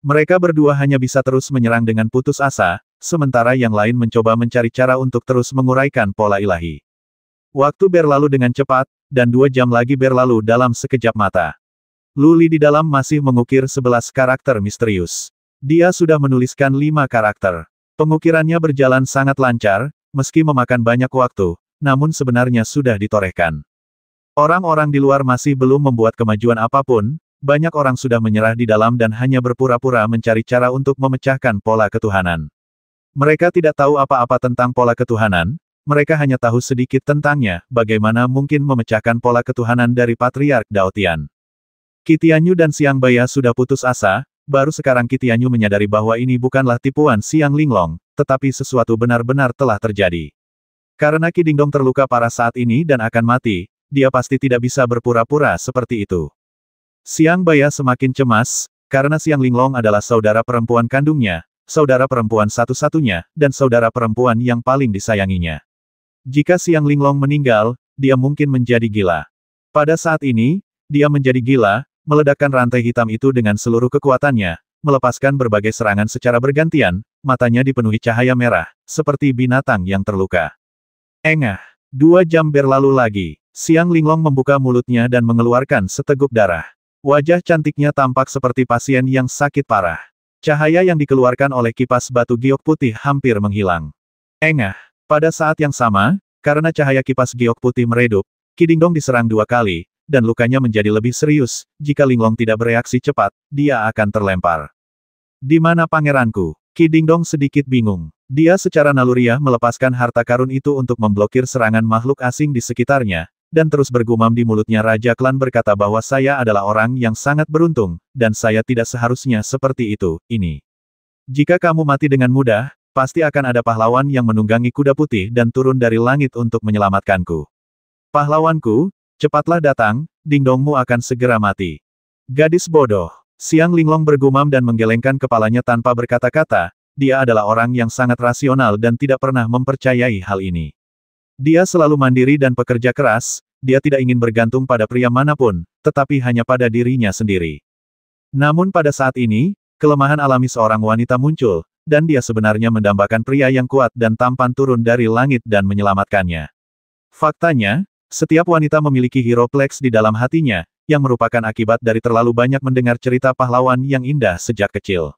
Mereka berdua hanya bisa terus menyerang dengan putus asa, sementara yang lain mencoba mencari cara untuk terus menguraikan pola ilahi. Waktu berlalu dengan cepat, dan dua jam lagi berlalu dalam sekejap mata. Luli di dalam masih mengukir sebelas karakter misterius. Dia sudah menuliskan lima karakter. Pengukirannya berjalan sangat lancar, meski memakan banyak waktu, namun sebenarnya sudah ditorehkan. Orang-orang di luar masih belum membuat kemajuan apapun, banyak orang sudah menyerah di dalam dan hanya berpura-pura mencari cara untuk memecahkan pola ketuhanan. Mereka tidak tahu apa-apa tentang pola ketuhanan, mereka hanya tahu sedikit tentangnya, bagaimana mungkin memecahkan pola ketuhanan dari Patriark Daotian. Kitianyu dan Siang Baya sudah putus asa, baru sekarang Kitianyu menyadari bahwa ini bukanlah tipuan Siang Linglong, tetapi sesuatu benar-benar telah terjadi. Karena Kidingdong terluka parah saat ini dan akan mati, dia pasti tidak bisa berpura-pura seperti itu. Siang Baya semakin cemas, karena Siang Linglong adalah saudara perempuan kandungnya, saudara perempuan satu-satunya, dan saudara perempuan yang paling disayanginya. Jika Siang Linglong meninggal, dia mungkin menjadi gila. Pada saat ini, dia menjadi gila, meledakkan rantai hitam itu dengan seluruh kekuatannya, melepaskan berbagai serangan secara bergantian, matanya dipenuhi cahaya merah, seperti binatang yang terluka. Engah. Dua jam berlalu lagi, Siang Linglong membuka mulutnya dan mengeluarkan seteguk darah. Wajah cantiknya tampak seperti pasien yang sakit parah. Cahaya yang dikeluarkan oleh kipas batu giok putih hampir menghilang. Engah. Pada saat yang sama, karena cahaya kipas giok putih meredup, Kidingdong diserang dua kali, dan lukanya menjadi lebih serius, jika Linglong tidak bereaksi cepat, dia akan terlempar. Di mana pangeranku? Kidingdong sedikit bingung. Dia secara naluriah melepaskan harta karun itu untuk memblokir serangan makhluk asing di sekitarnya, dan terus bergumam di mulutnya Raja Klan berkata bahwa saya adalah orang yang sangat beruntung, dan saya tidak seharusnya seperti itu, ini. Jika kamu mati dengan mudah, Pasti akan ada pahlawan yang menunggangi kuda putih dan turun dari langit untuk menyelamatkanku. Pahlawanku, cepatlah datang, dingdongmu akan segera mati. Gadis bodoh. Siang Linglong bergumam dan menggelengkan kepalanya tanpa berkata-kata, dia adalah orang yang sangat rasional dan tidak pernah mempercayai hal ini. Dia selalu mandiri dan pekerja keras, dia tidak ingin bergantung pada pria manapun, tetapi hanya pada dirinya sendiri. Namun pada saat ini, kelemahan alami seorang wanita muncul, dan dia sebenarnya mendambakan pria yang kuat dan tampan turun dari langit dan menyelamatkannya. Faktanya, setiap wanita memiliki hero plex di dalam hatinya, yang merupakan akibat dari terlalu banyak mendengar cerita pahlawan yang indah sejak kecil.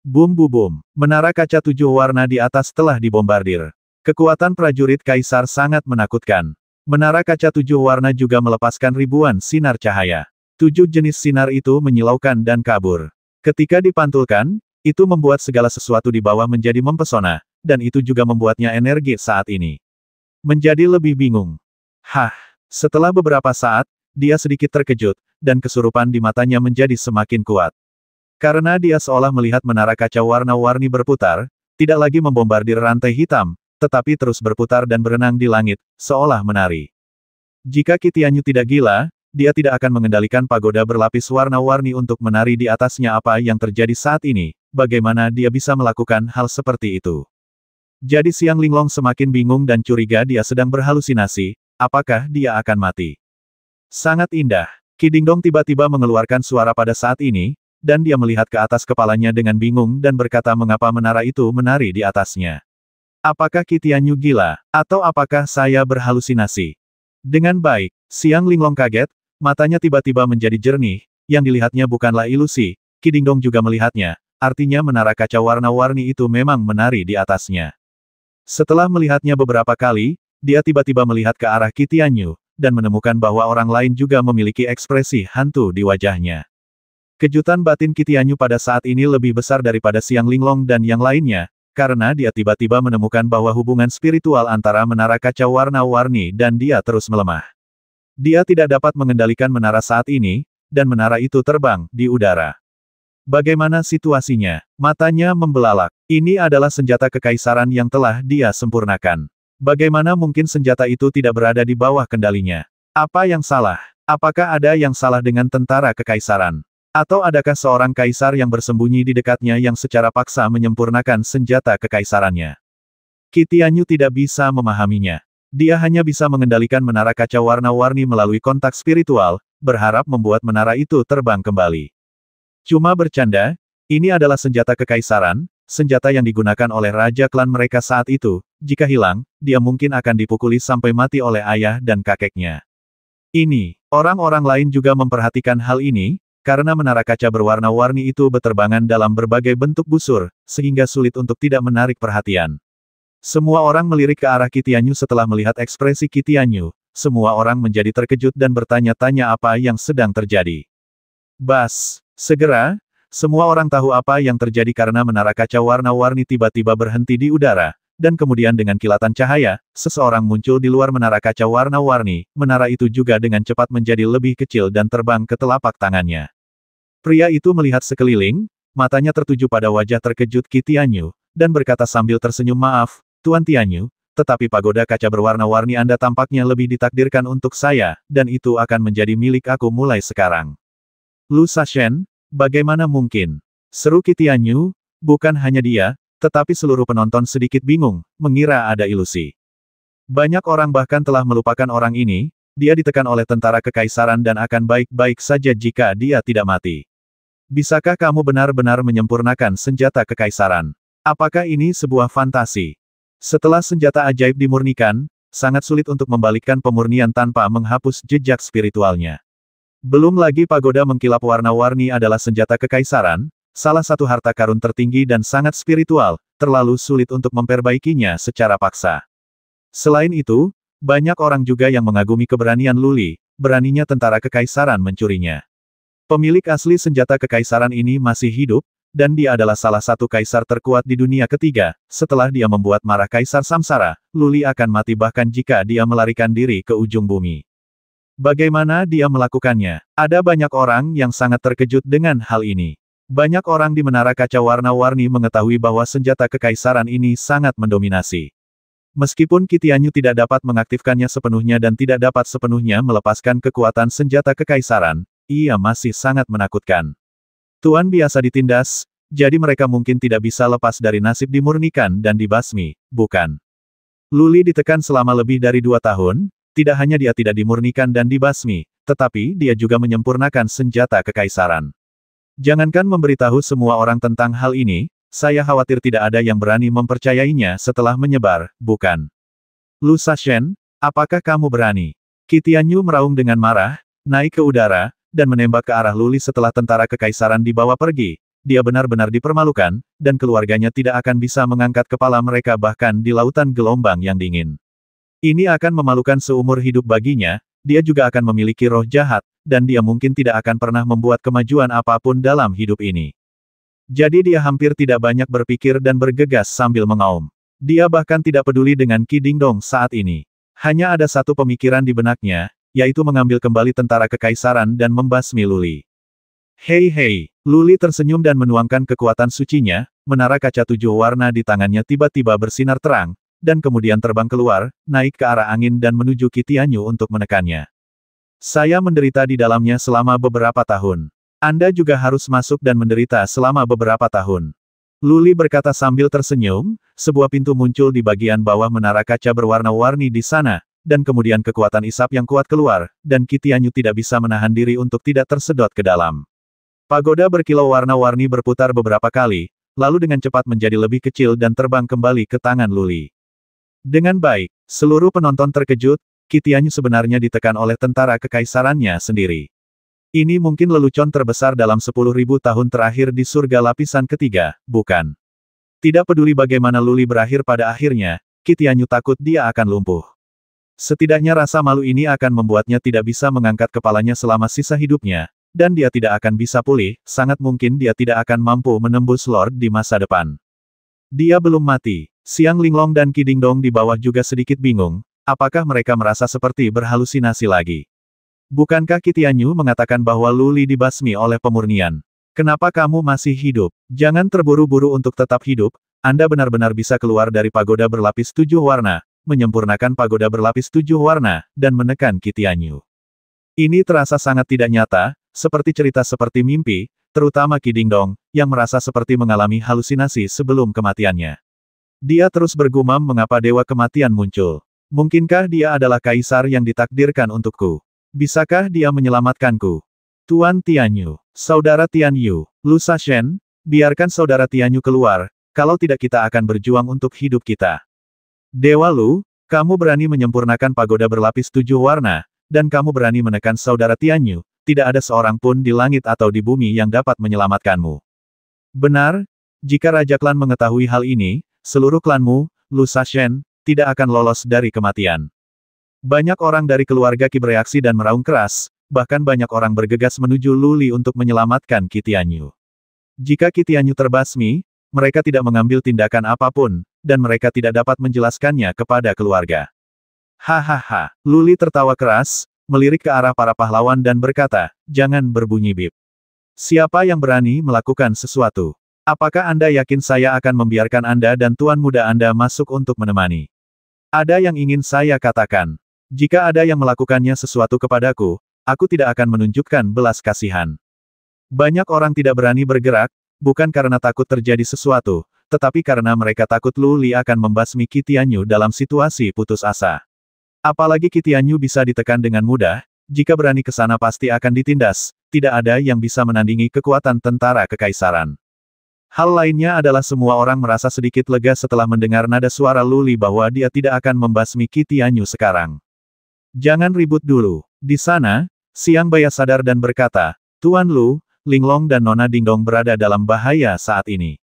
Bum bum bum, menara kaca tujuh warna di atas telah dibombardir. Kekuatan prajurit kaisar sangat menakutkan. Menara kaca tujuh warna juga melepaskan ribuan sinar cahaya. Tujuh jenis sinar itu menyilaukan dan kabur. Ketika dipantulkan, itu membuat segala sesuatu di bawah menjadi mempesona, dan itu juga membuatnya energi saat ini. Menjadi lebih bingung. Hah! Setelah beberapa saat, dia sedikit terkejut, dan kesurupan di matanya menjadi semakin kuat. Karena dia seolah melihat menara kaca warna-warni berputar, tidak lagi membombardir rantai hitam, tetapi terus berputar dan berenang di langit, seolah menari. Jika Kitianyu tidak gila, dia tidak akan mengendalikan pagoda berlapis warna-warni untuk menari di atasnya apa yang terjadi saat ini, bagaimana dia bisa melakukan hal seperti itu. Jadi Siang Linglong semakin bingung dan curiga dia sedang berhalusinasi, apakah dia akan mati. Sangat indah. Kidingdong tiba-tiba mengeluarkan suara pada saat ini, dan dia melihat ke atas kepalanya dengan bingung dan berkata mengapa menara itu menari di atasnya. Apakah Kitianyu gila, atau apakah saya berhalusinasi? Dengan baik, Siang Linglong kaget, matanya tiba-tiba menjadi jernih, yang dilihatnya bukanlah ilusi, Kidingdong juga melihatnya, Artinya menara kaca warna-warni itu memang menari di atasnya. Setelah melihatnya beberapa kali, dia tiba-tiba melihat ke arah Kitianyu, dan menemukan bahwa orang lain juga memiliki ekspresi hantu di wajahnya. Kejutan batin Kitianyu pada saat ini lebih besar daripada Siang Linglong dan yang lainnya, karena dia tiba-tiba menemukan bahwa hubungan spiritual antara menara kaca warna-warni dan dia terus melemah. Dia tidak dapat mengendalikan menara saat ini, dan menara itu terbang di udara. Bagaimana situasinya? Matanya membelalak. Ini adalah senjata kekaisaran yang telah dia sempurnakan. Bagaimana mungkin senjata itu tidak berada di bawah kendalinya? Apa yang salah? Apakah ada yang salah dengan tentara kekaisaran? Atau adakah seorang kaisar yang bersembunyi di dekatnya yang secara paksa menyempurnakan senjata kekaisarannya? Kitianyu tidak bisa memahaminya. Dia hanya bisa mengendalikan menara kaca warna-warni melalui kontak spiritual, berharap membuat menara itu terbang kembali. Cuma bercanda, ini adalah senjata kekaisaran, senjata yang digunakan oleh raja klan mereka saat itu, jika hilang, dia mungkin akan dipukuli sampai mati oleh ayah dan kakeknya. Ini, orang-orang lain juga memperhatikan hal ini, karena menara kaca berwarna-warni itu beterbangan dalam berbagai bentuk busur, sehingga sulit untuk tidak menarik perhatian. Semua orang melirik ke arah Kitianyu setelah melihat ekspresi Kitianyu, semua orang menjadi terkejut dan bertanya-tanya apa yang sedang terjadi. Bas, Segera, semua orang tahu apa yang terjadi karena menara kaca warna-warni tiba-tiba berhenti di udara, dan kemudian dengan kilatan cahaya, seseorang muncul di luar menara kaca warna-warni, menara itu juga dengan cepat menjadi lebih kecil dan terbang ke telapak tangannya. Pria itu melihat sekeliling, matanya tertuju pada wajah terkejut Ki Tianyu, dan berkata sambil tersenyum maaf, Tuan Tianyu, tetapi pagoda kaca berwarna-warni Anda tampaknya lebih ditakdirkan untuk saya, dan itu akan menjadi milik aku mulai sekarang. Lu Sashen, Bagaimana mungkin? Seru Kitianyu, bukan hanya dia, tetapi seluruh penonton sedikit bingung, mengira ada ilusi. Banyak orang bahkan telah melupakan orang ini, dia ditekan oleh tentara kekaisaran dan akan baik-baik saja jika dia tidak mati. Bisakah kamu benar-benar menyempurnakan senjata kekaisaran? Apakah ini sebuah fantasi? Setelah senjata ajaib dimurnikan, sangat sulit untuk membalikkan pemurnian tanpa menghapus jejak spiritualnya. Belum lagi pagoda mengkilap warna-warni adalah senjata kekaisaran, salah satu harta karun tertinggi dan sangat spiritual, terlalu sulit untuk memperbaikinya secara paksa. Selain itu, banyak orang juga yang mengagumi keberanian Luli, beraninya tentara kekaisaran mencurinya. Pemilik asli senjata kekaisaran ini masih hidup, dan dia adalah salah satu kaisar terkuat di dunia ketiga. Setelah dia membuat marah kaisar Samsara, Luli akan mati bahkan jika dia melarikan diri ke ujung bumi. Bagaimana dia melakukannya? Ada banyak orang yang sangat terkejut dengan hal ini. Banyak orang di Menara Kaca Warna-Warni mengetahui bahwa senjata kekaisaran ini sangat mendominasi. Meskipun Kitianyu tidak dapat mengaktifkannya sepenuhnya dan tidak dapat sepenuhnya melepaskan kekuatan senjata kekaisaran, ia masih sangat menakutkan. Tuan biasa ditindas, jadi mereka mungkin tidak bisa lepas dari nasib dimurnikan dan dibasmi, bukan? Luli ditekan selama lebih dari dua tahun, tidak hanya dia tidak dimurnikan dan dibasmi, tetapi dia juga menyempurnakan senjata kekaisaran. Jangankan memberitahu semua orang tentang hal ini, saya khawatir tidak ada yang berani mempercayainya setelah menyebar, bukan? Lu Sashen, apakah kamu berani? Kitianyu meraung dengan marah, naik ke udara, dan menembak ke arah Luli setelah tentara kekaisaran dibawa pergi. Dia benar-benar dipermalukan, dan keluarganya tidak akan bisa mengangkat kepala mereka bahkan di lautan gelombang yang dingin. Ini akan memalukan seumur hidup baginya, dia juga akan memiliki roh jahat, dan dia mungkin tidak akan pernah membuat kemajuan apapun dalam hidup ini. Jadi dia hampir tidak banyak berpikir dan bergegas sambil mengaum. Dia bahkan tidak peduli dengan Ki Dingdong saat ini. Hanya ada satu pemikiran di benaknya, yaitu mengambil kembali tentara kekaisaran dan membasmi Luli. Hei hei, Luli tersenyum dan menuangkan kekuatan sucinya, menara kaca tujuh warna di tangannya tiba-tiba bersinar terang, dan kemudian terbang keluar, naik ke arah angin dan menuju Kitianyu untuk menekannya. Saya menderita di dalamnya selama beberapa tahun. Anda juga harus masuk dan menderita selama beberapa tahun. Luli berkata sambil tersenyum, sebuah pintu muncul di bagian bawah menara kaca berwarna-warni di sana, dan kemudian kekuatan isap yang kuat keluar, dan Kitianyu tidak bisa menahan diri untuk tidak tersedot ke dalam. Pagoda berkilau warna-warni berputar beberapa kali, lalu dengan cepat menjadi lebih kecil dan terbang kembali ke tangan Luli. Dengan baik, seluruh penonton terkejut, Kitianyu sebenarnya ditekan oleh tentara kekaisarannya sendiri. Ini mungkin lelucon terbesar dalam 10.000 tahun terakhir di surga lapisan ketiga, bukan? Tidak peduli bagaimana Luli berakhir pada akhirnya, Kitianyu takut dia akan lumpuh. Setidaknya rasa malu ini akan membuatnya tidak bisa mengangkat kepalanya selama sisa hidupnya, dan dia tidak akan bisa pulih, sangat mungkin dia tidak akan mampu menembus Lord di masa depan. Dia belum mati, Siang Linglong dan Kidingdong di bawah juga sedikit bingung, apakah mereka merasa seperti berhalusinasi lagi. Bukankah Kitianyu mengatakan bahwa Luli dibasmi oleh pemurnian? Kenapa kamu masih hidup? Jangan terburu-buru untuk tetap hidup, Anda benar-benar bisa keluar dari pagoda berlapis tujuh warna, menyempurnakan pagoda berlapis tujuh warna, dan menekan Kitianyu. Ini terasa sangat tidak nyata, seperti cerita seperti mimpi, terutama Kidingdong, yang merasa seperti mengalami halusinasi sebelum kematiannya. Dia terus bergumam mengapa Dewa Kematian muncul. Mungkinkah dia adalah kaisar yang ditakdirkan untukku? Bisakah dia menyelamatkanku? Tuan Tianyu, Saudara Tianyu, Sa Shen, biarkan Saudara Tianyu keluar, kalau tidak kita akan berjuang untuk hidup kita. Dewa Lu, kamu berani menyempurnakan pagoda berlapis tujuh warna, dan kamu berani menekan Saudara Tianyu, tidak ada seorang pun di langit atau di bumi yang dapat menyelamatkanmu. Benar, jika Raja Klan mengetahui hal ini, seluruh klanmu, Lu Sashen, tidak akan lolos dari kematian. Banyak orang dari keluarga Ki bereaksi dan meraung keras, bahkan banyak orang bergegas menuju Luli untuk menyelamatkan Kitianyu. Jika Kitianyu terbasmi, mereka tidak mengambil tindakan apapun, dan mereka tidak dapat menjelaskannya kepada keluarga. Hahaha, Luli tertawa keras, melirik ke arah para pahlawan dan berkata, jangan berbunyi bip. Siapa yang berani melakukan sesuatu? Apakah Anda yakin saya akan membiarkan Anda dan tuan muda Anda masuk untuk menemani? Ada yang ingin saya katakan. Jika ada yang melakukannya sesuatu kepadaku, aku tidak akan menunjukkan belas kasihan. Banyak orang tidak berani bergerak, bukan karena takut terjadi sesuatu, tetapi karena mereka takut Luli akan membasmi Kitianyu dalam situasi putus asa. Apalagi Kitianyu bisa ditekan dengan mudah, jika berani ke sana pasti akan ditindas, tidak ada yang bisa menandingi kekuatan tentara kekaisaran. Hal lainnya adalah semua orang merasa sedikit lega setelah mendengar nada suara Luli bahwa dia tidak akan membasmi Kitianyu sekarang. Jangan ribut dulu. Di sana, Siang Baya sadar dan berkata, Tuan Lu, Linglong dan Nona Dingdong berada dalam bahaya saat ini.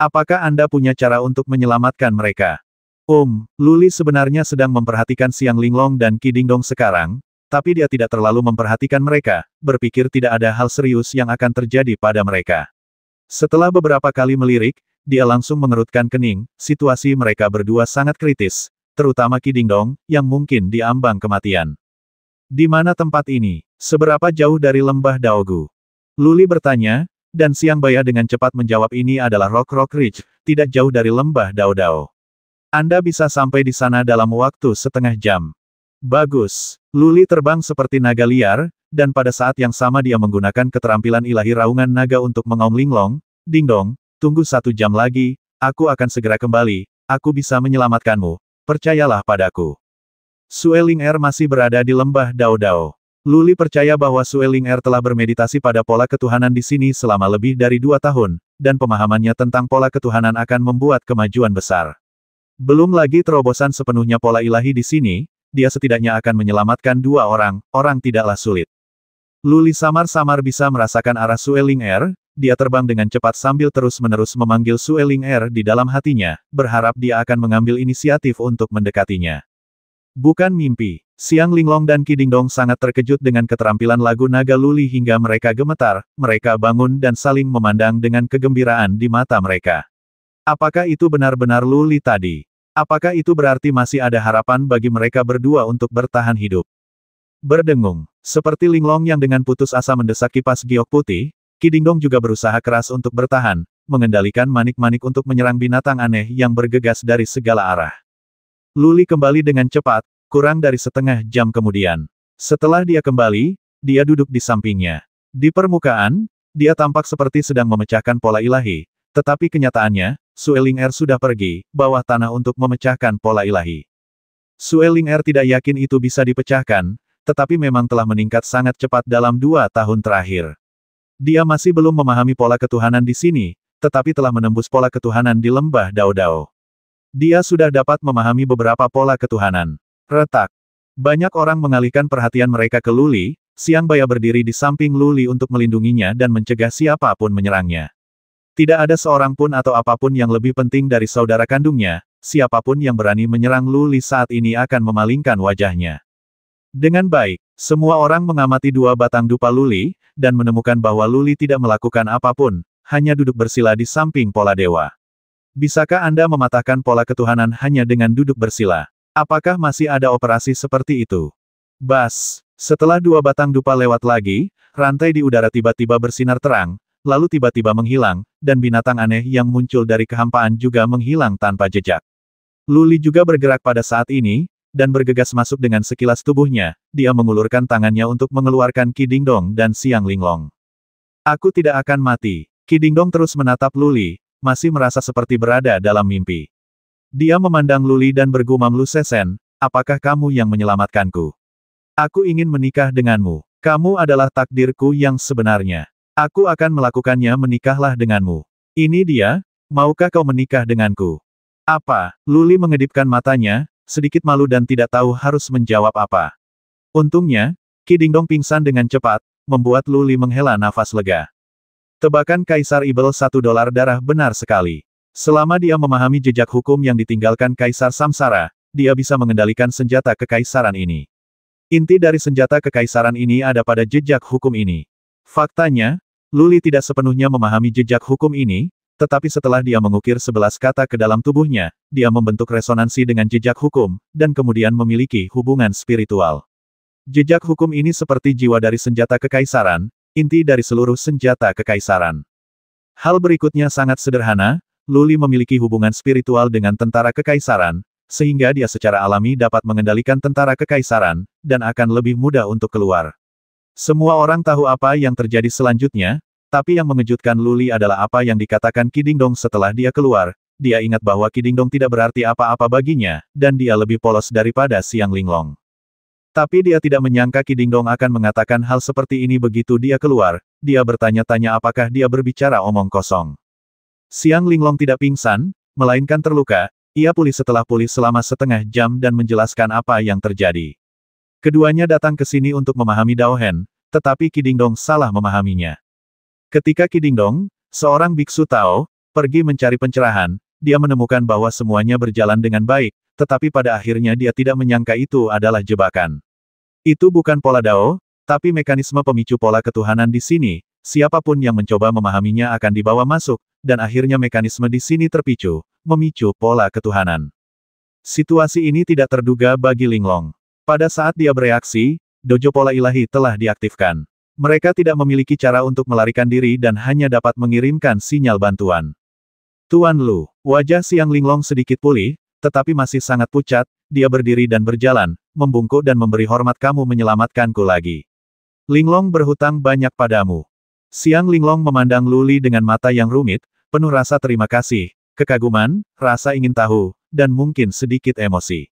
Apakah Anda punya cara untuk menyelamatkan mereka? Om, Luli sebenarnya sedang memperhatikan Siang Linglong dan Ki Dingdong sekarang, tapi dia tidak terlalu memperhatikan mereka, berpikir tidak ada hal serius yang akan terjadi pada mereka. Setelah beberapa kali melirik, dia langsung mengerutkan kening, situasi mereka berdua sangat kritis, terutama Kidingdong, yang mungkin diambang kematian. Di mana tempat ini? Seberapa jauh dari lembah Daogu? Luli bertanya, dan Siang Baya dengan cepat menjawab ini adalah Rock Rock Ridge, tidak jauh dari lembah Dao Dao. Anda bisa sampai di sana dalam waktu setengah jam. Bagus. Luli terbang seperti naga liar, dan pada saat yang sama dia menggunakan keterampilan ilahi raungan naga untuk mengaum linglong, dingdong, tunggu satu jam lagi, aku akan segera kembali, aku bisa menyelamatkanmu, percayalah padaku. Sueling Er masih berada di lembah Dao Dao. Luli percaya bahwa Sueling Er telah bermeditasi pada pola ketuhanan di sini selama lebih dari dua tahun, dan pemahamannya tentang pola ketuhanan akan membuat kemajuan besar. Belum lagi terobosan sepenuhnya pola ilahi di sini, dia setidaknya akan menyelamatkan dua orang, orang tidaklah sulit. Luli samar-samar bisa merasakan arah Sueling Air, dia terbang dengan cepat sambil terus-menerus memanggil Sueling Air di dalam hatinya, berharap dia akan mengambil inisiatif untuk mendekatinya. Bukan mimpi, Siang Linglong dan Kidingdong sangat terkejut dengan keterampilan lagu naga Luli hingga mereka gemetar, mereka bangun dan saling memandang dengan kegembiraan di mata mereka. Apakah itu benar-benar Luli tadi? Apakah itu berarti masih ada harapan bagi mereka berdua untuk bertahan hidup? Berdengung, seperti Linglong yang dengan putus asa mendesak kipas giok putih, Kidingdong juga berusaha keras untuk bertahan, mengendalikan manik-manik untuk menyerang binatang aneh yang bergegas dari segala arah. Luli kembali dengan cepat, kurang dari setengah jam kemudian. Setelah dia kembali, dia duduk di sampingnya. Di permukaan, dia tampak seperti sedang memecahkan pola ilahi, tetapi kenyataannya, Sueling Er sudah pergi, bawah tanah untuk memecahkan pola ilahi. Sueling Er tidak yakin itu bisa dipecahkan, tetapi memang telah meningkat sangat cepat dalam dua tahun terakhir. Dia masih belum memahami pola ketuhanan di sini, tetapi telah menembus pola ketuhanan di lembah Dao. Dia sudah dapat memahami beberapa pola ketuhanan. Retak. Banyak orang mengalihkan perhatian mereka ke Luli, Siang Baya berdiri di samping Luli untuk melindunginya dan mencegah siapapun menyerangnya. Tidak ada seorang pun atau apapun yang lebih penting dari saudara kandungnya, siapapun yang berani menyerang Luli saat ini akan memalingkan wajahnya. Dengan baik, semua orang mengamati dua batang dupa Luli, dan menemukan bahwa Luli tidak melakukan apapun, hanya duduk bersila di samping pola dewa. Bisakah Anda mematahkan pola ketuhanan hanya dengan duduk bersila? Apakah masih ada operasi seperti itu? Bas, setelah dua batang dupa lewat lagi, rantai di udara tiba-tiba bersinar terang, lalu tiba-tiba menghilang, dan binatang aneh yang muncul dari kehampaan juga menghilang tanpa jejak. Luli juga bergerak pada saat ini, dan bergegas masuk dengan sekilas tubuhnya, dia mengulurkan tangannya untuk mengeluarkan Ki Dingdong dan Siang Linglong. Aku tidak akan mati. Ki Dingdong terus menatap Luli, masih merasa seperti berada dalam mimpi. Dia memandang Luli dan bergumam Lusesen, apakah kamu yang menyelamatkanku? Aku ingin menikah denganmu. Kamu adalah takdirku yang sebenarnya. Aku akan melakukannya menikahlah denganmu. Ini dia, maukah kau menikah denganku? Apa? Luli mengedipkan matanya, sedikit malu dan tidak tahu harus menjawab apa. Untungnya, Ki Dingdong pingsan dengan cepat, membuat Luli menghela nafas lega. Tebakan Kaisar Ibel satu dolar darah benar sekali. Selama dia memahami jejak hukum yang ditinggalkan Kaisar Samsara, dia bisa mengendalikan senjata kekaisaran ini. Inti dari senjata kekaisaran ini ada pada jejak hukum ini. Faktanya, Luli tidak sepenuhnya memahami jejak hukum ini, tetapi setelah dia mengukir sebelas kata ke dalam tubuhnya, dia membentuk resonansi dengan jejak hukum, dan kemudian memiliki hubungan spiritual. Jejak hukum ini seperti jiwa dari senjata kekaisaran, inti dari seluruh senjata kekaisaran. Hal berikutnya sangat sederhana, Luli memiliki hubungan spiritual dengan tentara kekaisaran, sehingga dia secara alami dapat mengendalikan tentara kekaisaran, dan akan lebih mudah untuk keluar. Semua orang tahu apa yang terjadi selanjutnya, tapi yang mengejutkan Luli adalah apa yang dikatakan Kidingdong setelah dia keluar, dia ingat bahwa Kidingdong tidak berarti apa-apa baginya, dan dia lebih polos daripada Siang Linglong. Tapi dia tidak menyangka Kidingdong akan mengatakan hal seperti ini begitu dia keluar, dia bertanya-tanya apakah dia berbicara omong kosong. Siang Linglong tidak pingsan, melainkan terluka, ia pulih setelah pulih selama setengah jam dan menjelaskan apa yang terjadi. Keduanya datang ke sini untuk memahami Dao tetapi Kidingdong salah memahaminya. Ketika Kidingdong, seorang biksu Tao, pergi mencari pencerahan, dia menemukan bahwa semuanya berjalan dengan baik, tetapi pada akhirnya dia tidak menyangka itu adalah jebakan. Itu bukan pola Dao, tapi mekanisme pemicu pola ketuhanan di sini, siapapun yang mencoba memahaminya akan dibawa masuk, dan akhirnya mekanisme di sini terpicu, memicu pola ketuhanan. Situasi ini tidak terduga bagi Linglong. Pada saat dia bereaksi, dojo pola ilahi telah diaktifkan. Mereka tidak memiliki cara untuk melarikan diri dan hanya dapat mengirimkan sinyal bantuan. Tuan Lu, wajah Siang Linglong sedikit pulih, tetapi masih sangat pucat, dia berdiri dan berjalan, membungkuk dan memberi hormat kamu menyelamatkanku lagi. Linglong berhutang banyak padamu. Siang Linglong memandang Luli dengan mata yang rumit, penuh rasa terima kasih, kekaguman, rasa ingin tahu, dan mungkin sedikit emosi.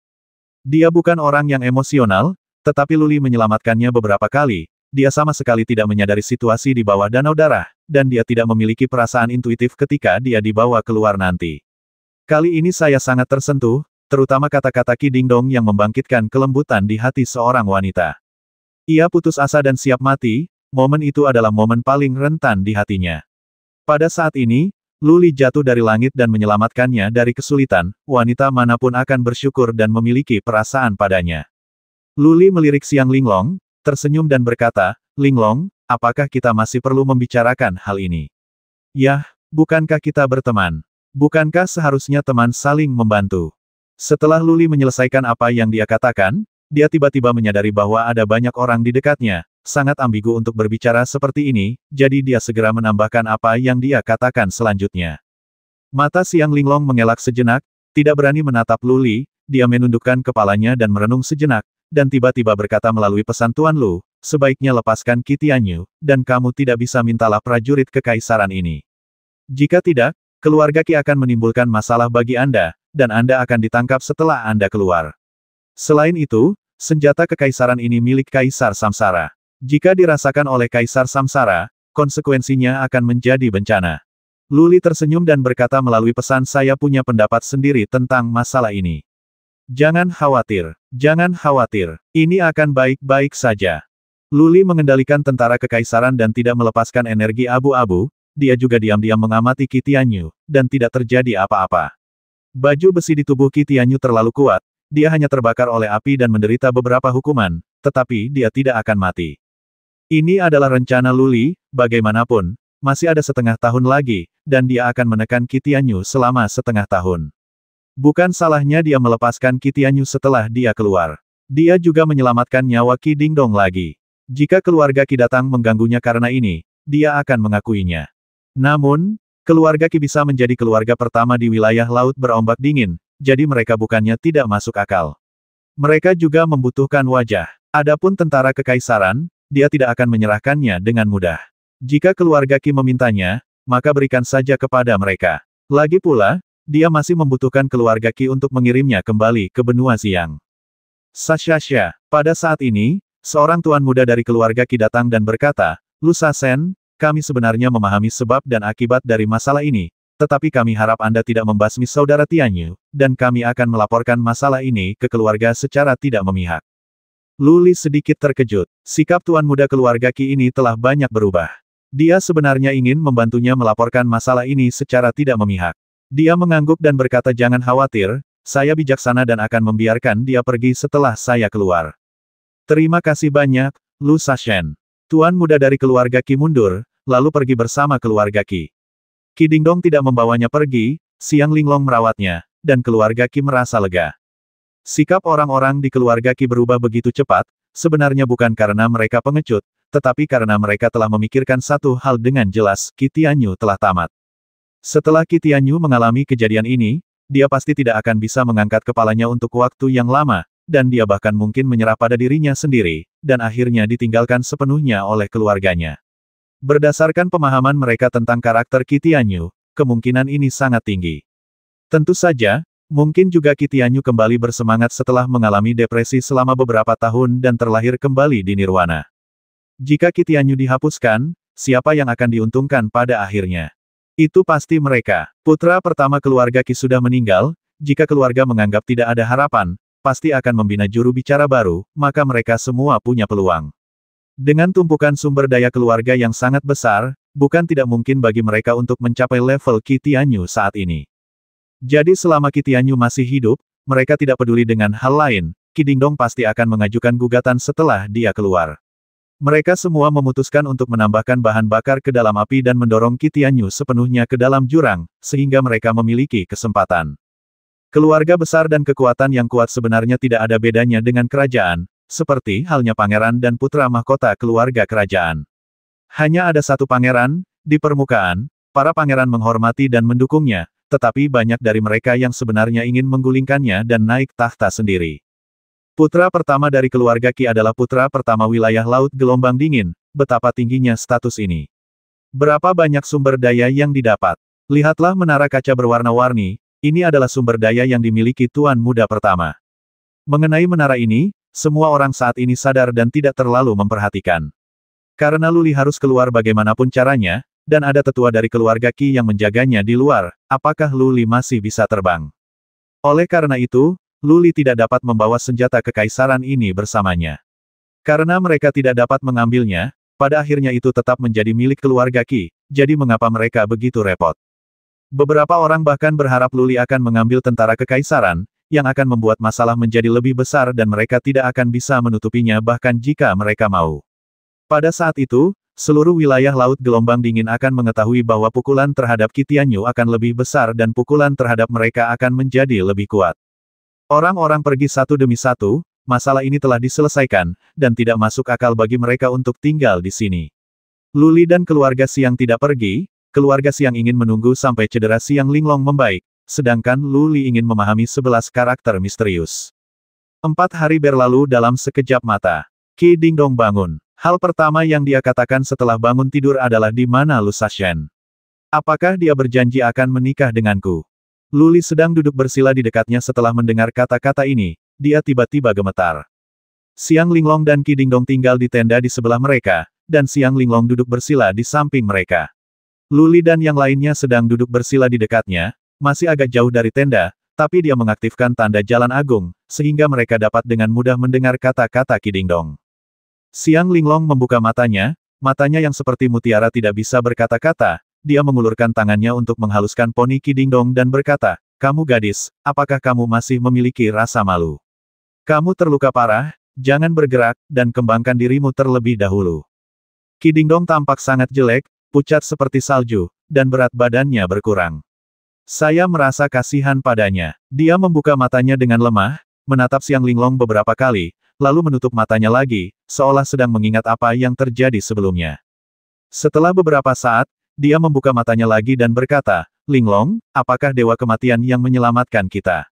Dia bukan orang yang emosional, tetapi Luli menyelamatkannya beberapa kali, dia sama sekali tidak menyadari situasi di bawah danau darah, dan dia tidak memiliki perasaan intuitif ketika dia dibawa keluar nanti. Kali ini saya sangat tersentuh, terutama kata-kata Ki Dingdong yang membangkitkan kelembutan di hati seorang wanita. Ia putus asa dan siap mati, momen itu adalah momen paling rentan di hatinya. Pada saat ini, Luli jatuh dari langit dan menyelamatkannya dari kesulitan, wanita manapun akan bersyukur dan memiliki perasaan padanya. Luli melirik Siang Linglong, tersenyum dan berkata, Linglong, apakah kita masih perlu membicarakan hal ini? Yah, bukankah kita berteman? Bukankah seharusnya teman saling membantu? Setelah Luli menyelesaikan apa yang dia katakan, dia tiba-tiba menyadari bahwa ada banyak orang di dekatnya, sangat ambigu untuk berbicara seperti ini, jadi dia segera menambahkan apa yang dia katakan selanjutnya. Mata Siang Linglong mengelak sejenak, tidak berani menatap Luli, dia menundukkan kepalanya dan merenung sejenak, dan tiba-tiba berkata melalui pesan Tuan Lu, sebaiknya lepaskan Kitianyu, dan kamu tidak bisa mintalah prajurit kekaisaran ini. Jika tidak, keluarga Ki akan menimbulkan masalah bagi Anda, dan Anda akan ditangkap setelah Anda keluar. Selain itu, senjata kekaisaran ini milik Kaisar Samsara. Jika dirasakan oleh Kaisar Samsara, konsekuensinya akan menjadi bencana. Luli tersenyum dan berkata melalui pesan saya punya pendapat sendiri tentang masalah ini. Jangan khawatir, jangan khawatir, ini akan baik-baik saja. Luli mengendalikan tentara kekaisaran dan tidak melepaskan energi abu-abu, dia juga diam-diam mengamati Kitianyu, dan tidak terjadi apa-apa. Baju besi di tubuh Kitianyu terlalu kuat, dia hanya terbakar oleh api dan menderita beberapa hukuman, tetapi dia tidak akan mati. Ini adalah rencana Luli, bagaimanapun, masih ada setengah tahun lagi, dan dia akan menekan Kitianyu selama setengah tahun. Bukan salahnya dia melepaskan Kitianyu setelah dia keluar. Dia juga menyelamatkan nyawa Ki Dingdong lagi. Jika keluarga Ki datang mengganggunya karena ini, dia akan mengakuinya. Namun, keluarga Ki bisa menjadi keluarga pertama di wilayah laut berombak dingin, jadi mereka bukannya tidak masuk akal. Mereka juga membutuhkan wajah. Adapun tentara kekaisaran, dia tidak akan menyerahkannya dengan mudah. Jika keluarga Ki memintanya, maka berikan saja kepada mereka. Lagi pula, dia masih membutuhkan keluarga Ki untuk mengirimnya kembali ke benua siang. Sasha, pada saat ini, seorang tuan muda dari keluarga Ki datang dan berkata, Lusa Sen, kami sebenarnya memahami sebab dan akibat dari masalah ini, tetapi kami harap Anda tidak membasmi saudara Tianyu, dan kami akan melaporkan masalah ini ke keluarga secara tidak memihak. Luli sedikit terkejut, sikap tuan muda keluarga Ki ini telah banyak berubah. Dia sebenarnya ingin membantunya melaporkan masalah ini secara tidak memihak. Dia mengangguk dan berkata jangan khawatir, saya bijaksana dan akan membiarkan dia pergi setelah saya keluar. Terima kasih banyak, Lu Sashen. Tuan muda dari keluarga Ki mundur, lalu pergi bersama keluarga Ki. Ki Dingdong tidak membawanya pergi, Siang Linglong merawatnya, dan keluarga Ki merasa lega. Sikap orang-orang di keluarga Ki berubah begitu cepat, sebenarnya bukan karena mereka pengecut, tetapi karena mereka telah memikirkan satu hal dengan jelas, Ki Tianyu telah tamat. Setelah Kitianyu mengalami kejadian ini, dia pasti tidak akan bisa mengangkat kepalanya untuk waktu yang lama, dan dia bahkan mungkin menyerah pada dirinya sendiri, dan akhirnya ditinggalkan sepenuhnya oleh keluarganya. Berdasarkan pemahaman mereka tentang karakter Kitianyu, kemungkinan ini sangat tinggi. Tentu saja, mungkin juga Kitianyu kembali bersemangat setelah mengalami depresi selama beberapa tahun dan terlahir kembali di Nirwana. Jika Kitianyu dihapuskan, siapa yang akan diuntungkan pada akhirnya? Itu pasti mereka. Putra pertama keluarga Ki sudah meninggal, jika keluarga menganggap tidak ada harapan, pasti akan membina juru bicara baru, maka mereka semua punya peluang. Dengan tumpukan sumber daya keluarga yang sangat besar, bukan tidak mungkin bagi mereka untuk mencapai level Ki Tianyu saat ini. Jadi selama Ki Tianyu masih hidup, mereka tidak peduli dengan hal lain, Ki Dingdong pasti akan mengajukan gugatan setelah dia keluar. Mereka semua memutuskan untuk menambahkan bahan bakar ke dalam api dan mendorong Kitianyu sepenuhnya ke dalam jurang, sehingga mereka memiliki kesempatan. Keluarga besar dan kekuatan yang kuat sebenarnya tidak ada bedanya dengan kerajaan, seperti halnya pangeran dan putra mahkota keluarga kerajaan. Hanya ada satu pangeran, di permukaan, para pangeran menghormati dan mendukungnya, tetapi banyak dari mereka yang sebenarnya ingin menggulingkannya dan naik tahta sendiri. Putra pertama dari keluarga Ki adalah putra pertama wilayah Laut Gelombang Dingin, betapa tingginya status ini. Berapa banyak sumber daya yang didapat? Lihatlah menara kaca berwarna-warni, ini adalah sumber daya yang dimiliki Tuan Muda pertama. Mengenai menara ini, semua orang saat ini sadar dan tidak terlalu memperhatikan. Karena Luli harus keluar bagaimanapun caranya, dan ada tetua dari keluarga Ki yang menjaganya di luar, apakah Luli masih bisa terbang? Oleh karena itu, Luli tidak dapat membawa senjata kekaisaran ini bersamanya. Karena mereka tidak dapat mengambilnya, pada akhirnya itu tetap menjadi milik keluarga Ki, jadi mengapa mereka begitu repot? Beberapa orang bahkan berharap Luli akan mengambil tentara kekaisaran, yang akan membuat masalah menjadi lebih besar dan mereka tidak akan bisa menutupinya bahkan jika mereka mau. Pada saat itu, seluruh wilayah Laut Gelombang Dingin akan mengetahui bahwa pukulan terhadap Kitianyu akan lebih besar dan pukulan terhadap mereka akan menjadi lebih kuat. Orang-orang pergi satu demi satu, masalah ini telah diselesaikan, dan tidak masuk akal bagi mereka untuk tinggal di sini. Luli dan keluarga Siang tidak pergi, keluarga Siang ingin menunggu sampai cedera Siang Linglong membaik, sedangkan Luli ingin memahami sebelas karakter misterius. Empat hari berlalu dalam sekejap mata. Ki Dingdong bangun. Hal pertama yang dia katakan setelah bangun tidur adalah di mana Lu Sashen. Apakah dia berjanji akan menikah denganku? Luli sedang duduk bersila di dekatnya setelah mendengar kata-kata ini, dia tiba-tiba gemetar. Siang Linglong dan Ki Dingdong tinggal di tenda di sebelah mereka, dan Siang Linglong duduk bersila di samping mereka. Luli dan yang lainnya sedang duduk bersila di dekatnya, masih agak jauh dari tenda, tapi dia mengaktifkan tanda jalan agung, sehingga mereka dapat dengan mudah mendengar kata-kata Ki Dingdong. Siang Linglong membuka matanya, matanya yang seperti mutiara tidak bisa berkata-kata, dia mengulurkan tangannya untuk menghaluskan poni Kidingdong dan berkata, kamu gadis, apakah kamu masih memiliki rasa malu? Kamu terluka parah, jangan bergerak, dan kembangkan dirimu terlebih dahulu. Kidingdong tampak sangat jelek, pucat seperti salju, dan berat badannya berkurang. Saya merasa kasihan padanya. Dia membuka matanya dengan lemah, menatap Siang Linglong beberapa kali, lalu menutup matanya lagi, seolah sedang mengingat apa yang terjadi sebelumnya. Setelah beberapa saat, dia membuka matanya lagi dan berkata, Linglong, apakah dewa kematian yang menyelamatkan kita?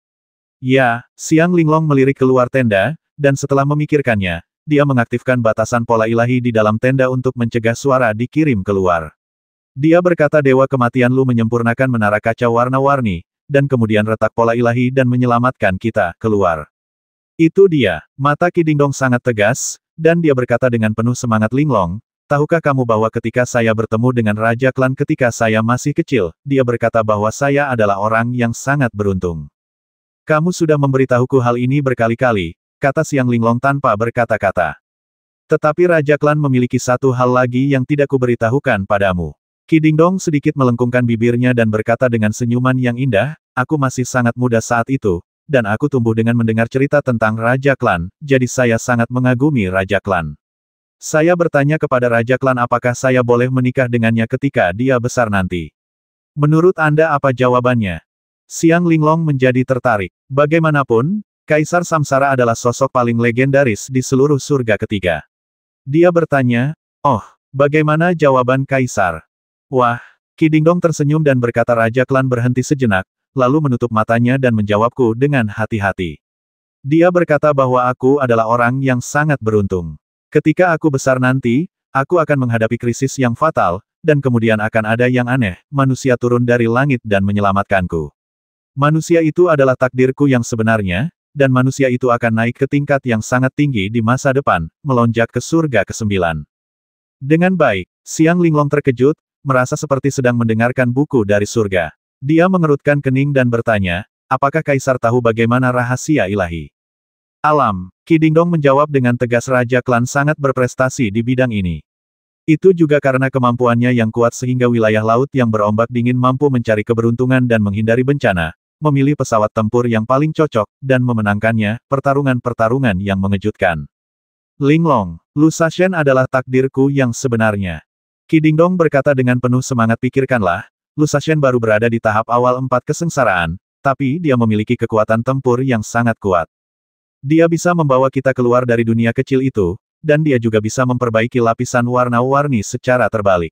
Ya, Siang Linglong melirik keluar tenda, dan setelah memikirkannya, dia mengaktifkan batasan pola ilahi di dalam tenda untuk mencegah suara dikirim keluar. Dia berkata Dewa Kematian Lu menyempurnakan menara kaca warna-warni, dan kemudian retak pola ilahi dan menyelamatkan kita, keluar. Itu dia, mata Kidingdong sangat tegas, dan dia berkata dengan penuh semangat linglong, Tahukah kamu bahwa ketika saya bertemu dengan Raja Klan ketika saya masih kecil, dia berkata bahwa saya adalah orang yang sangat beruntung. Kamu sudah memberitahuku hal ini berkali-kali, kata Siang Linglong tanpa berkata-kata. Tetapi Raja Klan memiliki satu hal lagi yang tidak kuberitahukan padamu. Kidingdong sedikit melengkungkan bibirnya dan berkata dengan senyuman yang indah, aku masih sangat muda saat itu, dan aku tumbuh dengan mendengar cerita tentang Raja Klan, jadi saya sangat mengagumi Raja Klan. Saya bertanya kepada Raja Klan apakah saya boleh menikah dengannya ketika dia besar nanti. Menurut Anda apa jawabannya? Siang Linglong menjadi tertarik. Bagaimanapun, Kaisar Samsara adalah sosok paling legendaris di seluruh surga ketiga. Dia bertanya, Oh, bagaimana jawaban Kaisar? Wah, Kidingdong tersenyum dan berkata Raja Klan berhenti sejenak, lalu menutup matanya dan menjawabku dengan hati-hati. Dia berkata bahwa aku adalah orang yang sangat beruntung. Ketika aku besar nanti, aku akan menghadapi krisis yang fatal, dan kemudian akan ada yang aneh, manusia turun dari langit dan menyelamatkanku. Manusia itu adalah takdirku yang sebenarnya, dan manusia itu akan naik ke tingkat yang sangat tinggi di masa depan, melonjak ke surga kesembilan. Dengan baik, Siang Linglong terkejut, merasa seperti sedang mendengarkan buku dari surga. Dia mengerutkan kening dan bertanya, apakah Kaisar tahu bagaimana rahasia ilahi? Alam, Kidingdong menjawab dengan tegas Raja Klan sangat berprestasi di bidang ini. Itu juga karena kemampuannya yang kuat sehingga wilayah laut yang berombak dingin mampu mencari keberuntungan dan menghindari bencana, memilih pesawat tempur yang paling cocok, dan memenangkannya, pertarungan-pertarungan yang mengejutkan. Linglong, Lu Lusashen adalah takdirku yang sebenarnya. Kidingdong berkata dengan penuh semangat pikirkanlah, Lu Lusashen baru berada di tahap awal empat kesengsaraan, tapi dia memiliki kekuatan tempur yang sangat kuat. Dia bisa membawa kita keluar dari dunia kecil itu, dan dia juga bisa memperbaiki lapisan warna-warni secara terbalik.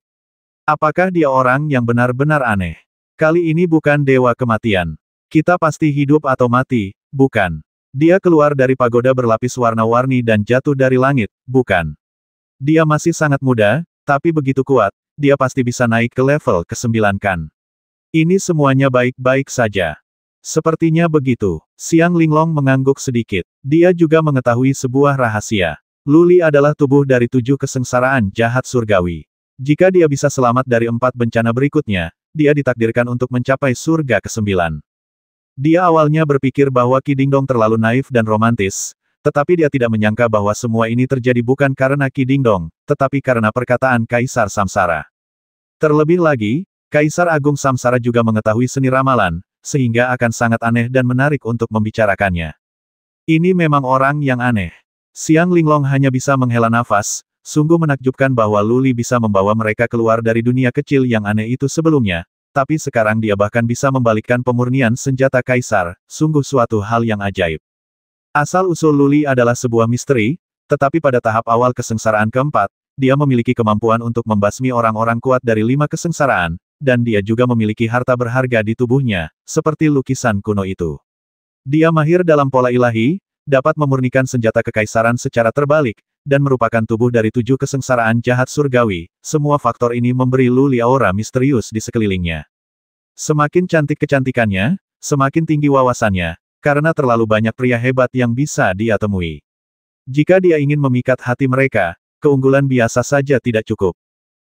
Apakah dia orang yang benar-benar aneh? Kali ini bukan dewa kematian. Kita pasti hidup atau mati, bukan. Dia keluar dari pagoda berlapis warna-warni dan jatuh dari langit, bukan. Dia masih sangat muda, tapi begitu kuat, dia pasti bisa naik ke level ke-9 kan. Ini semuanya baik-baik saja. Sepertinya begitu. Siang Linglong mengangguk sedikit. Dia juga mengetahui sebuah rahasia. Luli adalah tubuh dari tujuh kesengsaraan jahat surgawi. Jika dia bisa selamat dari empat bencana berikutnya, dia ditakdirkan untuk mencapai surga kesembilan. Dia awalnya berpikir bahwa Dingdong terlalu naif dan romantis, tetapi dia tidak menyangka bahwa semua ini terjadi bukan karena Dingdong, tetapi karena perkataan Kaisar Samsara. Terlebih lagi, Kaisar Agung Samsara juga mengetahui seni ramalan, sehingga akan sangat aneh dan menarik untuk membicarakannya. Ini memang orang yang aneh. Siang Linglong hanya bisa menghela nafas, sungguh menakjubkan bahwa Luli bisa membawa mereka keluar dari dunia kecil yang aneh itu sebelumnya, tapi sekarang dia bahkan bisa membalikkan pemurnian senjata kaisar, sungguh suatu hal yang ajaib. Asal-usul Luli adalah sebuah misteri, tetapi pada tahap awal kesengsaraan keempat, dia memiliki kemampuan untuk membasmi orang-orang kuat dari lima kesengsaraan, dan dia juga memiliki harta berharga di tubuhnya, seperti lukisan kuno itu. Dia mahir dalam pola ilahi, dapat memurnikan senjata kekaisaran secara terbalik, dan merupakan tubuh dari tujuh kesengsaraan jahat surgawi, semua faktor ini memberi Luli aura misterius di sekelilingnya. Semakin cantik kecantikannya, semakin tinggi wawasannya, karena terlalu banyak pria hebat yang bisa dia temui. Jika dia ingin memikat hati mereka, keunggulan biasa saja tidak cukup.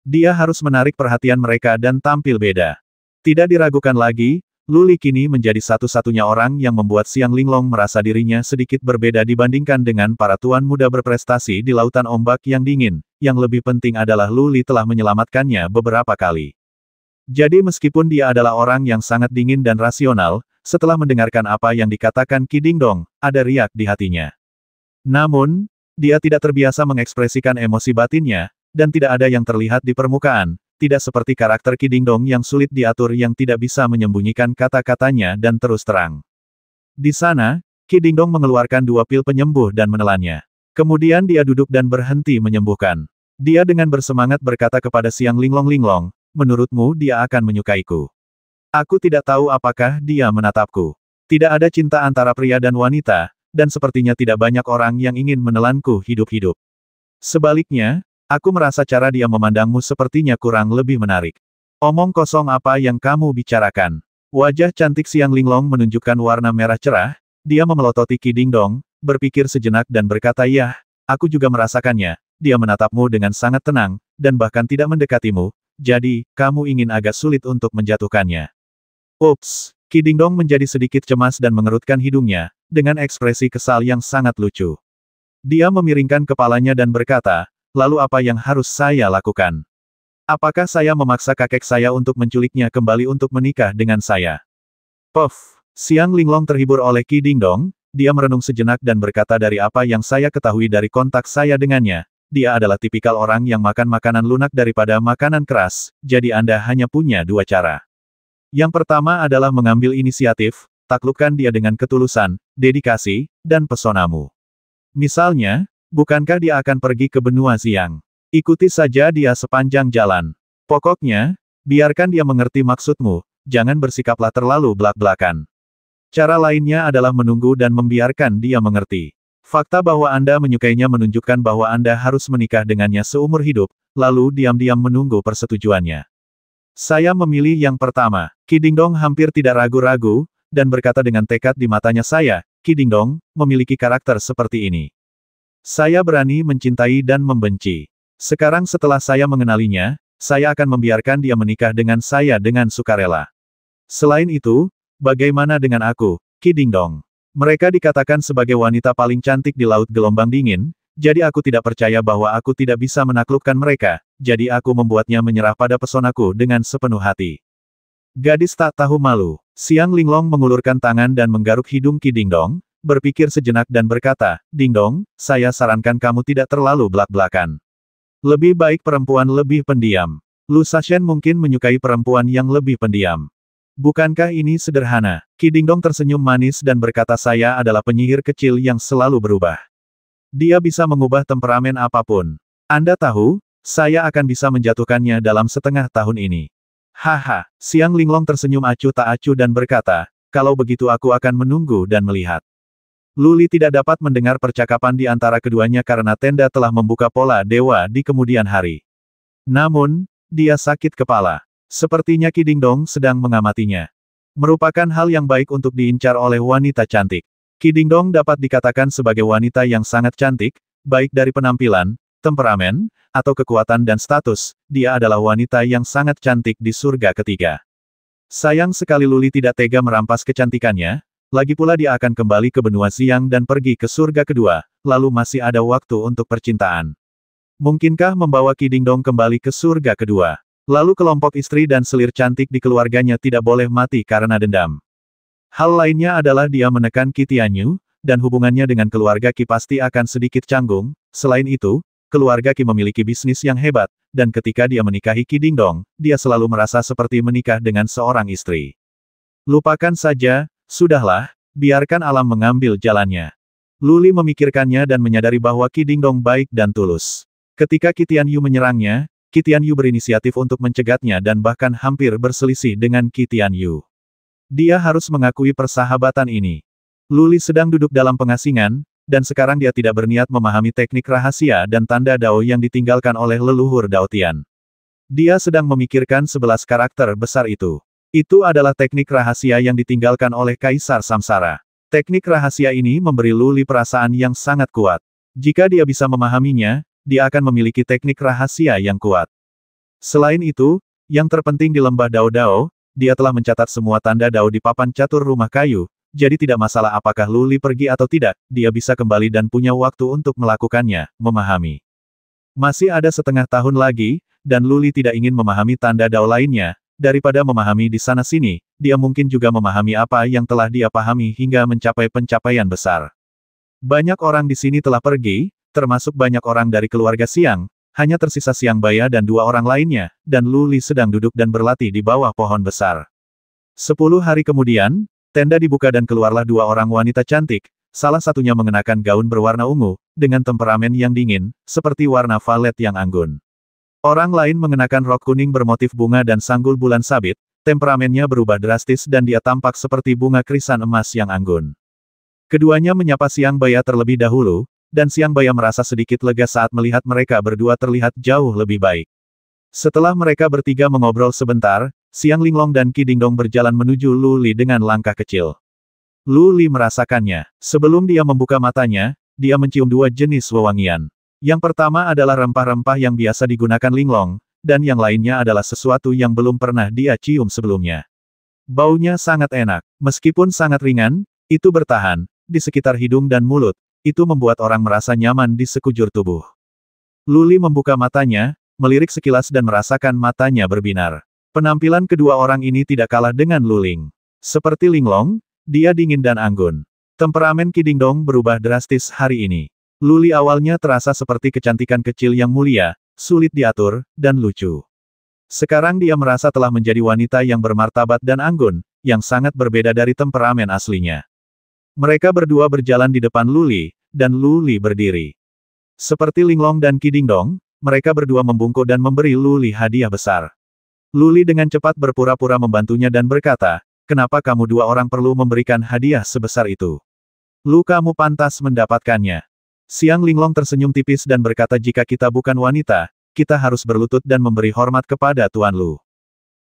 Dia harus menarik perhatian mereka dan tampil beda. Tidak diragukan lagi, Luli kini menjadi satu-satunya orang yang membuat Siang Linglong merasa dirinya sedikit berbeda dibandingkan dengan para tuan muda berprestasi di lautan ombak yang dingin. Yang lebih penting adalah Luli telah menyelamatkannya beberapa kali. Jadi meskipun dia adalah orang yang sangat dingin dan rasional, setelah mendengarkan apa yang dikatakan Ki Dingdong, ada riak di hatinya. Namun, dia tidak terbiasa mengekspresikan emosi batinnya, dan tidak ada yang terlihat di permukaan, tidak seperti karakter Dong yang sulit diatur yang tidak bisa menyembunyikan kata-katanya dan terus terang. Di sana, Dong mengeluarkan dua pil penyembuh dan menelannya. Kemudian dia duduk dan berhenti menyembuhkan. Dia dengan bersemangat berkata kepada Siang Linglong Linglong, menurutmu dia akan menyukaiku. Aku tidak tahu apakah dia menatapku. Tidak ada cinta antara pria dan wanita, dan sepertinya tidak banyak orang yang ingin menelanku hidup-hidup. Sebaliknya, Aku merasa cara dia memandangmu sepertinya kurang lebih menarik. Omong kosong apa yang kamu bicarakan? Wajah cantik Siang Linglong menunjukkan warna merah cerah, dia memelototi Ki Dingdong, berpikir sejenak dan berkata ya, aku juga merasakannya, dia menatapmu dengan sangat tenang, dan bahkan tidak mendekatimu, jadi, kamu ingin agak sulit untuk menjatuhkannya. Ups, Ki Dingdong menjadi sedikit cemas dan mengerutkan hidungnya, dengan ekspresi kesal yang sangat lucu. Dia memiringkan kepalanya dan berkata, lalu apa yang harus saya lakukan? Apakah saya memaksa kakek saya untuk menculiknya kembali untuk menikah dengan saya? Puff! Siang Linglong terhibur oleh Ki Dingdong, dia merenung sejenak dan berkata dari apa yang saya ketahui dari kontak saya dengannya, dia adalah tipikal orang yang makan makanan lunak daripada makanan keras, jadi Anda hanya punya dua cara. Yang pertama adalah mengambil inisiatif, taklukkan dia dengan ketulusan, dedikasi, dan pesonamu. Misalnya, Bukankah dia akan pergi ke benua siang? Ikuti saja dia sepanjang jalan. Pokoknya, biarkan dia mengerti maksudmu, jangan bersikaplah terlalu belak-belakan. Cara lainnya adalah menunggu dan membiarkan dia mengerti. Fakta bahwa Anda menyukainya menunjukkan bahwa Anda harus menikah dengannya seumur hidup, lalu diam-diam menunggu persetujuannya. Saya memilih yang pertama. Kidingdong hampir tidak ragu-ragu, dan berkata dengan tekad di matanya saya, Kidingdong, memiliki karakter seperti ini. Saya berani mencintai dan membenci. Sekarang setelah saya mengenalinya, saya akan membiarkan dia menikah dengan saya dengan sukarela. Selain itu, bagaimana dengan aku, Kidingdong? Mereka dikatakan sebagai wanita paling cantik di Laut Gelombang Dingin, jadi aku tidak percaya bahwa aku tidak bisa menaklukkan mereka, jadi aku membuatnya menyerah pada pesonaku dengan sepenuh hati. Gadis tak tahu malu, Siang Linglong mengulurkan tangan dan menggaruk hidung Kidingdong, berpikir sejenak dan berkata, Dingdong, saya sarankan kamu tidak terlalu belak-belakan. Lebih baik perempuan lebih pendiam. Lu Sashen mungkin menyukai perempuan yang lebih pendiam. Bukankah ini sederhana? Ki Dingdong tersenyum manis dan berkata saya adalah penyihir kecil yang selalu berubah. Dia bisa mengubah temperamen apapun. Anda tahu, saya akan bisa menjatuhkannya dalam setengah tahun ini. Haha, Siang Linglong tersenyum acuh tak acuh dan berkata, kalau begitu aku akan menunggu dan melihat. Luli tidak dapat mendengar percakapan di antara keduanya karena tenda telah membuka pola dewa di kemudian hari. Namun, dia sakit kepala. Sepertinya Kidingdong sedang mengamatinya. Merupakan hal yang baik untuk diincar oleh wanita cantik. Kidingdong dapat dikatakan sebagai wanita yang sangat cantik, baik dari penampilan, temperamen, atau kekuatan dan status, dia adalah wanita yang sangat cantik di surga ketiga. Sayang sekali Luli tidak tega merampas kecantikannya, lagi pula dia akan kembali ke benua siang dan pergi ke surga kedua, lalu masih ada waktu untuk percintaan. Mungkinkah membawa Kidingdong kembali ke surga kedua? Lalu kelompok istri dan selir cantik di keluarganya tidak boleh mati karena dendam. Hal lainnya adalah dia menekan Kitianyu, dan hubungannya dengan keluarga Ki pasti akan sedikit canggung, selain itu, keluarga Ki memiliki bisnis yang hebat, dan ketika dia menikahi Ki Dingdong, dia selalu merasa seperti menikah dengan seorang istri. Lupakan saja, Sudahlah, biarkan alam mengambil jalannya. Luli memikirkannya dan menyadari bahwa Qi Dingdong baik dan tulus. Ketika Kitian Yu menyerangnya, Kitian Yu berinisiatif untuk mencegatnya dan bahkan hampir berselisih dengan Kitian Yu. Dia harus mengakui persahabatan ini. Luli sedang duduk dalam pengasingan, dan sekarang dia tidak berniat memahami teknik rahasia dan tanda dao yang ditinggalkan oleh leluhur Dao Tian. Dia sedang memikirkan sebelas karakter besar itu. Itu adalah teknik rahasia yang ditinggalkan oleh Kaisar Samsara. Teknik rahasia ini memberi Luli perasaan yang sangat kuat. Jika dia bisa memahaminya, dia akan memiliki teknik rahasia yang kuat. Selain itu, yang terpenting di lembah Dao-Dao, dia telah mencatat semua tanda Dao di papan catur rumah kayu, jadi tidak masalah apakah Luli pergi atau tidak, dia bisa kembali dan punya waktu untuk melakukannya, memahami. Masih ada setengah tahun lagi, dan Luli tidak ingin memahami tanda Dao lainnya, Daripada memahami di sana-sini, dia mungkin juga memahami apa yang telah dia pahami hingga mencapai pencapaian besar. Banyak orang di sini telah pergi, termasuk banyak orang dari keluarga Siang, hanya tersisa Siang Baya dan dua orang lainnya, dan Luli sedang duduk dan berlatih di bawah pohon besar. Sepuluh hari kemudian, tenda dibuka dan keluarlah dua orang wanita cantik, salah satunya mengenakan gaun berwarna ungu, dengan temperamen yang dingin, seperti warna valet yang anggun. Orang lain mengenakan rok kuning bermotif bunga dan sanggul bulan sabit, temperamennya berubah drastis dan dia tampak seperti bunga krisan emas yang anggun. Keduanya menyapa Siang Baya terlebih dahulu, dan Siang Baya merasa sedikit lega saat melihat mereka berdua terlihat jauh lebih baik. Setelah mereka bertiga mengobrol sebentar, Siang Linglong dan Ki Dingdong berjalan menuju Luli dengan langkah kecil. Luli merasakannya. Sebelum dia membuka matanya, dia mencium dua jenis wewangian. Yang pertama adalah rempah-rempah yang biasa digunakan linglong, dan yang lainnya adalah sesuatu yang belum pernah dia cium sebelumnya. Baunya sangat enak, meskipun sangat ringan, itu bertahan, di sekitar hidung dan mulut, itu membuat orang merasa nyaman di sekujur tubuh. Luli membuka matanya, melirik sekilas dan merasakan matanya berbinar. Penampilan kedua orang ini tidak kalah dengan Luling. Seperti Linglong, dia dingin dan anggun. Temperamen Kidingdong berubah drastis hari ini. Luli awalnya terasa seperti kecantikan kecil yang mulia, sulit diatur, dan lucu. Sekarang dia merasa telah menjadi wanita yang bermartabat dan anggun, yang sangat berbeda dari temperamen aslinya. Mereka berdua berjalan di depan Luli, dan Luli berdiri. Seperti Linglong dan Kidingdong, mereka berdua membungkuk dan memberi Luli hadiah besar. Luli dengan cepat berpura-pura membantunya dan berkata, kenapa kamu dua orang perlu memberikan hadiah sebesar itu? Lu kamu pantas mendapatkannya. Siang Linglong tersenyum tipis dan berkata jika kita bukan wanita, kita harus berlutut dan memberi hormat kepada Tuan Lu.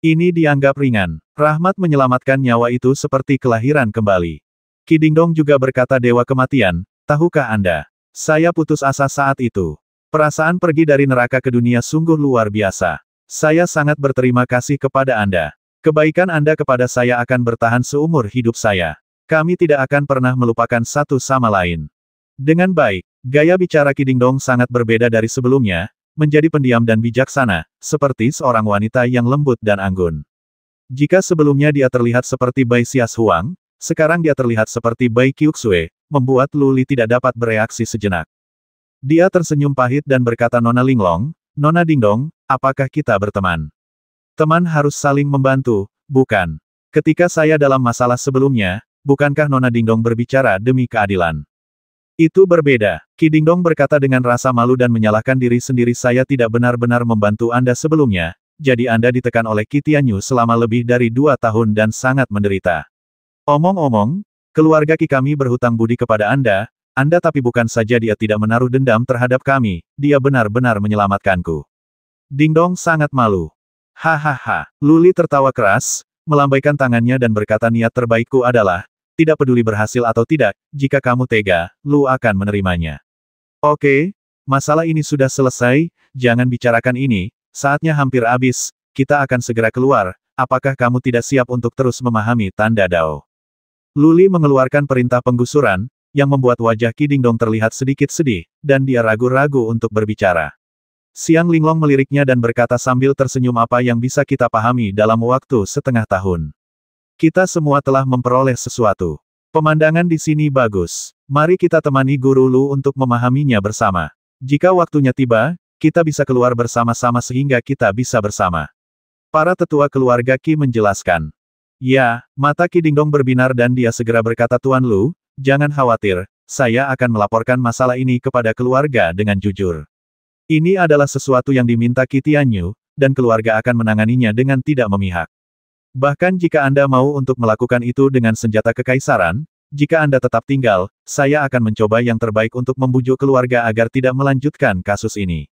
Ini dianggap ringan. Rahmat menyelamatkan nyawa itu seperti kelahiran kembali. Kidingdong juga berkata Dewa Kematian, tahukah Anda? Saya putus asa saat itu. Perasaan pergi dari neraka ke dunia sungguh luar biasa. Saya sangat berterima kasih kepada Anda. Kebaikan Anda kepada saya akan bertahan seumur hidup saya. Kami tidak akan pernah melupakan satu sama lain. Dengan baik, Gaya bicara Kidingdong sangat berbeda dari sebelumnya, menjadi pendiam dan bijaksana, seperti seorang wanita yang lembut dan anggun. Jika sebelumnya dia terlihat seperti Bai Xias Huang, sekarang dia terlihat seperti Bai Qiuxue, membuat Luli tidak dapat bereaksi sejenak. Dia tersenyum pahit dan berkata Nona Linglong, Nona Dingdong, apakah kita berteman? Teman harus saling membantu, bukan? Ketika saya dalam masalah sebelumnya, bukankah Nona Dingdong berbicara demi keadilan? Itu berbeda. Kidingdong berkata dengan rasa malu dan menyalahkan diri sendiri saya tidak benar-benar membantu Anda sebelumnya, jadi Anda ditekan oleh Kitianyu selama lebih dari dua tahun dan sangat menderita. Omong-omong, keluarga Ki kami berhutang budi kepada Anda, Anda tapi bukan saja dia tidak menaruh dendam terhadap kami, dia benar-benar menyelamatkanku. Dingdong sangat malu. Hahaha, Luli tertawa keras, melambaikan tangannya dan berkata niat terbaikku adalah, tidak peduli berhasil atau tidak, jika kamu tega, Lu akan menerimanya. Oke, masalah ini sudah selesai, jangan bicarakan ini, saatnya hampir habis, kita akan segera keluar, apakah kamu tidak siap untuk terus memahami tanda Dao? Luli mengeluarkan perintah penggusuran, yang membuat wajah Kidingdong terlihat sedikit sedih, dan dia ragu-ragu untuk berbicara. Siang Linglong meliriknya dan berkata sambil tersenyum apa yang bisa kita pahami dalam waktu setengah tahun. Kita semua telah memperoleh sesuatu. Pemandangan di sini bagus. Mari kita temani Guru Lu untuk memahaminya bersama. Jika waktunya tiba, kita bisa keluar bersama-sama sehingga kita bisa bersama. Para tetua keluarga Ki menjelaskan. Ya, mata Ki Dingdong berbinar dan dia segera berkata Tuan Lu, jangan khawatir, saya akan melaporkan masalah ini kepada keluarga dengan jujur. Ini adalah sesuatu yang diminta Ki Tianyu, dan keluarga akan menanganinya dengan tidak memihak. Bahkan jika Anda mau untuk melakukan itu dengan senjata kekaisaran, jika Anda tetap tinggal, saya akan mencoba yang terbaik untuk membujuk keluarga agar tidak melanjutkan kasus ini.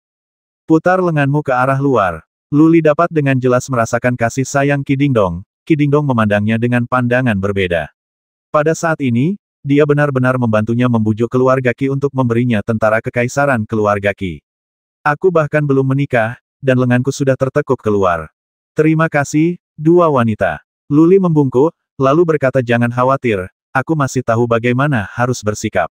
Putar lenganmu ke arah luar. Luli dapat dengan jelas merasakan kasih sayang Kidingdong. Kidingdong memandangnya dengan pandangan berbeda. Pada saat ini, dia benar-benar membantunya membujuk keluarga Ki untuk memberinya tentara kekaisaran keluarga Ki. Aku bahkan belum menikah, dan lenganku sudah tertekuk keluar. Terima kasih, Dua wanita. Luli membungkuk, lalu berkata jangan khawatir, aku masih tahu bagaimana harus bersikap.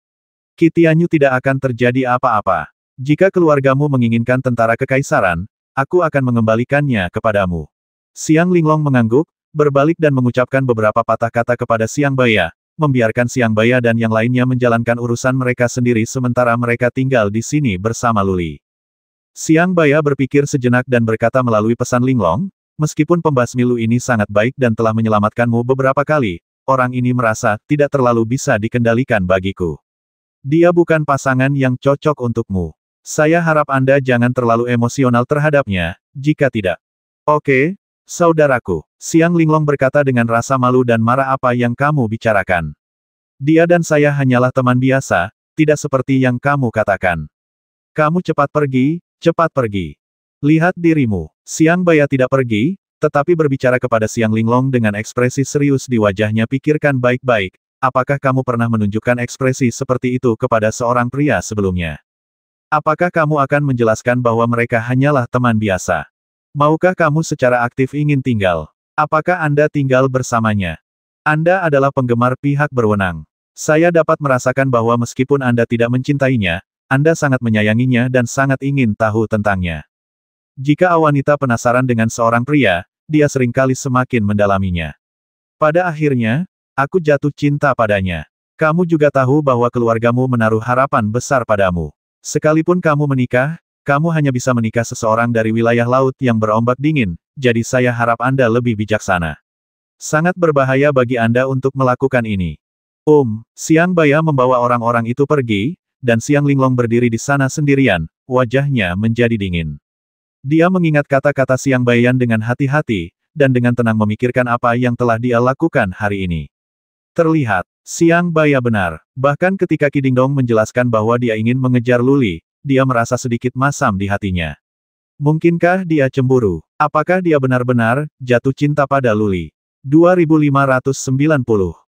Kitianyu tidak akan terjadi apa-apa. Jika keluargamu menginginkan tentara kekaisaran, aku akan mengembalikannya kepadamu. Siang Linglong mengangguk, berbalik dan mengucapkan beberapa patah kata kepada Siang Baya, membiarkan Siang Baya dan yang lainnya menjalankan urusan mereka sendiri sementara mereka tinggal di sini bersama Luli. Siang Baya berpikir sejenak dan berkata melalui pesan Linglong, Meskipun pembasmi Lu ini sangat baik dan telah menyelamatkanmu beberapa kali, orang ini merasa tidak terlalu bisa dikendalikan bagiku. Dia bukan pasangan yang cocok untukmu. Saya harap Anda jangan terlalu emosional terhadapnya, jika tidak. Oke, saudaraku. Siang Linglong berkata dengan rasa malu dan marah apa yang kamu bicarakan. Dia dan saya hanyalah teman biasa, tidak seperti yang kamu katakan. Kamu cepat pergi, cepat pergi. Lihat dirimu. Siang Baya tidak pergi, tetapi berbicara kepada Siang Linglong dengan ekspresi serius di wajahnya pikirkan baik-baik, apakah kamu pernah menunjukkan ekspresi seperti itu kepada seorang pria sebelumnya? Apakah kamu akan menjelaskan bahwa mereka hanyalah teman biasa? Maukah kamu secara aktif ingin tinggal? Apakah Anda tinggal bersamanya? Anda adalah penggemar pihak berwenang. Saya dapat merasakan bahwa meskipun Anda tidak mencintainya, Anda sangat menyayanginya dan sangat ingin tahu tentangnya. Jika awanita penasaran dengan seorang pria, dia seringkali semakin mendalaminya. Pada akhirnya, aku jatuh cinta padanya. Kamu juga tahu bahwa keluargamu menaruh harapan besar padamu. Sekalipun kamu menikah, kamu hanya bisa menikah seseorang dari wilayah laut yang berombak dingin, jadi saya harap Anda lebih bijaksana. Sangat berbahaya bagi Anda untuk melakukan ini. um, Siang Baya membawa orang-orang itu pergi, dan Siang Linglong berdiri di sana sendirian, wajahnya menjadi dingin. Dia mengingat kata-kata Siang Bayan dengan hati-hati, dan dengan tenang memikirkan apa yang telah dia lakukan hari ini. Terlihat, Siang Baya benar. Bahkan ketika Kidingdong menjelaskan bahwa dia ingin mengejar Luli, dia merasa sedikit masam di hatinya. Mungkinkah dia cemburu? Apakah dia benar-benar jatuh cinta pada Luli? 2590